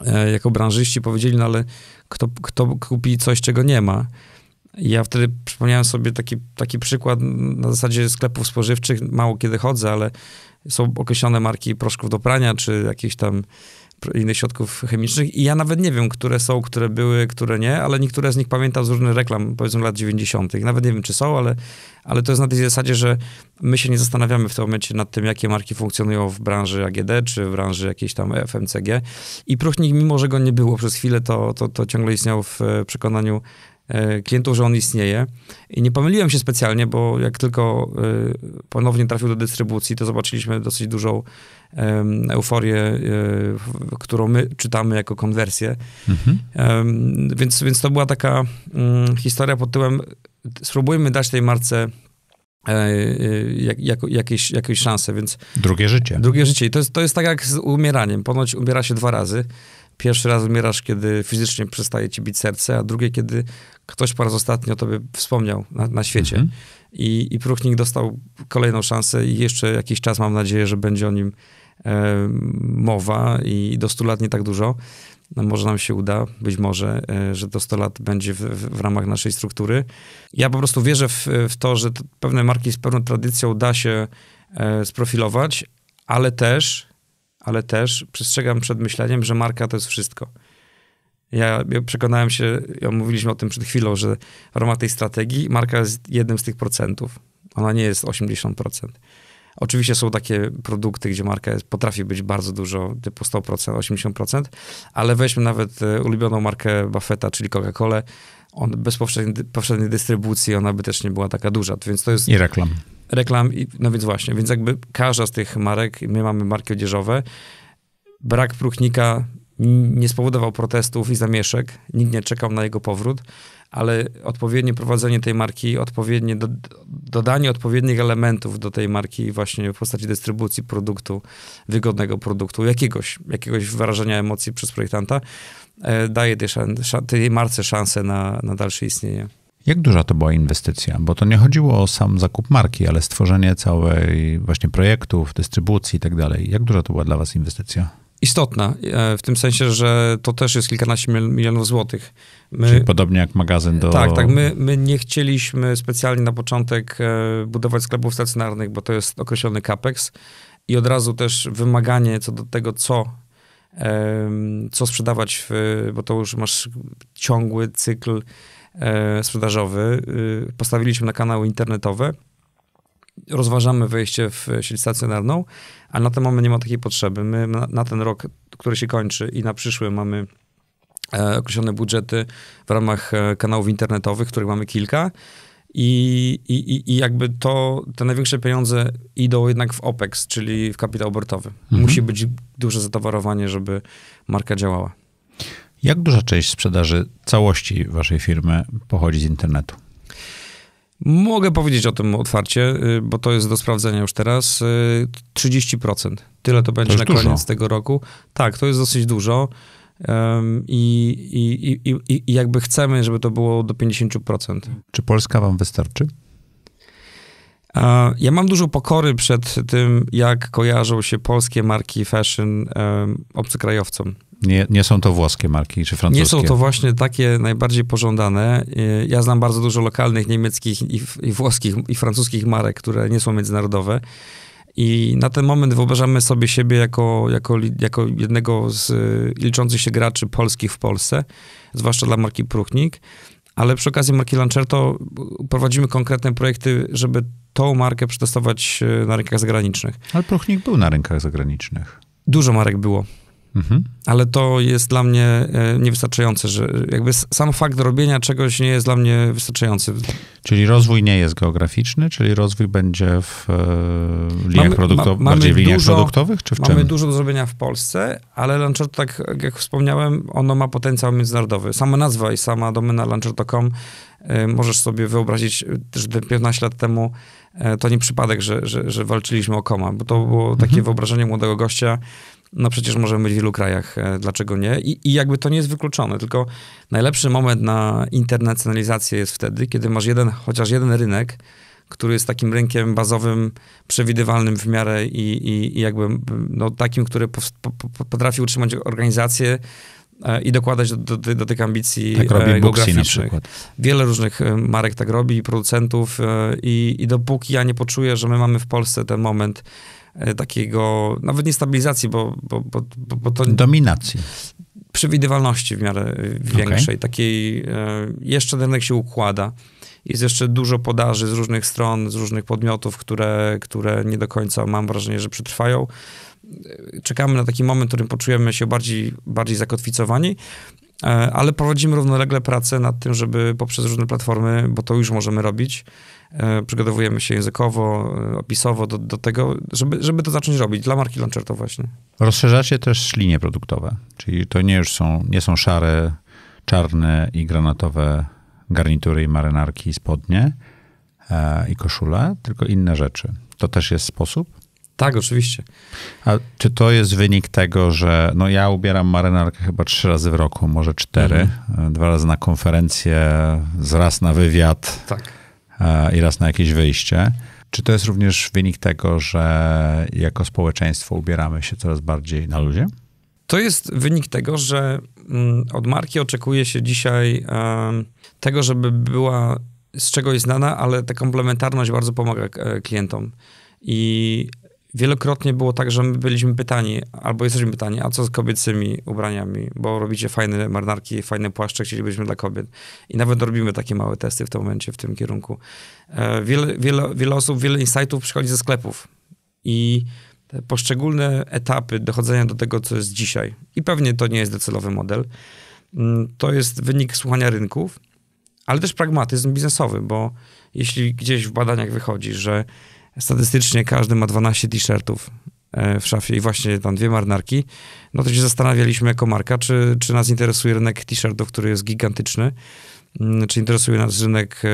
e, jako branżyści powiedzieli, no ale kto, kto kupi coś, czego nie ma? ja wtedy przypomniałem sobie taki, taki przykład na zasadzie sklepów spożywczych. Mało kiedy chodzę, ale są określone marki proszków do prania, czy jakichś tam innych środków chemicznych i ja nawet nie wiem, które są, które były, które nie, ale niektóre z nich pamiętam z różnych reklam, powiedzmy lat 90. Nawet nie wiem, czy są, ale, ale to jest na tej zasadzie, że my się nie zastanawiamy w tym momencie nad tym, jakie marki funkcjonują w branży AGD, czy w branży jakiejś tam FMCG i próchnik, mimo że go nie było przez chwilę, to, to, to ciągle istniał w e, przekonaniu E, klientów, że on istnieje. I nie pomyliłem się specjalnie, bo jak tylko e, ponownie trafił do dystrybucji, to zobaczyliśmy dosyć dużą euforię, e, którą my czytamy jako konwersję. Mhm. Więc, więc to była taka mm, historia pod tyłem: spróbujmy dać tej marce jak, jak, jakieś, jakieś szanse, więc... Drugie życie. Drugie życie. I to jest, to jest tak jak z umieraniem. Ponoć umiera się dwa razy. Pierwszy raz umierasz, kiedy fizycznie przestaje ci bić serce, a drugie, kiedy ktoś po raz ostatni o tobie wspomniał na, na świecie. Mhm. I, I Pruchnik dostał kolejną szansę i jeszcze jakiś czas mam nadzieję, że będzie o nim e, mowa i do 100 lat nie tak dużo. No może nam się uda, być może, e, że do 100 lat będzie w, w, w ramach naszej struktury. Ja po prostu wierzę w, w to, że pewne marki z pewną tradycją da się e, sprofilować, ale też ale też przestrzegam przed myśleniem, że marka to jest wszystko. Ja, ja przekonałem się, ja mówiliśmy o tym przed chwilą, że w ramach tej strategii marka jest jednym z tych procentów. Ona nie jest 80%. Oczywiście są takie produkty, gdzie marka jest, potrafi być bardzo dużo, typu 100%, 80%, ale weźmy nawet e, ulubioną markę Buffetta, czyli Coca-Colę on bez powszechnej, powszechnej dystrybucji ona by też nie była taka duża, więc to jest... I reklam. Reklam, i, no więc właśnie, więc jakby każda z tych marek, my mamy marki odzieżowe, brak próchnika nie spowodował protestów i zamieszek, nikt nie czekał na jego powrót, ale odpowiednie prowadzenie tej marki, odpowiednie do, dodanie odpowiednich elementów do tej marki właśnie w postaci dystrybucji produktu, wygodnego produktu, jakiegoś, jakiegoś wyrażenia emocji przez projektanta, E, daje tej, tej marce szansę na, na dalsze istnienie. Jak duża to była inwestycja? Bo to nie chodziło o sam zakup marki, ale stworzenie całej właśnie projektów, dystrybucji i tak dalej. Jak duża to była dla was inwestycja? Istotna, e, w tym sensie, że to też jest kilkanaście milionów złotych. My, Czyli podobnie jak magazyn do... Tak, tak. My, my nie chcieliśmy specjalnie na początek e, budować sklepów stacjonarnych, bo to jest określony capex i od razu też wymaganie co do tego, co co sprzedawać, w, bo to już masz ciągły cykl e, sprzedażowy. Y, postawiliśmy na kanały internetowe. Rozważamy wejście w sieć stacjonarną, ale na ten moment nie ma takiej potrzeby. My na, na ten rok, który się kończy i na przyszły mamy e, określone budżety w ramach e, kanałów internetowych, których mamy kilka. I, i, i jakby to, te największe pieniądze idą jednak w OPEX, czyli w kapitał obrotowy. Mhm. Musi być duże zatowarowanie, żeby marka działała. Jak duża część sprzedaży całości waszej firmy pochodzi z internetu? Mogę powiedzieć o tym otwarcie, y, bo to jest do sprawdzenia już teraz. 30%. Y, Tyle to będzie to na koniec dużo. tego roku. Tak, to jest dosyć dużo i, i, i, i jakby chcemy, żeby to było do 50%. Czy Polska wam wystarczy? Ja mam dużo pokory przed tym, jak kojarzą się polskie marki fashion um, obcokrajowcom. Nie, nie są to włoskie marki czy francuskie? Nie są to właśnie takie najbardziej pożądane. Y, ja znam bardzo dużo lokalnych niemieckich i, i włoskich i francuskich marek, które nie są międzynarodowe. I na ten moment wyobrażamy sobie siebie jako, jako, jako jednego z y, liczących się graczy polskich w Polsce, zwłaszcza dla marki Pruchnik, ale przy okazji marki Lancerto prowadzimy konkretne projekty, żeby tą markę przetestować y, na rynkach zagranicznych. Ale Pruchnik był na rynkach zagranicznych. Dużo marek było. Mhm. Ale to jest dla mnie e, niewystarczające, że jakby sam fakt robienia czegoś nie jest dla mnie wystarczający. Czyli rozwój nie jest geograficzny, czyli rozwój będzie w e, liniach mamy, produktowych, ma, bardziej w liniach dużo, produktowych, czy w czym? Mamy dużo do zrobienia w Polsce, ale Launcher, tak jak wspomniałem, ono ma potencjał międzynarodowy. Sama nazwa i sama domena launcher.com e, Możesz sobie wyobrazić, że 15 lat temu to nie przypadek, że, że, że walczyliśmy o koma, bo to było takie mhm. wyobrażenie młodego gościa, no przecież możemy być w wielu krajach, e, dlaczego nie? I, I, jakby to nie jest wykluczone, tylko najlepszy moment na internacjonalizację jest wtedy, kiedy masz jeden, chociaż jeden rynek, który jest takim rynkiem bazowym, przewidywalnym w miarę i, i, i jakby no, takim, który po, po, potrafi utrzymać organizację e, i dokładać do, do, do tych ambicji tak robi e, geograficznych. Na przykład. Wiele różnych marek tak robi, producentów i, i dopóki ja nie poczuję, że my mamy w Polsce ten moment, E, takiego, nawet nie stabilizacji, bo, bo, bo, bo to... Dominacji. Przewidywalności w miarę e, większej, okay. takiej, e, jeszcze rynek się układa jest jeszcze dużo podaży z różnych stron, z różnych podmiotów, które, które nie do końca mam wrażenie, że przetrwają. Czekamy na taki moment, w którym poczujemy się bardziej, bardziej zakotwicowani, ale prowadzimy równolegle pracę nad tym, żeby poprzez różne platformy, bo to już możemy robić, E, przygotowujemy się językowo, e, opisowo do, do tego, żeby, żeby to zacząć robić dla marki Launcher to właśnie. Rozszerzacie też linie produktowe, czyli to nie już są, nie są szare, czarne i granatowe garnitury i marynarki i spodnie e, i koszule, tylko inne rzeczy. To też jest sposób? Tak, oczywiście. A czy to jest wynik tego, że no ja ubieram marynarkę chyba trzy razy w roku, może cztery, mhm. E, dwa razy na konferencję, raz na wywiad. Tak E, i raz na jakieś wyjście. Czy to jest również wynik tego, że jako społeczeństwo ubieramy się coraz bardziej na luzie? To jest wynik tego, że mm, od marki oczekuje się dzisiaj tego, żeby była z czegoś znana, ale ta komplementarność bardzo pomaga e, klientom. I wielokrotnie było tak, że my byliśmy pytani, albo jesteśmy pytani, a co z kobiecymi ubraniami, bo robicie fajne marynarki, fajne płaszcze, chcielibyśmy dla kobiet. I nawet robimy takie małe testy w tym momencie, w tym kierunku. E, wiele, wiele, wiele osób, wiele insightów przychodzi ze sklepów. I poszczególne etapy dochodzenia do tego, co jest dzisiaj, i pewnie to nie jest docelowy model, mm, to jest wynik słuchania rynków, ale też pragmatyzm biznesowy, bo jeśli gdzieś w badaniach wychodzi, że statystycznie każdy ma 12 t-shirtów e, w szafie i właśnie tam dwie marynarki, no to się zastanawialiśmy jako marka, czy, czy nas interesuje rynek t-shirtów, który jest gigantyczny Mm, czy interesuje nas rynek e,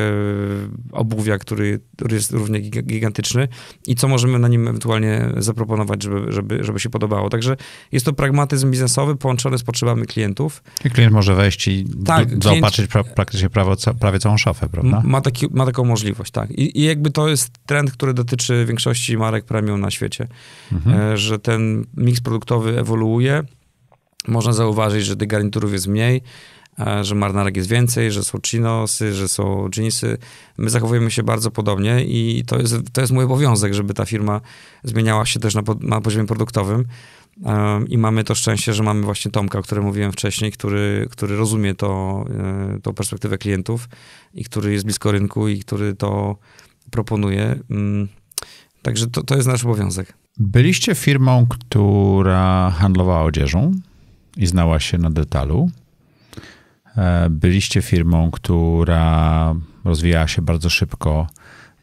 obuwia, który jest równie gigantyczny i co możemy na nim ewentualnie zaproponować, żeby, żeby, żeby się podobało. Także jest to pragmatyzm biznesowy połączony z potrzebami klientów. I klient może wejść i tak, zaopatrzyć pra, praktycznie prawo, prawie całą szafę, prawda? Ma, taki, ma taką możliwość, tak. I, I, jakby to jest trend, który dotyczy większości marek premium na świecie, mhm. E, że ten miks produktowy ewoluuje. Można zauważyć, że tych garniturów jest mniej, E, że marnarek jest więcej, że są chinosy, że są jeansy. My zachowujemy się bardzo podobnie i to jest, to jest mój obowiązek, żeby ta firma zmieniała się też na, na poziomie produktowym. I mamy to szczęście, że mamy właśnie Tomka, o którym mówiłem wcześniej, który, który rozumie to, e, tą perspektywę klientów i który jest blisko rynku i który to proponuje. Mm, także to, to jest nasz obowiązek. Byliście firmą, która handlowała odzieżą i znała się na detalu. E, byliście firmą, która rozwijała się bardzo szybko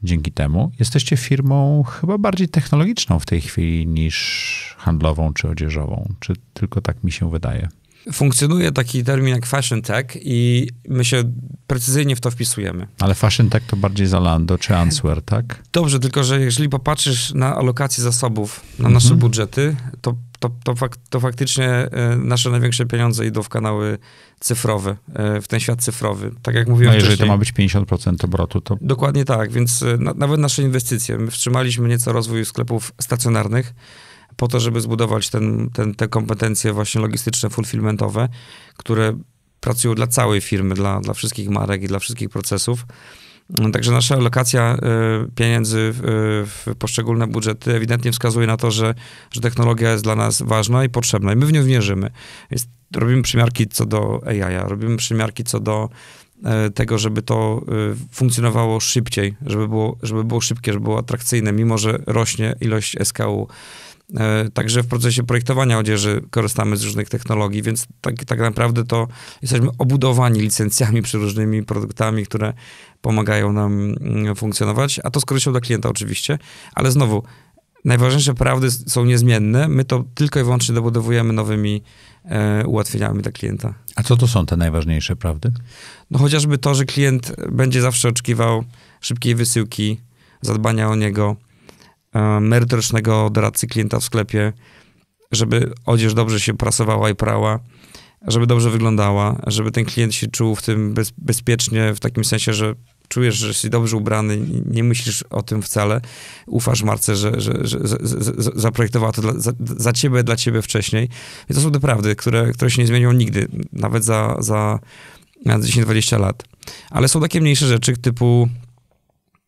dzięki temu. Jesteście firmą chyba bardziej technologiczną w tej chwili niż handlową czy odzieżową. Czy tylko tak mi się wydaje? Funkcjonuje taki termin jak fashion tech i my się precyzyjnie w to wpisujemy. Ale fashion tech to bardziej Zalando czy Answer, tak? Dobrze, tylko że jeżeli popatrzysz na alokację zasobów, na mhm. nasze budżety, to to, to, fak, to faktycznie e, nasze największe pieniądze idą w kanały cyfrowe, e, w ten świat cyfrowy. Tak jak mówiłem no jeżeli to ma być 50% obrotu, to... Dokładnie tak, więc e, na, nawet nasze inwestycje. My wstrzymaliśmy nieco rozwój sklepów stacjonarnych, po to, żeby zbudować ten, ten, te kompetencje właśnie logistyczne, fulfillmentowe, które pracują dla całej firmy, dla, dla wszystkich marek i dla wszystkich procesów. No, także nasza alokacja y, pieniędzy w poszczególne budżety ewidentnie wskazuje na to, że, że technologia jest dla nas ważna i potrzebna i my w nią wierzymy. Więc robimy przymiarki co do AI, robimy przymiarki co do e, tego, żeby to e, funkcjonowało szybciej, żeby było, żeby było szybkie, żeby było atrakcyjne, mimo że rośnie ilość SKU. E, także w procesie projektowania odzieży korzystamy z różnych technologii, więc tak, tak naprawdę to jesteśmy obudowani licencjami przy różnymi produktami, które pomagają nam mm, funkcjonować, a to z korzyścią dla klienta oczywiście, ale znowu najważniejsze prawdy są niezmienne. My to tylko i wyłącznie dobudowujemy nowymi e, ułatwieniami dla klienta. A co to są te najważniejsze prawdy? No chociażby to, że klient będzie zawsze oczekiwał szybkiej wysyłki, zadbania o niego, E, merytorycznego doradcy klienta w sklepie, żeby odzież dobrze się prasowała i prała, żeby dobrze wyglądała, żeby ten klient się czuł w tym bez, bezpiecznie, w takim sensie, że czujesz, że jesteś dobrze ubrany, nie myślisz o tym wcale, ufasz Marce, że, że, że, że zaprojektowała to dla, za, za, ciebie, dla ciebie wcześniej. I to są te prawdy, które, które się nie zmienią nigdy, nawet za, za 10-20 lat. Ale są takie mniejsze rzeczy, typu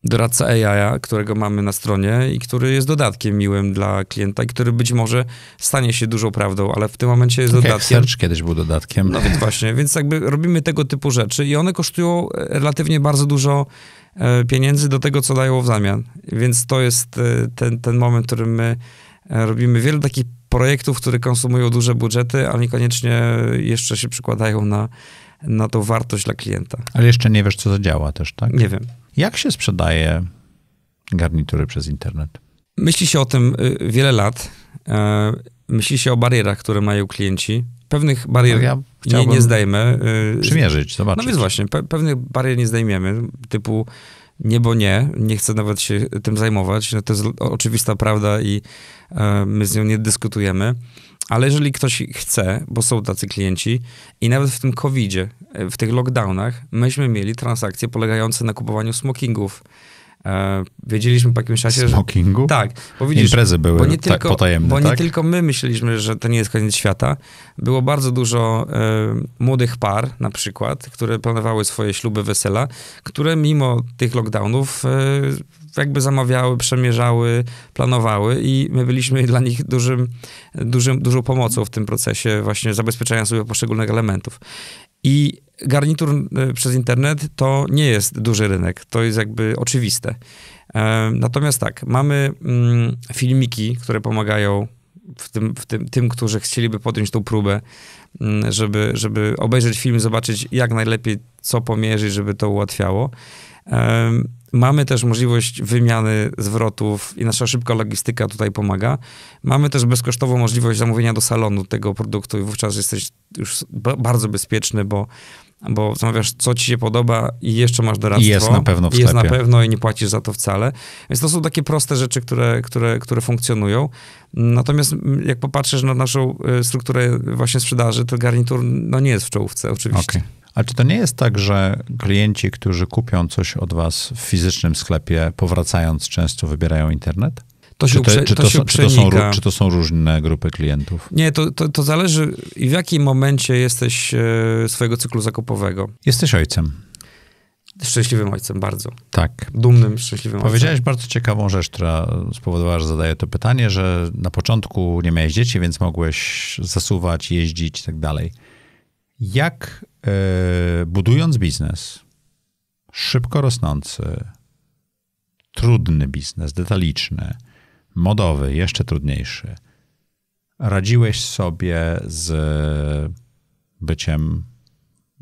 doradca AI, którego mamy na stronie i który jest dodatkiem miłym dla klienta i który być może stanie się dużą prawdą, ale w tym momencie jest tak dodatkiem. Jak kiedyś był dodatkiem. No więc właśnie, więc jakby robimy tego typu rzeczy i one kosztują e, relatywnie bardzo dużo e, pieniędzy do tego, co dają w zamian. Więc to jest e, ten, ten moment, w którym my robimy wiele takich projektów, które konsumują duże budżety, ale niekoniecznie jeszcze się przykładają na na tą wartość dla klienta. Ale jeszcze nie wiesz, co zadziała też, tak? Nie wiem. Jak się sprzedaje garnitury przez internet? Myśli się o tym y, wiele lat. E, myśli się o barierach, które mają klienci. Pewnych barier no ja nie, nie zdajemy. Y, przymierzyć, zobaczyć. No więc właśnie, pe pewnych barier nie zdejmiemy, typu nie, bo nie, nie chcę nawet się tym zajmować. No to jest oczywista prawda i e, my z nią nie dyskutujemy. Ale jeżeli ktoś chce, bo są tacy klienci i nawet w tym covidzie, e, w tych lockdownach, myśmy mieli transakcje polegające na kupowaniu smokingów. E, wiedzieliśmy po jakimś czasie, Smokingu? że... Tak. Bo widzisz, Imprezy były bo nie tak, potajemne, Bo tak? nie tylko my myśleliśmy, że to nie jest koniec świata. Było bardzo dużo e, młodych par na przykład, które planowały swoje śluby, wesela, które mimo tych lockdownów e, jakby zamawiały, przemierzały, planowały i my byliśmy dla nich dużym, dużym, dużą pomocą w tym procesie, właśnie zabezpieczając sobie poszczególnych elementów. I garnitur e, przez internet to nie jest duży rynek, to jest jakby oczywiste. E, natomiast tak, mamy mm, filmiki, które pomagają w tym, w tym, tym którzy chcieliby podjąć tą próbę, mm, żeby, żeby obejrzeć film, zobaczyć jak najlepiej, co pomierzyć, żeby to ułatwiało. E, Mamy też możliwość wymiany zwrotów i nasza szybka logistyka tutaj pomaga. Mamy też bezkosztową możliwość zamówienia do salonu tego produktu i wówczas jesteś już bardzo bezpieczny, bo, bo zamawiasz, co ci się podoba i jeszcze masz doradztwo. I jest na pewno w sklepie. Jest na pewno i nie płacisz za to wcale. Więc to są takie proste rzeczy, które, które, które funkcjonują. Natomiast mm, jak popatrzysz na naszą y, strukturę właśnie sprzedaży, to garnitur no, nie jest w czołówce oczywiście. Okay. A czy to nie jest tak, że klienci, którzy kupią coś od was w fizycznym sklepie, powracając często wybierają internet? To się, czy, to, czy, to, to są, czy, to są, czy, to są, różne grupy klientów? Nie, to, to, to zależy w jakim momencie jesteś e, swojego cyklu zakupowego. Jesteś ojcem. Szczęśliwym ojcem, bardzo. Tak. Dumnym, szczęśliwym Powiedziałeś bardzo ciekawą rzecz, która spowodowała, że zadaję to pytanie, że na początku nie miałeś dzieci, więc mogłeś zasuwać, jeździć i tak dalej. Jak E, budując biznes, szybko rosnący, trudny biznes, detaliczny, modowy, jeszcze trudniejszy, radziłeś sobie z byciem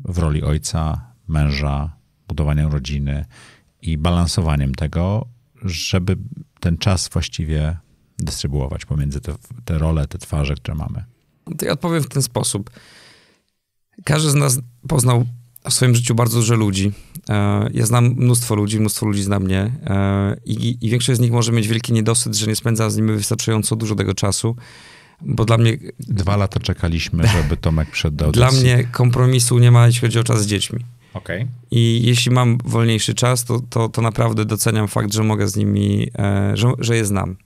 w roli ojca, męża, budowaniem rodziny i balansowaniem tego, żeby ten czas właściwie dystrybuować pomiędzy te, te role, te twarze, które mamy? To ja odpowiem w ten sposób. Każdy z nas poznał w swoim życiu bardzo dużo ludzi. E, ja znam mnóstwo ludzi, mnóstwo ludzi zna mnie e, i, i większość z nich może mieć wielki niedosyt, że nie spędza z nimi wystarczająco dużo tego czasu, bo dla mnie... Dwa lata czekaliśmy, [laughs] żeby Tomek przyszedł do Dla mnie kompromisu nie ma, jeśli chodzi o czas z dziećmi. Okay. I jeśli mam wolniejszy czas, to, to, to naprawdę doceniam fakt, że mogę z nimi, e, że, że je znam.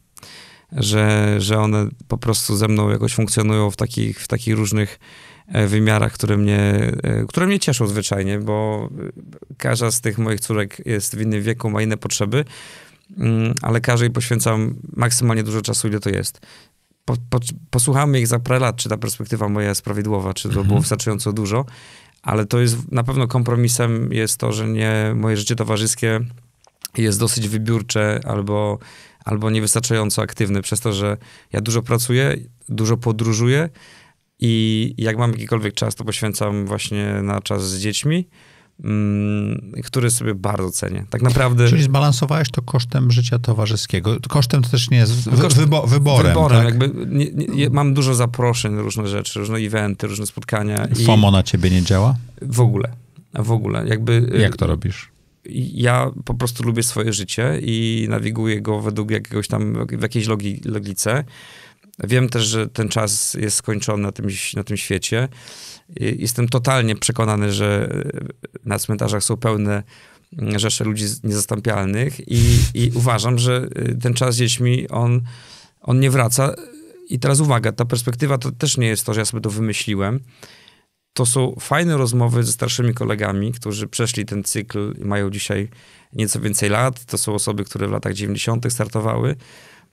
Że, że one po prostu ze mną jakoś funkcjonują w takich, w takich różnych E, wymiarach, które mnie, e, które mnie cieszą zwyczajnie, bo e, każda z tych moich córek jest w innym wieku, ma inne potrzeby, mm, ale każdej poświęcam maksymalnie dużo czasu, ile to jest. Po, po, posłuchamy ich za parę lat, czy ta perspektywa moja jest prawidłowa, czy to mhm. było wystarczająco dużo, ale to jest na pewno kompromisem jest to, że nie moje życie towarzyskie jest dosyć wybiórcze albo, albo niewystarczająco aktywne, przez to, że ja dużo pracuję, dużo podróżuję, i jak mam jakikolwiek czas, to poświęcam właśnie na czas z dziećmi, mm, który sobie bardzo cenię. Tak naprawdę... Czyli zbalansowałeś to kosztem życia towarzyskiego. Kosztem to też nie jest wy, Koszt, wybo wyborem. Wyborem. Tak? Jakby nie, nie, mam dużo zaproszeń, różne rzeczy, różne eventy, różne spotkania. FOMO na ciebie nie działa? W ogóle. W ogóle. Jakby... Y, jak to robisz? ja po prostu lubię swoje życie i nawiguję go według jakiegoś tam, w jakiejś logi, logice. Wiem też, że ten czas jest skończony na tym, na tym świecie. Jestem totalnie przekonany, że na cmentarzach są pełne rzesze ludzi niezastąpialnych i, i uważam, że y, ten czas z dziećmi, on, on nie wraca. I teraz uwaga, ta perspektywa to też nie jest to, że ja sobie to wymyśliłem. To są fajne rozmowy ze starszymi kolegami, którzy przeszli ten cykl i mają dzisiaj nieco więcej lat. To są osoby, które w latach 90. startowały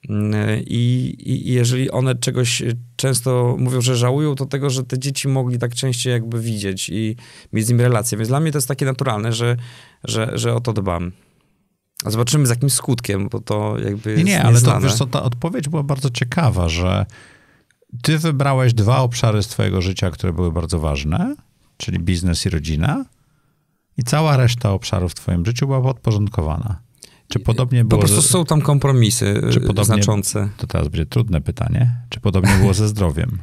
Mm, I, I, jeżeli one czegoś e, często mówią, że żałują, to tego, że te dzieci mogli tak częściej jakby widzieć i mieć z nim relacje. Więc dla mnie to jest takie naturalne, że, że, że o to dbam. Zobaczymy z jakim skutkiem, bo to jakby. Nie, nie, ale to, wiesz, to ta odpowiedź była bardzo ciekawa, że ty wybrałeś dwa obszary swojego życia, które były bardzo ważne, czyli biznes i rodzina, i cała reszta obszarów w twoim życiu była podporządkowana. Czy podobnie było... Po prostu są tam kompromisy e, czy podobnie, znaczące. To teraz będzie trudne pytanie. Czy podobnie było ze zdrowiem?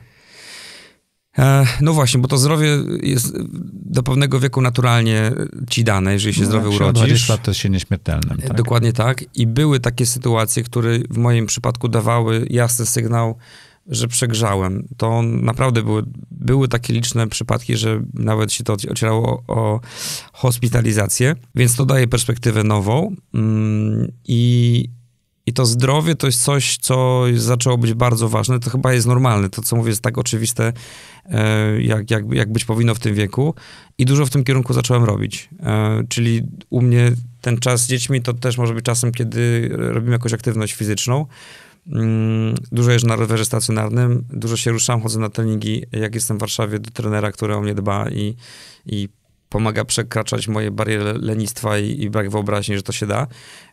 E, no właśnie, bo to zdrowie jest do pewnego wieku naturalnie ci dane, jeżeli się no, zdrowie urodzisz. 20 lat to jest się nieśmiertelnym. Tak? Dokładnie tak. I były takie sytuacje, które w moim przypadku dawały jasny sygnał, że przegrzałem. To naprawdę były, były takie liczne przypadki, że nawet się to ocierało o, o hospitalizację, więc to daje perspektywę nową. Mm, I i to zdrowie to jest coś, co zaczęło być bardzo ważne. To chyba jest normalne. To, co mówię, jest tak oczywiste, e, jak, jak, jak być powinno w tym wieku. I dużo w tym kierunku zacząłem robić. E, czyli u mnie ten czas z dziećmi to też może być czasem, kiedy robimy jakąś aktywność fizyczną. Mm, dużo jeżdżę na rowerze stacjonarnym, dużo się ruszam, chodzę na treningi, jak jestem w Warszawie, do trenera, który o mnie dba i, i pomaga przekraczać moje bariery lenistwa i, i brak wyobraźni, że to się da.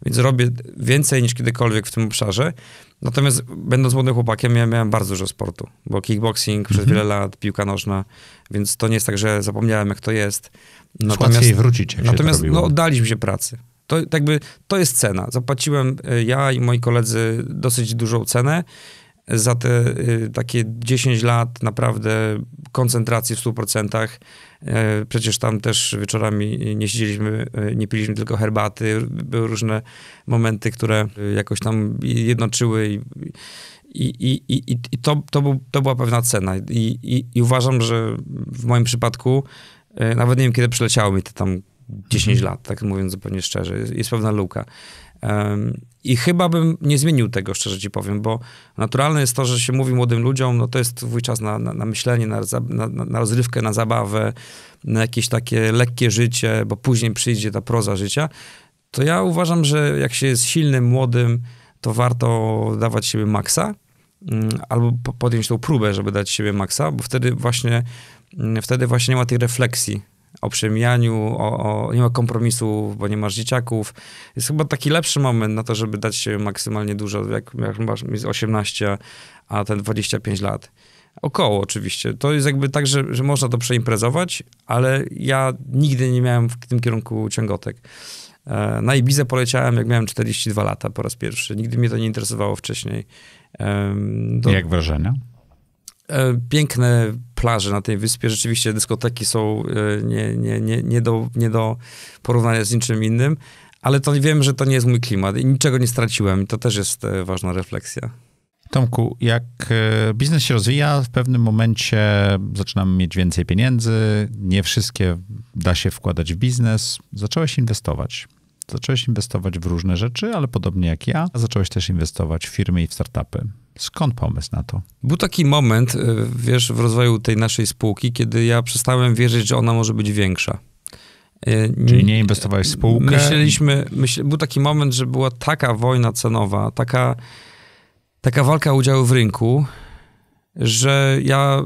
Więc robię więcej niż kiedykolwiek w tym obszarze. Natomiast będąc młodym chłopakiem, ja miałem bardzo dużo sportu, bo kickboxing przez mhm. wiele lat, piłka nożna, więc to nie jest tak, że zapomniałem, jak to jest. Natomiast, Łatwiej wrócić, jak Natomiast no, oddaliśmy się pracy. To, jakby, to jest cena. Zapłaciłem y, ja i moi koledzy dosyć dużą cenę za te y, takie 10 lat naprawdę koncentracji w 100%. Y, przecież tam też wieczorami nie siedzieliśmy, nie piliśmy tylko herbaty. Były różne momenty, które jakoś tam jednoczyły i, i, i, i, i to, to, był, to była pewna cena. I, i, I uważam, że w moim przypadku nawet nie wiem, kiedy przyleciały mi te tam 10 mhm. lat, tak mówiąc zupełnie szczerze. Jest, jest pewna luka. Um, I chyba bym nie zmienił tego, szczerze ci powiem, bo naturalne jest to, że się mówi młodym ludziom, no to jest twój czas na, na, na myślenie, na, na, na rozrywkę, na zabawę, na jakieś takie lekkie życie, bo później przyjdzie ta proza życia. To ja uważam, że jak się jest silnym, młodym, to warto dawać siebie maksa, mm, albo podjąć tą próbę, żeby dać siebie maksa, bo wtedy właśnie, mm, wtedy właśnie nie ma tej refleksji, o przemijaniu, o, o, nie ma kompromisu, bo nie masz dzieciaków. Jest chyba taki lepszy moment na to, żeby dać się maksymalnie dużo, jak, jak masz 18, a ten 25 lat. Około oczywiście. To jest jakby tak, że, że można to przeimprezować, ale ja nigdy nie miałem w tym kierunku ciągotek. E, na Ibizę poleciałem, jak miałem 42 lata po raz pierwszy. Nigdy mnie to nie interesowało wcześniej. Do... Jak wrażenia? E, piękne plaże na tej wyspie. Rzeczywiście dyskoteki są e, nie, nie, nie, nie, do, nie do porównania z niczym innym, ale to wiem, że to nie jest mój klimat i niczego nie straciłem. I to też jest e, ważna refleksja. Tomku, jak biznes się rozwija, w pewnym momencie zaczynamy mieć więcej pieniędzy, nie wszystkie da się wkładać w biznes. Zacząłeś inwestować. Zacząłeś inwestować w różne rzeczy, ale podobnie jak ja, zacząłeś też inwestować w firmy i w startupy. Skąd pomysł na to? Był taki moment, y, wiesz, w rozwoju tej naszej spółki, kiedy ja przestałem wierzyć, że ona może być większa. Y, Czyli nie inwestowałeś w spółkę? Myśleliśmy, myśl, był taki moment, że była taka wojna cenowa, taka, taka walka o udziały w rynku, że ja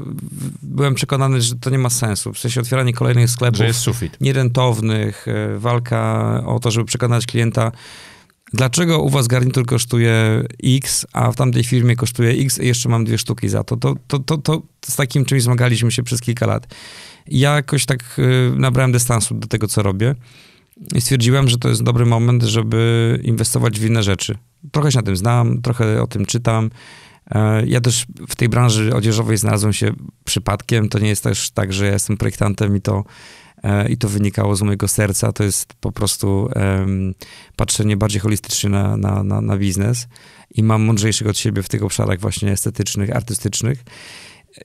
byłem przekonany, że to nie ma sensu. W sensie otwieranie kolejnych sklepów nierentownych, e, walka o to, żeby przekonać klienta, dlaczego u was garnitur kosztuje X, a w tamtej firmie kosztuje X i jeszcze mam dwie sztuki za to. To, to, to, to z takim czymś zmagaliśmy się przez kilka lat. Ja jakoś tak e, nabrałem dystansu do tego, co robię i stwierdziłem, że to jest dobry moment, żeby inwestować w inne rzeczy. Trochę się na tym znam, trochę o tym czytam ja też w tej branży odzieżowej znalazłem się przypadkiem. To nie jest też tak, że ja jestem projektantem i to, e, i to wynikało z mojego serca. To jest po prostu um, patrzenie bardziej holistycznie na, na, na, na biznes i mam mądrzejszych od siebie w tych obszarach właśnie estetycznych, artystycznych.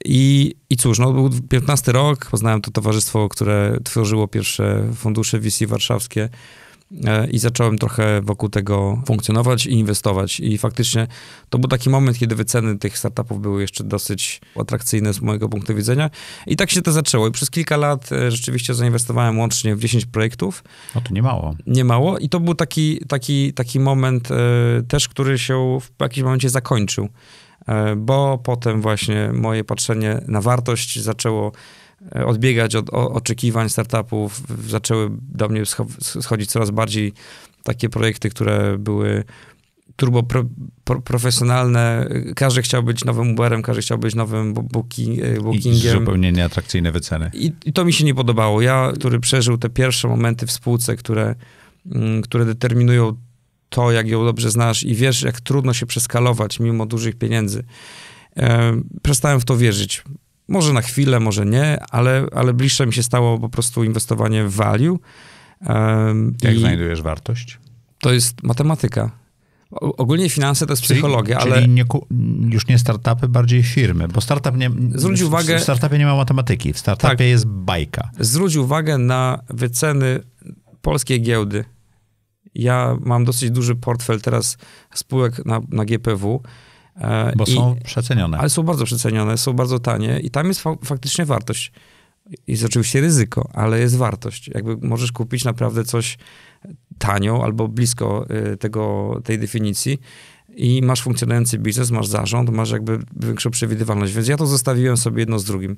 I, I cóż, no był 15 rok, poznałem to towarzystwo, które tworzyło pierwsze fundusze VC warszawskie. E, i zacząłem trochę wokół tego funkcjonować i inwestować. I faktycznie to był taki moment, kiedy wyceny tych startupów były jeszcze dosyć atrakcyjne z mojego punktu widzenia. I tak się to zaczęło. I przez kilka lat e, rzeczywiście zainwestowałem łącznie w 10 projektów. No to nie mało. Nie mało. I to był taki, taki, taki moment e, też, który się w jakimś momencie zakończył. Bo potem właśnie moje patrzenie na wartość zaczęło E, odbiegać od oczekiwań startupów. Zaczęły do mnie schodzić coraz bardziej takie projekty, które były turbo pro, pro, profesjonalne. Każdy chciał być nowym Uberem, każdy chciał być nowym booking, e, bookingiem. I zupełnie nieatrakcyjne wyceny. I, I, to mi się nie podobało. Ja, który przeżył te pierwsze momenty w spółce, które, mm, które determinują to, jak ją dobrze znasz i wiesz, jak trudno się przeskalować mimo dużych pieniędzy. E, przestałem w to wierzyć. Może na chwilę, może nie, ale, ale bliższe mi się stało po prostu inwestowanie w value. Um, Jak znajdujesz wartość? To jest matematyka. Ogólnie finanse to jest czyli, psychologia, czyli ale... już nie startupy, bardziej firmy, bo startup nie... Zwróć uwagę... W startupie nie ma matematyki, w startupie tak, jest bajka. Zwróć uwagę na wyceny polskiej giełdy. Ja mam dosyć duży portfel teraz spółek na, na GPW. E, Bo I, są przecenione. Ale są bardzo przecenione, są bardzo tanie i tam jest fa faktycznie wartość. Jest oczywiście ryzyko, ale jest wartość. Jakby możesz kupić naprawdę coś tanio albo blisko e, tego, tej definicji i masz funkcjonujący biznes, masz zarząd, masz jakby większą przewidywalność. Więc ja to zostawiłem sobie jedno z drugim.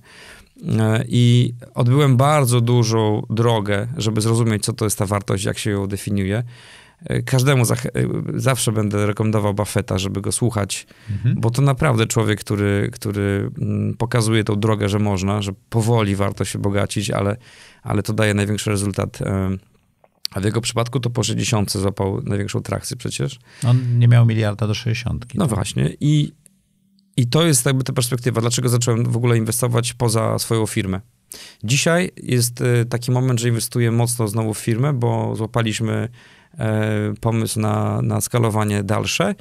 E, I odbyłem bardzo dużą drogę, żeby zrozumieć, co to jest ta wartość, jak się ją definiuje. E, każdemu e, zawsze będę rekomendował Buffetta, żeby go słuchać, mhm. bo to naprawdę człowiek, który, który mm, pokazuje tą drogę, że można, że powoli warto się bogacić, ale, ale to daje największy rezultat. E, a w jego przypadku to po 60 złapał największą trakcję przecież. On nie miał miliarda do 60. No tak? właśnie. I, I to jest jakby ta perspektywa, dlaczego zacząłem w ogóle inwestować poza swoją firmę. Dzisiaj jest taki moment, że inwestuję mocno znowu w firmę, bo złapaliśmy E, pomysł na, na skalowanie dalsze.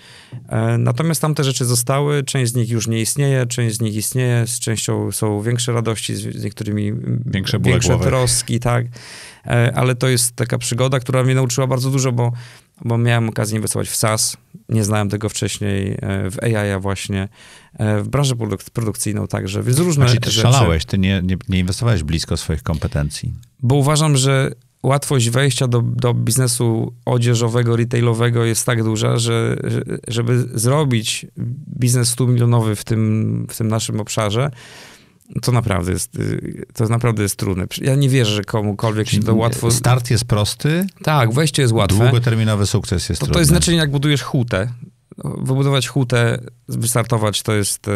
E, natomiast tamte rzeczy zostały, część z nich już nie istnieje, część z nich istnieje, z częścią są większe radości, z niektórymi większe, większe troski, tak. E, ale to jest taka przygoda, która mnie nauczyła bardzo dużo, bo, bo miałem okazję inwestować w SaaS, nie znałem tego wcześniej, w AI właśnie, w branżę produk produkcyjną także, więc znaczy, różne znaczy, ty rzeczy. szalałeś, ty nie, nie, nie inwestowałeś blisko swoich kompetencji. Bo uważam, że łatwość wejścia do, do biznesu odzieżowego, retailowego jest tak duża, że żeby zrobić biznes 100 milionowy w tym, w tym naszym obszarze, to naprawdę jest, to naprawdę jest trudne. Ja nie wierzę, że komukolwiek Czyli się to łatwo... Start jest prosty? Tak, wejście jest łatwe. Długoterminowy sukces jest to, trudny. To jest znaczenie, jak budujesz hutę. Wybudować hutę, wystartować to jest e,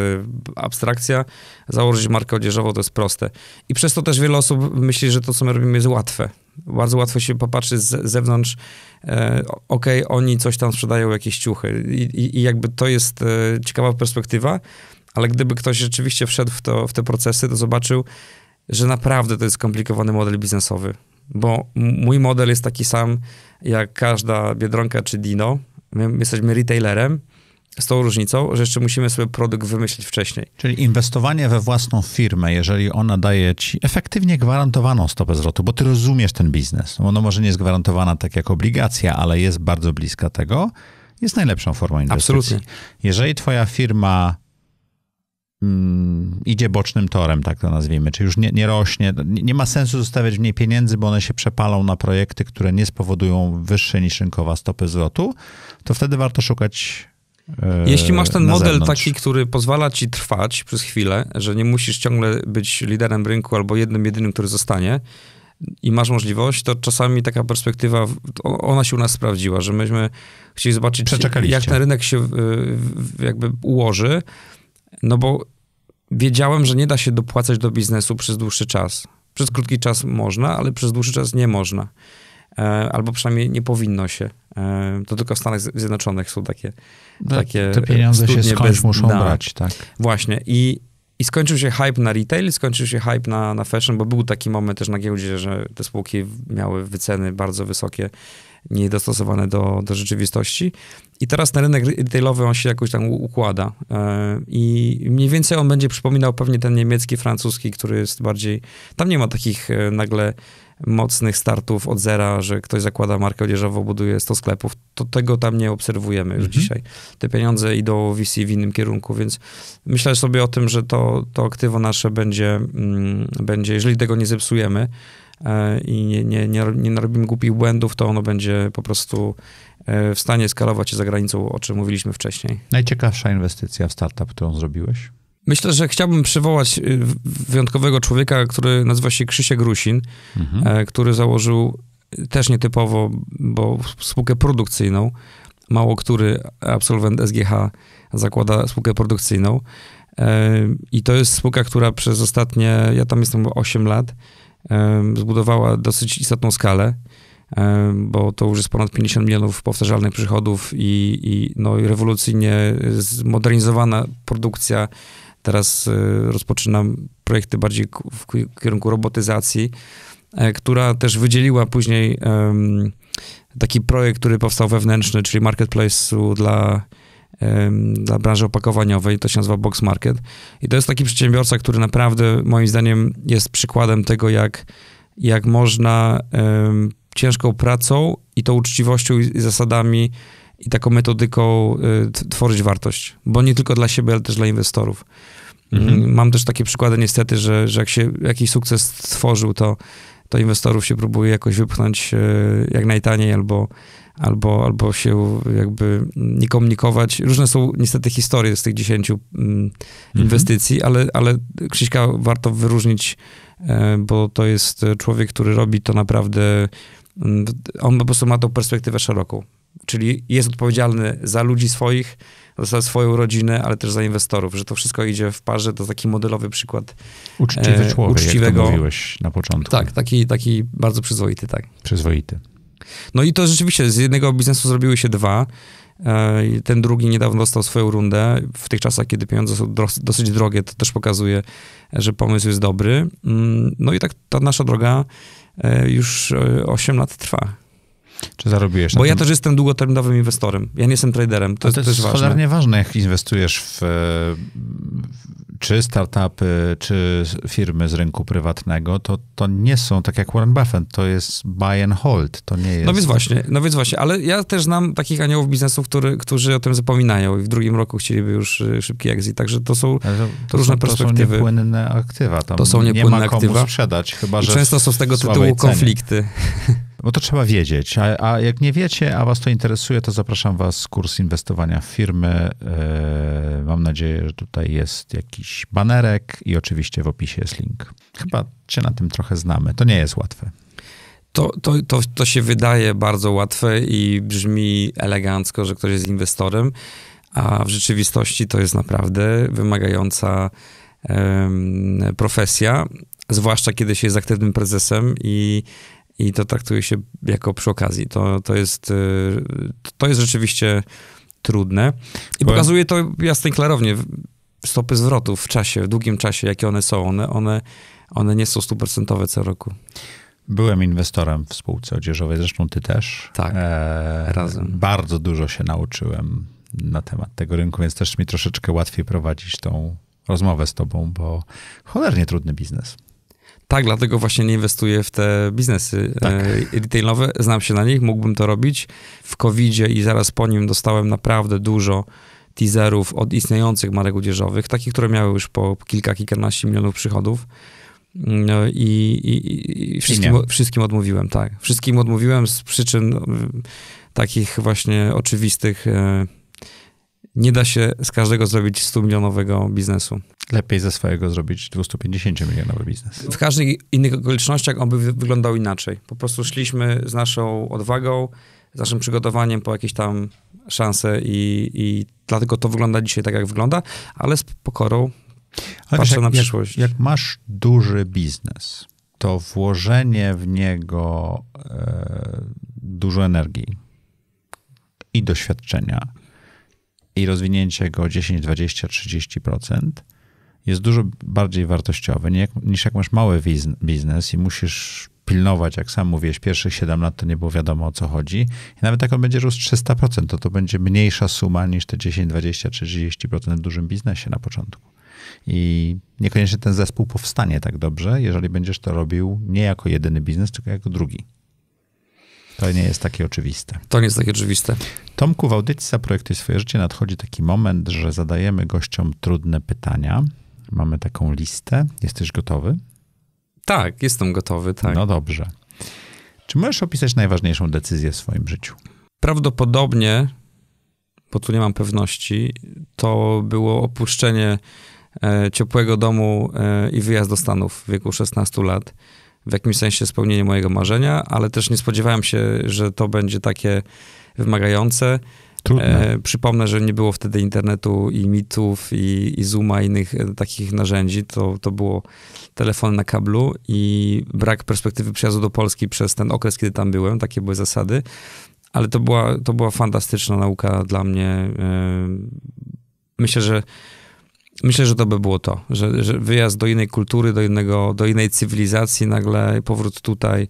abstrakcja, założyć markę odzieżową to jest proste. I przez to też wiele osób myśli, że to, co my robimy, jest łatwe. Bardzo łatwo się popatrzy z zewnątrz, e, okej, okay, oni coś tam sprzedają, jakieś ciuchy. I, i jakby to jest e, ciekawa perspektywa, ale gdyby ktoś rzeczywiście wszedł w, to, w te procesy, to zobaczył, że naprawdę to jest skomplikowany model biznesowy. Bo mój model jest taki sam jak każda biedronka czy dino, My jesteśmy retailerem z tą różnicą, że jeszcze musimy sobie produkt wymyślić wcześniej. Czyli inwestowanie we własną firmę, jeżeli ona daje ci efektywnie gwarantowaną stopę zwrotu, bo ty rozumiesz ten biznes. Ono może nie jest gwarantowana tak jak obligacja, ale jest bardzo bliska tego. Jest najlepszą formą inwestycji. Absolutnie. Jeżeli twoja firma Mm, idzie bocznym torem, tak to nazwijmy, czy już nie, nie rośnie. Nie ma sensu zostawiać w niej pieniędzy, bo one się przepalą na projekty, które nie spowodują wyższej niż rynkowa stopy zwrotu, to wtedy warto szukać e, jeśli masz ten model zewnątrz. taki, który pozwala ci trwać przez chwilę, że nie musisz ciągle być liderem rynku albo jednym, jedynym, który zostanie i masz możliwość, to czasami taka perspektywa, ona się u nas sprawdziła, że myśmy chcieli zobaczyć, jak ten rynek się jakby ułoży no bo wiedziałem, że nie da się dopłacać do biznesu przez dłuższy czas. Przez krótki czas można, ale przez dłuższy czas nie można. E, albo przynajmniej nie powinno się. E, to tylko w Stanach Zjednoczonych są takie. takie te pieniądze się skądś bez, muszą na, brać, tak. Właśnie. I, I skończył się hype na retail, skończył się hype na, na fashion, bo był taki moment też na giełdzie, że te spółki miały wyceny bardzo wysokie, niedostosowane do, do rzeczywistości. I teraz na rynek retailowy on się jakoś tam układa. E, I mniej więcej on będzie przypominał pewnie ten niemiecki, francuski, który jest bardziej. Tam nie ma takich e, nagle mocnych startów od zera, że ktoś zakłada markę odzieżową, buduje 100 sklepów. To tego tam nie obserwujemy już mhm. dzisiaj. Te pieniądze idą VC w innym kierunku, więc myślę sobie o tym, że to, to aktywo nasze będzie, mm, będzie, jeżeli tego nie zepsujemy, e, i nie, nie, nie, nie narobimy głupich błędów, to ono będzie po prostu E, w stanie skalować się za granicą, o czym mówiliśmy wcześniej. Najciekawsza inwestycja w startup, którą zrobiłeś? Myślę, że chciałbym przywołać y, wyjątkowego człowieka, który nazywa się Krzysiek Rusin, mhm. E, który założył y, też nietypowo, bo spółkę produkcyjną. Mało który absolwent SGH zakłada spółkę produkcyjną. E, I to jest spółka, która przez ostatnie, ja tam jestem 8 lat, zbudowała dosyć istotną skalę bo to już jest ponad 50 milionów powtarzalnych przychodów i, i no, rewolucyjnie zmodernizowana produkcja. Teraz e, rozpoczynam projekty bardziej w kierunku robotyzacji, e, która też wydzieliła później taki projekt, który powstał wewnętrzny, czyli marketplace dla dla branży opakowaniowej, to się nazywa Box Market. I to jest taki przedsiębiorca, który naprawdę moim zdaniem jest przykładem tego, jak, jak można ciężką pracą i tą uczciwością i zasadami i taką metodyką y, tworzyć wartość. Bo nie tylko dla siebie, ale też dla inwestorów. Mhm. Mm, mam też takie przykłady niestety, że, że jak się jakiś sukces stworzył, to, to inwestorów się próbuje jakoś wypchnąć y, jak najtaniej albo, albo, albo się jakby nie komunikować. Różne są niestety historie z tych dziesięciu mm, mhm. inwestycji, mhm. ale, ale Krzyśka warto wyróżnić, y, bo to jest człowiek, który robi to naprawdę on po prostu ma tą perspektywę szeroką. Czyli jest odpowiedzialny za ludzi swoich, za swoją rodzinę, ale też za inwestorów, że to wszystko idzie w parze. To taki modelowy przykład Uczciwy e, człowiek, uczciwego. Jak mówiłeś na początku. Tak, taki, taki bardzo przyzwoity, tak. Przyzwoity. No i to rzeczywiście, z jednego biznesu zrobiły się dwa. E, ten drugi niedawno dostał swoją rundę. W tych czasach, kiedy pieniądze są dosyć drogie, to też pokazuje, że pomysł jest dobry. Mm, no i tak ta nasza droga E, już 8 e, lat trwa. Czy zarobiłeś? Bo ja też jestem długoterminowym inwestorem. Ja nie jestem traderem. To, jest, to jest też ważne. cholernie ważne, jak inwestujesz w, e, czy startupy, czy firmy z rynku prywatnego, to, to nie są tak jak Warren Buffett, to jest buy and hold, to nie jest... No więc właśnie, no więc właśnie, ale ja też znam takich aniołów biznesu, który, którzy o tym zapominają i w drugim roku chcieliby już e, szybki exit, także to są to, to różne są, to perspektywy. To są niepłynne aktywa, Tam to są niepłynne aktywa. nie ma komu aktywa. sprzedać, chyba, I że... Często są z tego tytułu cenie. konflikty. [laughs] bo to trzeba wiedzieć. A, a, jak nie wiecie, a was to interesuje, to zapraszam was kurs inwestowania w firmy. Yy, mam nadzieję, że tutaj jest jakiś banerek i oczywiście w opisie jest link. Chyba się na tym trochę znamy. To nie jest łatwe. To, to, to, to się wydaje bardzo łatwe i brzmi elegancko, że ktoś jest inwestorem, a w rzeczywistości to jest naprawdę wymagająca profesja, zwłaszcza kiedy się jest aktywnym prezesem i i to traktuje się jako przy okazji. To, to, jest, y, to jest rzeczywiście trudne. I pokazuje to jasno i klarownie. Stopy zwrotu w czasie, w długim czasie, jakie one są. One, one, one nie są stuprocentowe co roku. Byłem inwestorem w spółce odzieżowej, zresztą ty też. Tak, e, razem. Bardzo dużo się nauczyłem na temat tego rynku, więc też mi troszeczkę łatwiej prowadzić tą rozmowę z tobą, bo cholernie trudny biznes. Tak, dlatego właśnie nie inwestuję w te biznesy e, tak. retailowe. Znam się na nich, mógłbym to robić. W covidzie i zaraz po nim dostałem naprawdę dużo teaserów od istniejących marek odzieżowych, takich, które miały już po kilka, kilkanaście milionów przychodów. No i, i, i wszystkim, wszystkim odmówiłem, tak. Wszystkim odmówiłem z przyczyn mm, takich właśnie oczywistych e, nie da się z każdego zrobić 100 milionowego biznesu. Lepiej ze swojego zrobić 250 milionowy biznes. W każdych innych okolicznościach on by wyglądał inaczej. Po prostu szliśmy z naszą odwagą, z naszym przygotowaniem po jakieś tam szanse i, i dlatego to wygląda dzisiaj tak, jak wygląda, ale z pokorą ale patrzę jak, na przyszłość. Jak, jak masz duży biznes, to włożenie w niego e, dużo energii i doświadczenia i rozwinięcie go 10, 20, 30% jest dużo bardziej wartościowe niż jak masz mały biznes i musisz pilnować, jak sam mówiłeś, pierwszych 7 lat to nie było wiadomo o co chodzi. I nawet jak on będzie rósł 300%, to to będzie mniejsza suma niż te 10, 20 30 30% w dużym biznesie na początku. I niekoniecznie ten zespół powstanie tak dobrze, jeżeli będziesz to robił nie jako jedyny biznes, tylko jako drugi. To nie jest takie oczywiste. To nie jest takie oczywiste. Tomku, w audycji Zaprojektuj swoje życie nadchodzi taki moment, że zadajemy gościom trudne pytania. Mamy taką listę. Jesteś gotowy? Tak, jestem gotowy, tak. No dobrze. Czy możesz opisać najważniejszą decyzję w swoim życiu? Prawdopodobnie, bo tu nie mam pewności, to było opuszczenie e, ciepłego domu e, i wyjazd do Stanów w wieku 16 lat w jakimś sensie spełnienie mojego marzenia, ale też nie spodziewałem się, że to będzie takie wymagające. E, przypomnę, że nie było wtedy internetu i mitów, i, i Zooma, i innych e, takich narzędzi. To, to było telefon na kablu i brak perspektywy przyjazdu do Polski przez ten okres, kiedy tam byłem. Takie były zasady. Ale to była, to była fantastyczna nauka dla mnie. E, myślę, że Myślę, że to by było to, że, że wyjazd do innej kultury, do, innego, do innej cywilizacji, nagle powrót tutaj,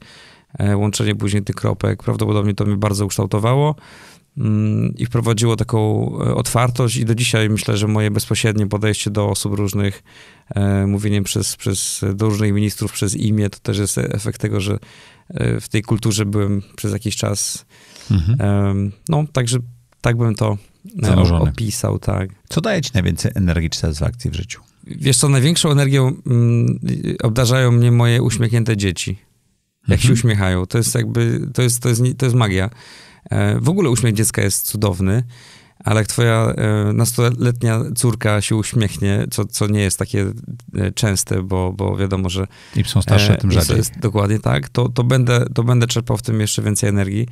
e, łączenie później tych kropek, prawdopodobnie to mnie bardzo ukształtowało mm, i wprowadziło taką e, otwartość i do dzisiaj myślę, że moje bezpośrednie podejście do osób różnych, e, mówienie przez, przez do różnych ministrów przez imię, to też jest efekt tego, że w tej kulturze byłem przez jakiś czas. Mhm. No, także tak bym to opisał, tak. Co daje ci najwięcej energii czy satysfakcji w życiu? Wiesz co, największą energią mm, obdarzają mnie moje uśmiechnięte dzieci. Jak mhm. się uśmiechają. To jest jakby, to jest, to jest, to jest magia. E, w ogóle uśmiech dziecka jest cudowny ale jak twoja e, nastoletnia córka się uśmiechnie, co, co nie jest takie e, częste, bo, bo wiadomo, że... Im są starsze, e, tym rzadziej. Jest, dokładnie tak, to, to, będę, to będę czerpał w tym jeszcze więcej energii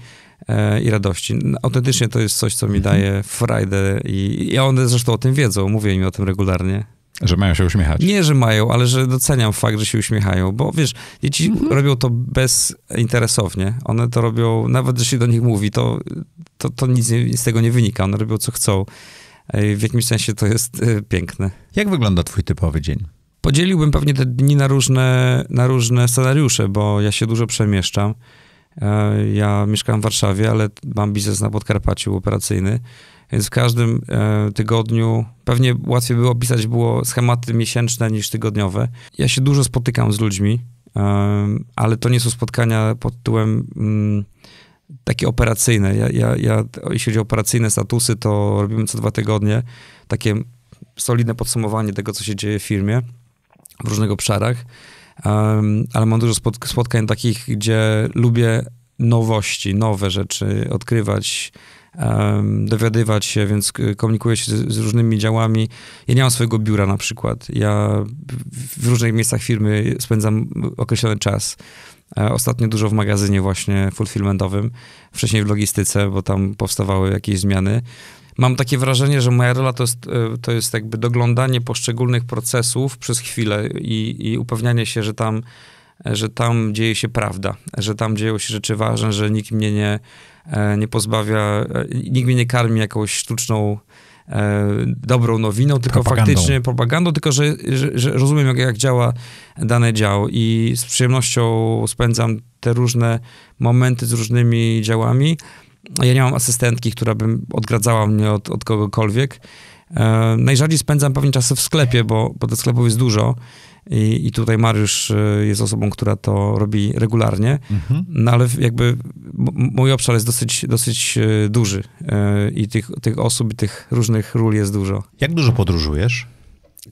e, i radości. Autentycznie to jest coś, co mi mhm. daje frajdę i, i one zresztą o tym wiedzą, mówię im o tym regularnie. Że mają się uśmiechać. Nie, że mają, ale że doceniam fakt, że się uśmiechają, bo wiesz, dzieci mhm. robią to bezinteresownie. One to robią, nawet że się do nich mówi, to, to, to nic, nic z tego nie wynika. One robią co chcą. W jakimś sensie to jest e, piękne. Jak wygląda twój typowy dzień? Podzieliłbym pewnie te dni na różne, na różne scenariusze, bo ja się dużo przemieszczam. E, ja mieszkam w Warszawie, ale mam biznes na Podkarpaciu operacyjny. Więc w każdym e, tygodniu pewnie łatwiej było pisać było schematy miesięczne niż tygodniowe. Ja się dużo spotykam z ludźmi, e, ale to nie są spotkania pod tytułem mm, takie operacyjne. Ja, ja, ja, jeśli chodzi o operacyjne statusy, to robimy co dwa tygodnie takie solidne podsumowanie tego, co się dzieje w firmie w różnych obszarach. Um, ale mam dużo spotkań takich, gdzie lubię nowości, nowe rzeczy odkrywać, dowiadywać się, więc y, komunikuję się z, z, różnymi działami. Ja nie mam swojego biura na przykład. Ja w różnych miejscach firmy spędzam określony czas. E, ostatnio dużo w magazynie właśnie fulfillmentowym, wcześniej w logistyce, bo tam powstawały jakieś zmiany. Mam takie wrażenie, że moja rola to jest, e, to jest jakby doglądanie poszczególnych procesów przez chwilę i, i upewnianie się, że tam, że tam dzieje się prawda, że tam dzieją się rzeczy ważne, że nikt mnie nie, E, nie pozbawia, e, nikt mnie nie karmi jakąś sztuczną e, dobrą nowiną, tylko propagandą. faktycznie propagandą, tylko że, że, że rozumiem, jak, jak, działa dany dział i z przyjemnością spędzam te różne momenty z różnymi działami. Ja nie mam asystentki, która by odgradzała mnie od, od kogokolwiek. E, najrzadziej spędzam pewnie czasy w sklepie, bo, bo tych sklepów jest dużo i, I tutaj Mariusz y, jest osobą, która to robi regularnie, mhm. no ale jakby mój obszar jest dosyć, dosyć y, duży y, i tych, tych osób, i tych różnych ról jest dużo. Jak dużo podróżujesz?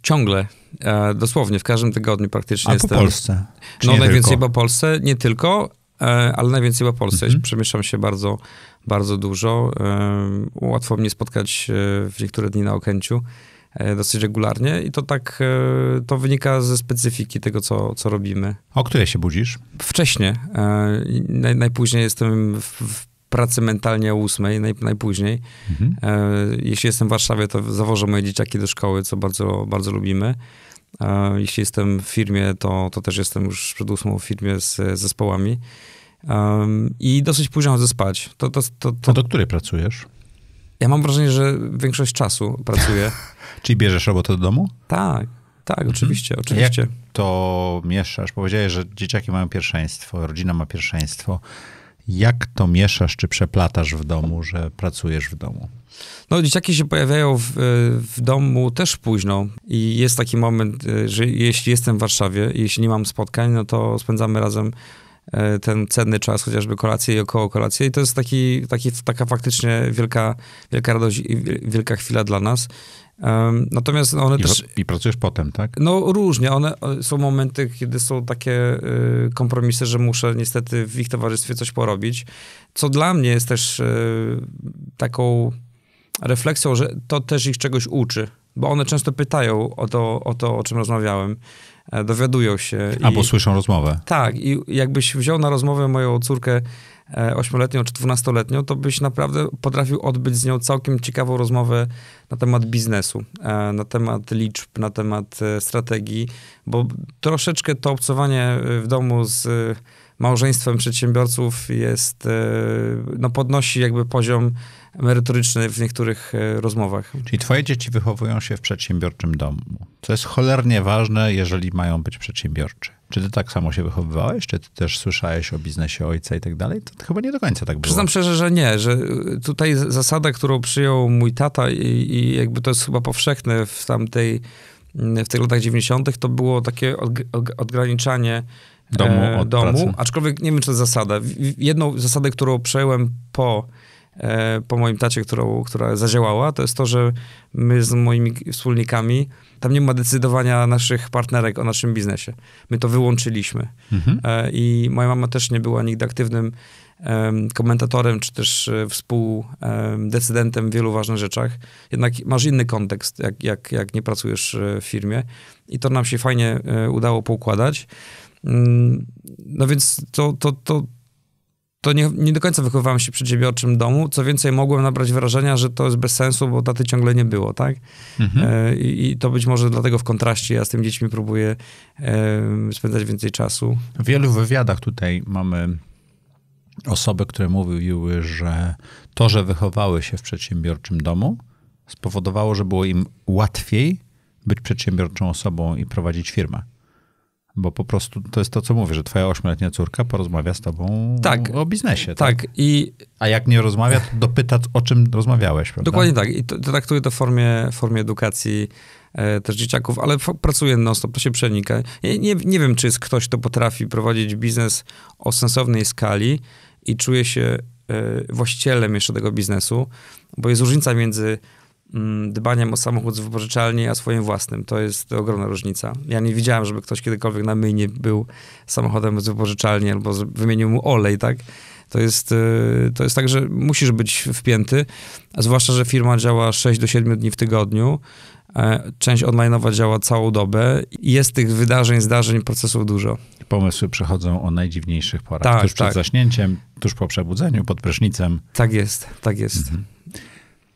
Ciągle. E, dosłownie, w każdym tygodniu praktycznie A jestem. po Polsce? no najwięcej tylko? po Polsce, nie tylko, e, ale najwięcej po Polsce. Mhm. Przemieszczam się bardzo, bardzo dużo. E, łatwo mnie spotkać w niektóre dni na Okęciu E, dosyć regularnie i to tak, e, to wynika ze specyfiki tego, co, co robimy. O której się budzisz? Wcześnie. E, naj, najpóźniej jestem w, w pracy mentalnie o ósmej, naj, najpóźniej. Mhm. Jeśli jestem w Warszawie, to zawożę moje dzieciaki do szkoły, co bardzo, bardzo lubimy. Jeśli jestem w firmie, to, to też jestem już przed ósmą w firmie z zespołami. I dosyć późno chodzę spać. To, to, to, to... A do której pracujesz? Ja mam wrażenie, że większość czasu pracuję. [laughs] Czyli bierzesz robotę do domu? Tak, tak, mhm. oczywiście, oczywiście. Jak to mieszasz? Powiedziałeś, że dzieciaki mają pierwszeństwo, rodzina ma pierwszeństwo. Jak to mieszasz, czy przeplatasz w domu, że pracujesz w domu? No, dzieciaki się pojawiają w, e, w, domu też późno i jest taki moment, e, że jeśli jestem w Warszawie, jeśli nie mam spotkań, no to spędzamy razem E, ten cenny czas, chociażby kolację i około kolację. I to jest taki, taki, taka faktycznie wielka, wielka radość i wielka chwila dla nas. Natomiast no one I, też... I pracujesz potem, tak? No różnie. One e, są momenty, kiedy są takie e, kompromisy, że muszę niestety w ich towarzystwie coś porobić. Co dla mnie jest też taką refleksją, że to też ich czegoś uczy. Bo one często pytają o to, o, to, o czym rozmawiałem. E, dowiadują się. Albo I, słyszą rozmowę. Tak, i jakbyś wziął na rozmowę moją córkę e, ośmioletnią czy dwunastoletnią, to byś naprawdę potrafił odbyć z nią całkiem ciekawą rozmowę na temat biznesu, e, na temat liczb, na temat strategii, bo troszeczkę to obcowanie w domu z małżeństwem przedsiębiorców jest, no podnosi jakby poziom merytoryczny w niektórych e, rozmowach. Czyli twoje dzieci wychowują się w przedsiębiorczym domu, co jest cholernie ważne, jeżeli mają być przedsiębiorczy. Czy ty tak samo się wychowywałeś? Czy ty też słyszałeś o biznesie ojca i tak dalej? To chyba nie do końca tak było. Przyznam szczerze, że nie, że e, tutaj zasada, którą przyjął mój tata i, i jakby to jest chyba powszechne w tamtej, mm, w tych latach 90., to było takie od, od, odgraniczanie domu, e, od domu. aczkolwiek nie wiem, czy to jest zasada. Jedną zasadę, którą przejąłem po E, po moim tacie, którą, która zadziałała, to jest to, że my z moimi wspólnikami, tam nie ma decydowania naszych partnerek o naszym biznesie. My to wyłączyliśmy. Mhm. E, I moja mama też nie była nigdy aktywnym komentatorem, czy też e, współdecydentem w wielu ważnych rzeczach. Jednak masz inny kontekst, jak, jak, jak nie pracujesz w firmie. I to nam się fajnie udało poukładać. Mm, no więc to, to, to, to nie, nie do końca wychowywałem się w przedsiębiorczym domu. Co więcej, mogłem nabrać wrażenia, że to jest bez sensu, bo taty ciągle nie było, tak? Mhm. E, I to być może dlatego w kontraście ja z tym dziećmi próbuję e, spędzać więcej czasu. W wielu wywiadach tutaj mamy osoby, które mówiły, że to, że wychowały się w przedsiębiorczym domu, spowodowało, że było im łatwiej być przedsiębiorczą osobą i prowadzić firmę. Bo po prostu to jest to, co mówię, że twoja ośmioletnia córka porozmawia z tobą tak, o biznesie. Tak? tak? i... A jak nie rozmawia, to dopyta, o czym rozmawiałeś, prawda? Dokładnie tak. I to, to traktuję to w formie, formie edukacji e, też dzieciaków, ale pracuję no stop, to się przenika. Nie, nie, nie wiem, czy jest ktoś, kto potrafi prowadzić biznes o sensownej skali i czuje się e, właścicielem jeszcze tego biznesu, bo jest różnica między Mm, dbaniem o samochód z wypożyczalni, a swoim własnym. To jest ogromna różnica. Ja nie widziałem, żeby ktoś kiedykolwiek na myjnie był samochodem z wypożyczalni albo wymienił mu olej, tak? To jest, y, to jest tak, że musisz być wpięty, a zwłaszcza, że firma działa 6 do 7 dni w tygodniu, e, część online'owa działa całą dobę. Jest tych wydarzeń, zdarzeń, procesów dużo. Pomysły przychodzą o najdziwniejszych porach. Tak, tuż tak. przed zaśnięciem, tuż po przebudzeniu, pod prysznicem. Tak jest, tak jest. Mhm.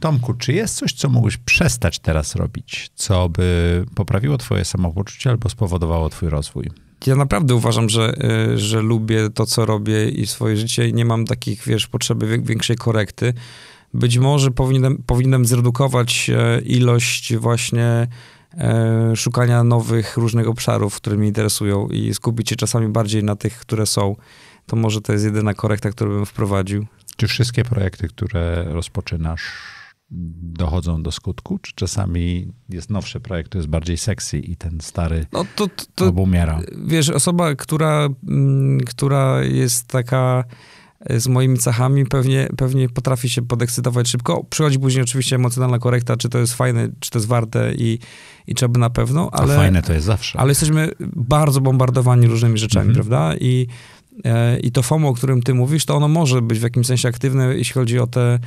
Tomku, czy jest coś, co mógłbyś przestać teraz robić, co by poprawiło twoje samopoczucie albo spowodowało twój rozwój? ja naprawdę uważam, że, y, że lubię to, co robię i swoje życie i nie mam takich, wiesz, potrzeby większej korekty. Być może powinienem, powinienem zredukować e, ilość właśnie e, szukania nowych, różnych obszarów, które mnie interesują i skupić się czasami bardziej na tych, które są. To może to jest jedyna korekta, którą bym wprowadził. Czy wszystkie projekty, które rozpoczynasz, dochodzą do skutku, czy czasami jest nowszy projekt, który jest bardziej sexy i ten stary no to, to, to obumiera? Wiesz, osoba, która, mm, która jest taka e, z moimi cechami, pewnie, pewnie potrafi się podekscytować szybko. Przychodzi później oczywiście emocjonalna korekta, czy to jest fajne, czy to jest warte i, i trzeba na pewno, ale... A fajne to jest zawsze. Ale jesteśmy bardzo bombardowani różnymi rzeczami, mhm. prawda? I, e, i to FOMO, o którym ty mówisz, to ono może być w jakimś sensie aktywne, jeśli chodzi o te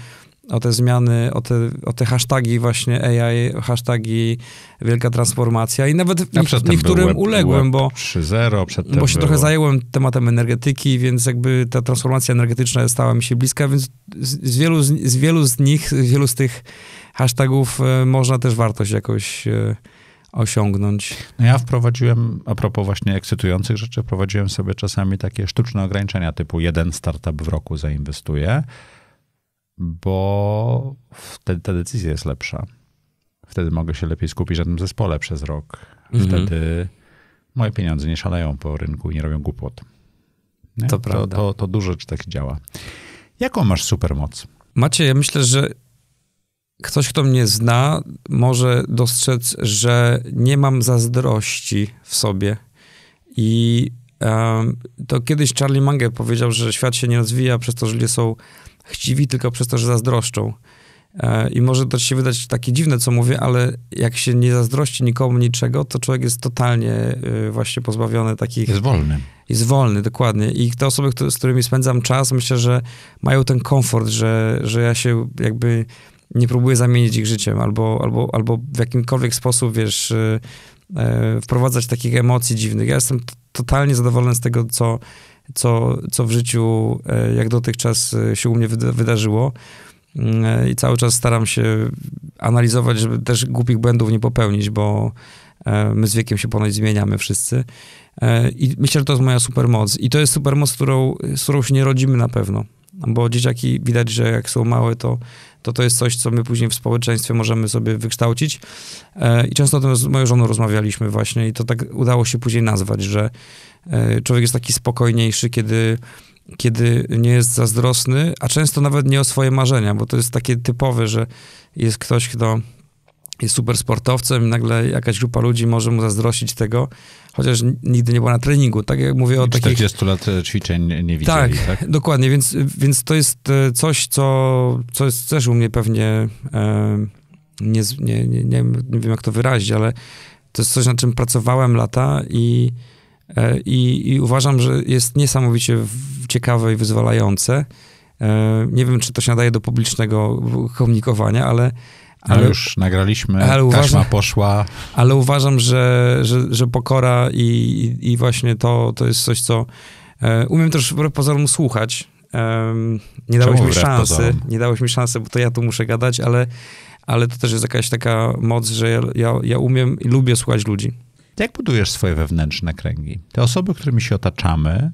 o te zmiany, o te, o te hasztagi właśnie AI, hasztagi wielka transformacja i nawet nie, niektórym web, uległem, web bo, 3.0, przedtem bo się było. trochę zajęłem tematem energetyki, więc jakby ta transformacja energetyczna stała mi się bliska, więc z, wielu, z, z wielu z nich, z wielu z tych hashtagów y, e, można też wartość jakoś y, osiągnąć. No ja wprowadziłem, a propos właśnie ekscytujących rzeczy, wprowadziłem sobie czasami takie sztuczne ograniczenia typu jeden startup w roku zainwestuje, bo wtedy ta decyzja jest lepsza. Wtedy mogę się lepiej skupić na tym zespole przez rok. Mhm. Wtedy mhm. moje pieniądze nie szaleją po rynku i nie robią głupot. Nie? To, prawda. To, to, to dużo tak działa. Jaką masz supermoc? Macie, ja myślę, że ktoś, kto mnie zna, może dostrzec, że nie mam zazdrości w sobie. I um, to kiedyś Charlie Munger powiedział, że świat się nie rozwija przez to, że ludzie są chciwi tylko przez to, że zazdroszczą. E, I może to się wydać takie dziwne, co mówię, ale jak się nie zazdrości nikomu niczego, to człowiek jest totalnie e, właśnie pozbawiony takich. Jest wolny. Jest wolny, dokładnie. I te osoby, z którymi spędzam czas, myślę, że mają ten komfort, że, że ja się jakby nie próbuję zamienić ich życiem albo, albo, albo w jakimkolwiek sposób, wiesz, e, wprowadzać takich emocji dziwnych. Ja jestem totalnie zadowolony z tego, co co, co w życiu e, jak dotychczas e, się u mnie wydarzyło. Mm, e, I cały czas staram się analizować, żeby też głupich błędów nie popełnić, bo my z wiekiem się ponoć zmieniamy wszyscy. I myślę, że to jest moja supermoc. I to jest supermoc, którą, z którą się nie rodzimy na pewno. Bo dzieciaki widać, że jak są małe, to to, to jest coś, co my później w społeczeństwie możemy sobie wykształcić. E, I często o tym z moją żoną rozmawialiśmy właśnie i to tak udało się później nazwać, że e, człowiek jest taki spokojniejszy, kiedy, kiedy nie jest zazdrosny, a często nawet nie o swoje marzenia, bo to jest takie typowe, że jest ktoś, kto jest super sportowcem, nagle jakaś grupa ludzi może mu zazdrościć tego, chociaż nigdy nie była na treningu. Tak jak mówię o 40 takich... 40 lat e, ćwiczeń nie widzieli, tak? tak? dokładnie, więc, więc to jest e, coś, co, co jest też u mnie pewnie, e, nie, nie, nie, nie wiem jak to wyrazić, ale to jest coś, na czym pracowałem lata i, i, i uważam, że jest niesamowicie ciekawe i wyzwalające. Nie wiem, czy to się nadaje do publicznego komunikowania, ale ale już nagraliśmy, ale uważam, poszła. Ale uważam, że, że, że pokora i, i właśnie to, to jest coś, co e, umiem też wbrew pozorom słuchać. E, nie dałeś Czemu mi szansy, pozorom? nie dałeś mi szansy, bo to ja tu muszę gadać, ale, ale to też jest jakaś taka moc, że ja, ja, ja umiem i lubię słuchać ludzi. Jak budujesz swoje wewnętrzne kręgi? Te osoby, którymi się otaczamy,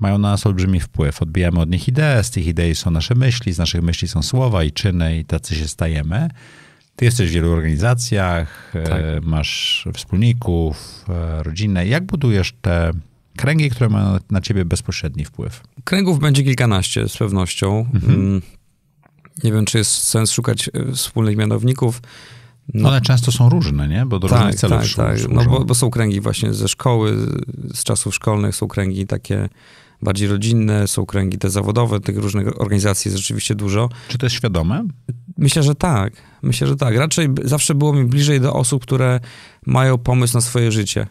mają na nas olbrzymi wpływ. Odbijamy od nich idee, z tych idei są nasze myśli, z naszych myśli są słowa i czyny i tacy się stajemy. Ty jesteś w wielu organizacjach, e, tak. masz wspólników, e, rodzinę. Jak budujesz te kręgi, które mają na ciebie bezpośredni wpływ? Kręgów będzie kilkanaście z pewnością. Mhm. Mm, nie wiem, czy jest sens szukać e, wspólnych mianowników. No. One często są różne, nie? Bo do tak, różnych celów tak, tak. No, bo, bo, są kręgi właśnie ze szkoły, z czasów szkolnych, są kręgi takie bardziej rodzinne, są kręgi te zawodowe, tych różnych organizacji jest rzeczywiście dużo. Czy to jest świadome? Myślę, że tak. Myślę, że tak. Raczej zawsze było mi bliżej do osób, które mają pomysł na swoje życie.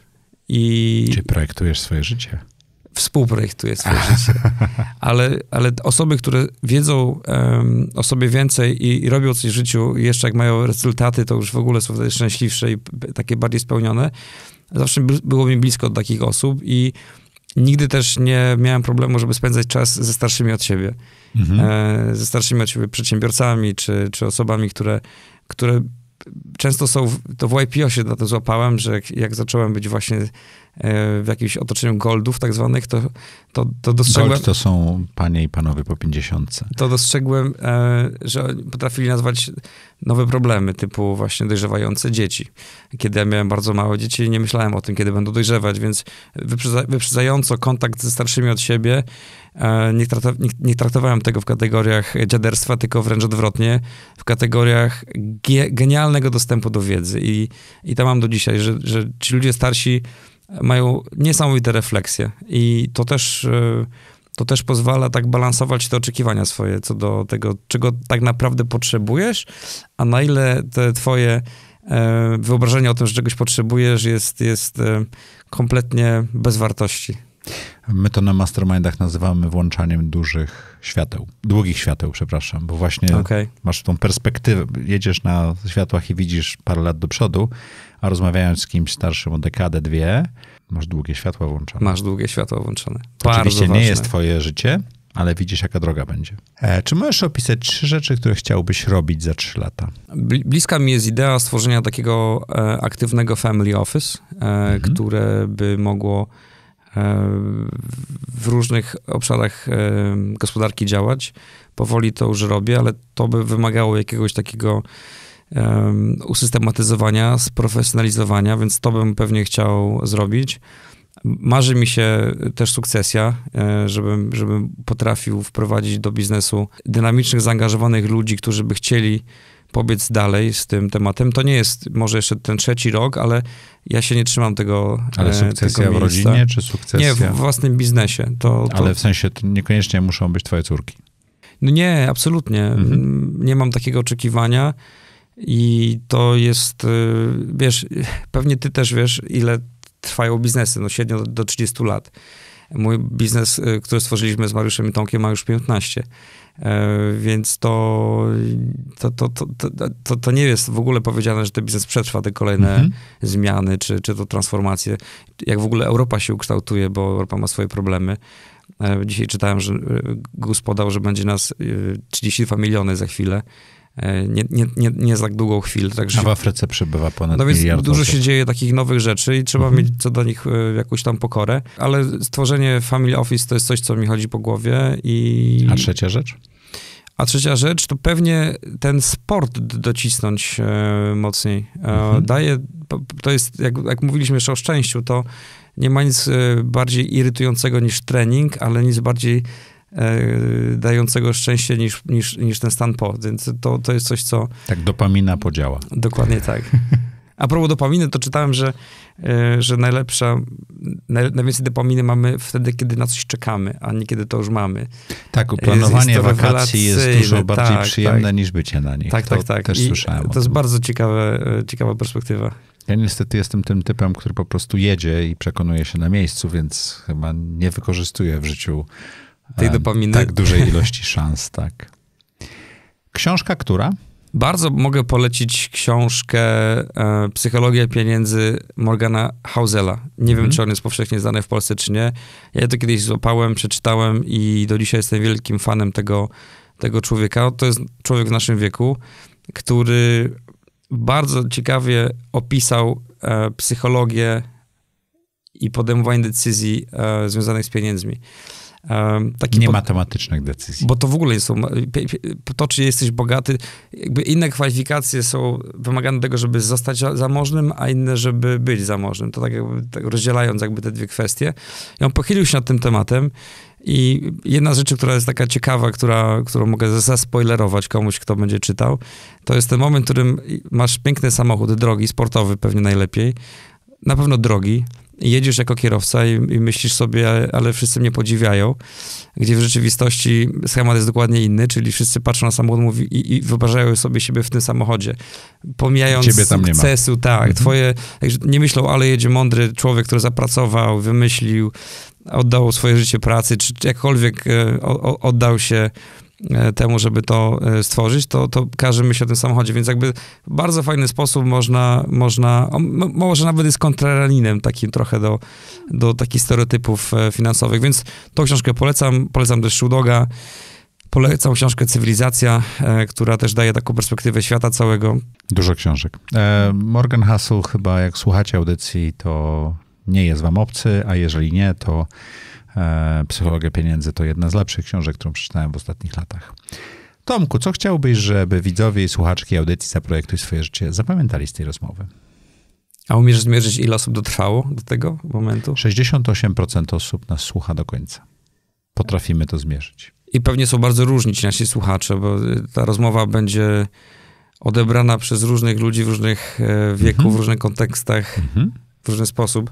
I... Czy projektujesz swoje życie? Współprojektuję swoje [laughs] życie. Ale, ale osoby, które wiedzą um, o sobie więcej i, i, robią coś w życiu, jeszcze jak mają rezultaty, to już w ogóle są wtedy szczęśliwsze i takie bardziej spełnione. Zawsze było mi blisko od takich osób i Nigdy też nie miałem problemu, żeby spędzać czas ze starszymi od siebie. Mhm. E, ze starszymi od siebie przedsiębiorcami, czy, czy osobami, które, które często są, w, to w YPO się na to złapałem, że jak, jak zacząłem być właśnie E, w jakimś otoczeniu goldów tak zwanych, to, to, to dostrzegłem... Gold to są panie i panowie po pięćdziesiątce. To dostrzegłem, e, że potrafili nazwać nowe problemy, typu właśnie dojrzewające dzieci. Kiedy ja miałem bardzo małe dzieci, nie myślałem o tym, kiedy będą dojrzewać, więc wyprzedzająco kontakt ze starszymi od siebie, e, nie, traktowałem tego w kategoriach dziaderstwa, tylko wręcz odwrotnie, w kategoriach genialnego dostępu do wiedzy. I, i to mam do dzisiaj, że, że ci ludzie starsi mają niesamowite refleksje i to też, e, to też pozwala tak balansować te oczekiwania swoje co do tego, czego tak naprawdę potrzebujesz, a na ile te twoje e, wyobrażenie o tym, że czegoś potrzebujesz jest, jest e, kompletnie bez wartości. My to na mastermindach nazywamy włączaniem dużych świateł, długich świateł, przepraszam, bo właśnie okay. masz tą perspektywę, jedziesz na światłach i widzisz parę lat do przodu, a rozmawiając z kimś starszym o dekadę, dwie, masz długie światła włączone. Masz długie światła włączone. Bardzo Oczywiście nie jest twoje życie, ale widzisz, jaka droga będzie. E, czy możesz opisać trzy rzeczy, które chciałbyś robić za trzy lata? Bliska mi jest idea stworzenia takiego e, aktywnego family office, e, mhm. które by mogło E, w różnych obszarach e, gospodarki działać. Powoli to już robię, ale to by wymagało jakiegoś takiego e, usystematyzowania, sprofesjonalizowania, więc to bym pewnie chciał zrobić. Marzy mi się też sukcesja, żebym, żebym potrafił wprowadzić do biznesu dynamicznych, zaangażowanych ludzi, którzy by chcieli pobiec dalej z tym tematem. To nie jest może jeszcze ten trzeci rok, ale ja się nie trzymam tego. Ale e, sukcesja tego w rodzinie, czy sukcesja? Nie, w własnym biznesie. To, to... Ale w sensie niekoniecznie muszą być twoje córki. No nie, absolutnie. Mhm. Nie mam takiego oczekiwania. I to jest, y, wiesz, y, pewnie ty też wiesz, ile trwają biznesy, no średnio do 30 lat. Mój biznes, y, który stworzyliśmy z Mariuszem i Tomkiem ma już 15. E, więc to, to, to, to, to, nie jest w ogóle powiedziane, że ten biznes przetrwa te kolejne mhm. zmiany, czy, czy to transformacje. Jak w ogóle Europa się ukształtuje, bo Europa ma swoje problemy. E, dzisiaj czytałem, że y, GUS podał, że będzie nas 32 y, miliony za chwilę nie, nie, nie, nie za długą chwilę. Także... A w Afryce przebywa ponad no więc miliard dużo osób. się dzieje takich nowych rzeczy i trzeba mhm. mieć co do nich e, jakąś tam pokorę, ale stworzenie Family Office to jest coś, co mi chodzi po głowie i... A trzecia rzecz? A trzecia rzecz to pewnie ten sport docisnąć e, mocniej. E, mhm. Daje, to jest, jak, jak mówiliśmy jeszcze o szczęściu, to nie ma nic e, bardziej irytującego niż trening, ale nic bardziej E, dającego szczęście niż, niż, niż ten stan po. Więc to, to jest coś, co... Tak dopamina podziała. Dokładnie tak. [laughs] A propos dopaminy, to czytałem, że, e, że najlepsza, najwięcej dopaminy mamy wtedy, kiedy na coś czekamy, a nie kiedy to już mamy. Tak, planowanie jest wakacji jest dużo bardziej tak, przyjemne tak. niż bycie na nich. Tak, to tak, tak. Też I słyszałem. To jest bardzo ciekawe, e, ciekawa perspektywa. Ja niestety jestem tym typem, który po prostu jedzie i przekonuje się na miejscu, więc chyba nie wykorzystuje w życiu tej dopaminy. Tak dużej ilości szans, tak. Książka która? Bardzo mogę polecić książkę e, Psychologia pieniędzy Morgana Hausela. Nie wiem, mhm. czy on jest powszechnie znany w Polsce, czy nie. Ja to kiedyś złapałem, przeczytałem i do dzisiaj jestem wielkim fanem tego, tego człowieka. To jest człowiek w naszym wieku, który bardzo ciekawie opisał e, psychologię i podejmowanie decyzji e, związanych z pieniędzmi. Taki nie matematycznych decyzji. Bo to w ogóle są. E, to, czy jesteś bogaty, jakby inne kwalifikacje są wymagane do tego, żeby zostać zamożnym, a inne, żeby być zamożnym. To tak jakby tak rozdzielając jakby te dwie kwestie. I on pochylił się nad tym tematem. I jedna z rzeczy, która jest taka ciekawa, która, którą mogę zaspoilerować komuś, kto będzie czytał, to jest ten moment, w którym masz piękny samochód, drogi, sportowy pewnie najlepiej, na pewno drogi, jedziesz jako kierowca i, i, myślisz sobie, ale wszyscy mnie podziwiają, gdzie w rzeczywistości schemat jest dokładnie inny, czyli wszyscy patrzą na samochód mówi, i, i wyobrażają sobie siebie w tym samochodzie. Pomijając tam sukcesu, nie tak, mhm. twoje, nie myślą, ale jedzie mądry człowiek, który zapracował, wymyślił, oddał swoje życie pracy, czy, czy jakkolwiek e, o, oddał się E, temu, żeby to e, stworzyć, to, to każe się o tym samochodzie, więc jakby w bardzo fajny sposób można, można może nawet jest kontrarelinem takim trochę do, do takich stereotypów e, finansowych, więc tą książkę polecam, polecam też Shudoga, Polecam książkę Cywilizacja, która też daje taką perspektywę świata całego. Dużo książek. Morgan Hassel chyba, jak słuchacie audycji, to nie jest wam obcy, a jeżeli nie, to E, psychologia pieniędzy to jedna z lepszych książek, którą przeczytałem w ostatnich latach. Tomku, co chciałbyś, żeby widzowie i słuchaczki audycji i swoje życie zapamiętali z tej rozmowy? A umiesz zmierzyć, ile osób dotrwało do tego momentu? 68% osób nas słucha do końca. Potrafimy to zmierzyć. I pewnie są bardzo różni ci nasi słuchacze, bo y, ta rozmowa będzie odebrana przez różnych ludzi w różnych e, wieku, mm -hmm. w mhm. różnych kontekstach, mm -hmm. w różny sposób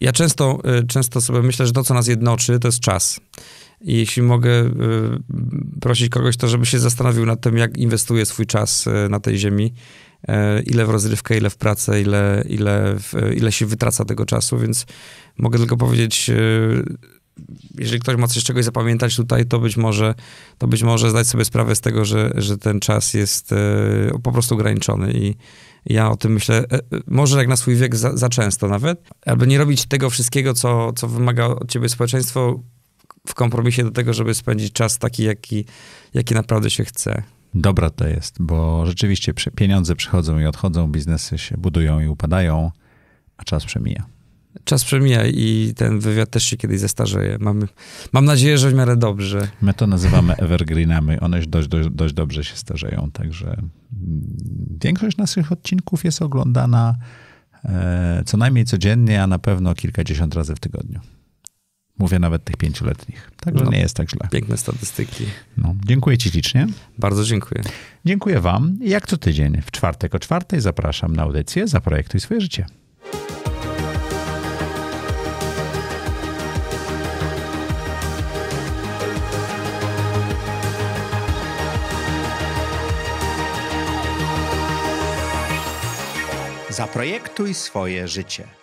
ja często, y, często sobie myślę, że to, co nas jednoczy, to jest czas. I jeśli mogę y, prosić kogoś, to żeby się zastanowił nad tym, jak inwestuje swój czas y, na tej ziemi. Ile w rozrywkę, ile w pracę, ile, ile, ile się wytraca tego czasu, więc mogę tylko powiedzieć, jeżeli ktoś ma coś czegoś zapamiętać tutaj, to być może, to być może zdać sobie sprawę z tego, że, że ten czas jest po prostu ograniczony i, ja o tym myślę, e, e, może jak na swój wiek za, za często nawet, aby nie robić tego wszystkiego, co, co wymaga od ciebie społeczeństwo w kompromisie do tego, żeby spędzić czas taki, jaki, jaki naprawdę się chce. Dobra to jest, bo rzeczywiście pieniądze przychodzą i odchodzą, biznesy się budują i upadają, a czas przemija. Czas przemija i ten wywiad też się kiedyś zestarzeje. Mam, mam nadzieję, że w miarę dobrze. My to nazywamy evergreenami. One dość, dość, dość dobrze się starzeją, także mm, większość naszych odcinków jest oglądana e, co najmniej codziennie, a na pewno kilkadziesiąt razy w tygodniu. Mówię nawet tych pięcioletnich. Także no, nie jest tak źle. Piękne statystyki. No, dziękuję Ci licznie. Bardzo dziękuję. Dziękuję Wam. Jak co tydzień, w czwartek o czwartej zapraszam na audycję Zaprojektuj swoje życie. Zaprojektuj swoje życie.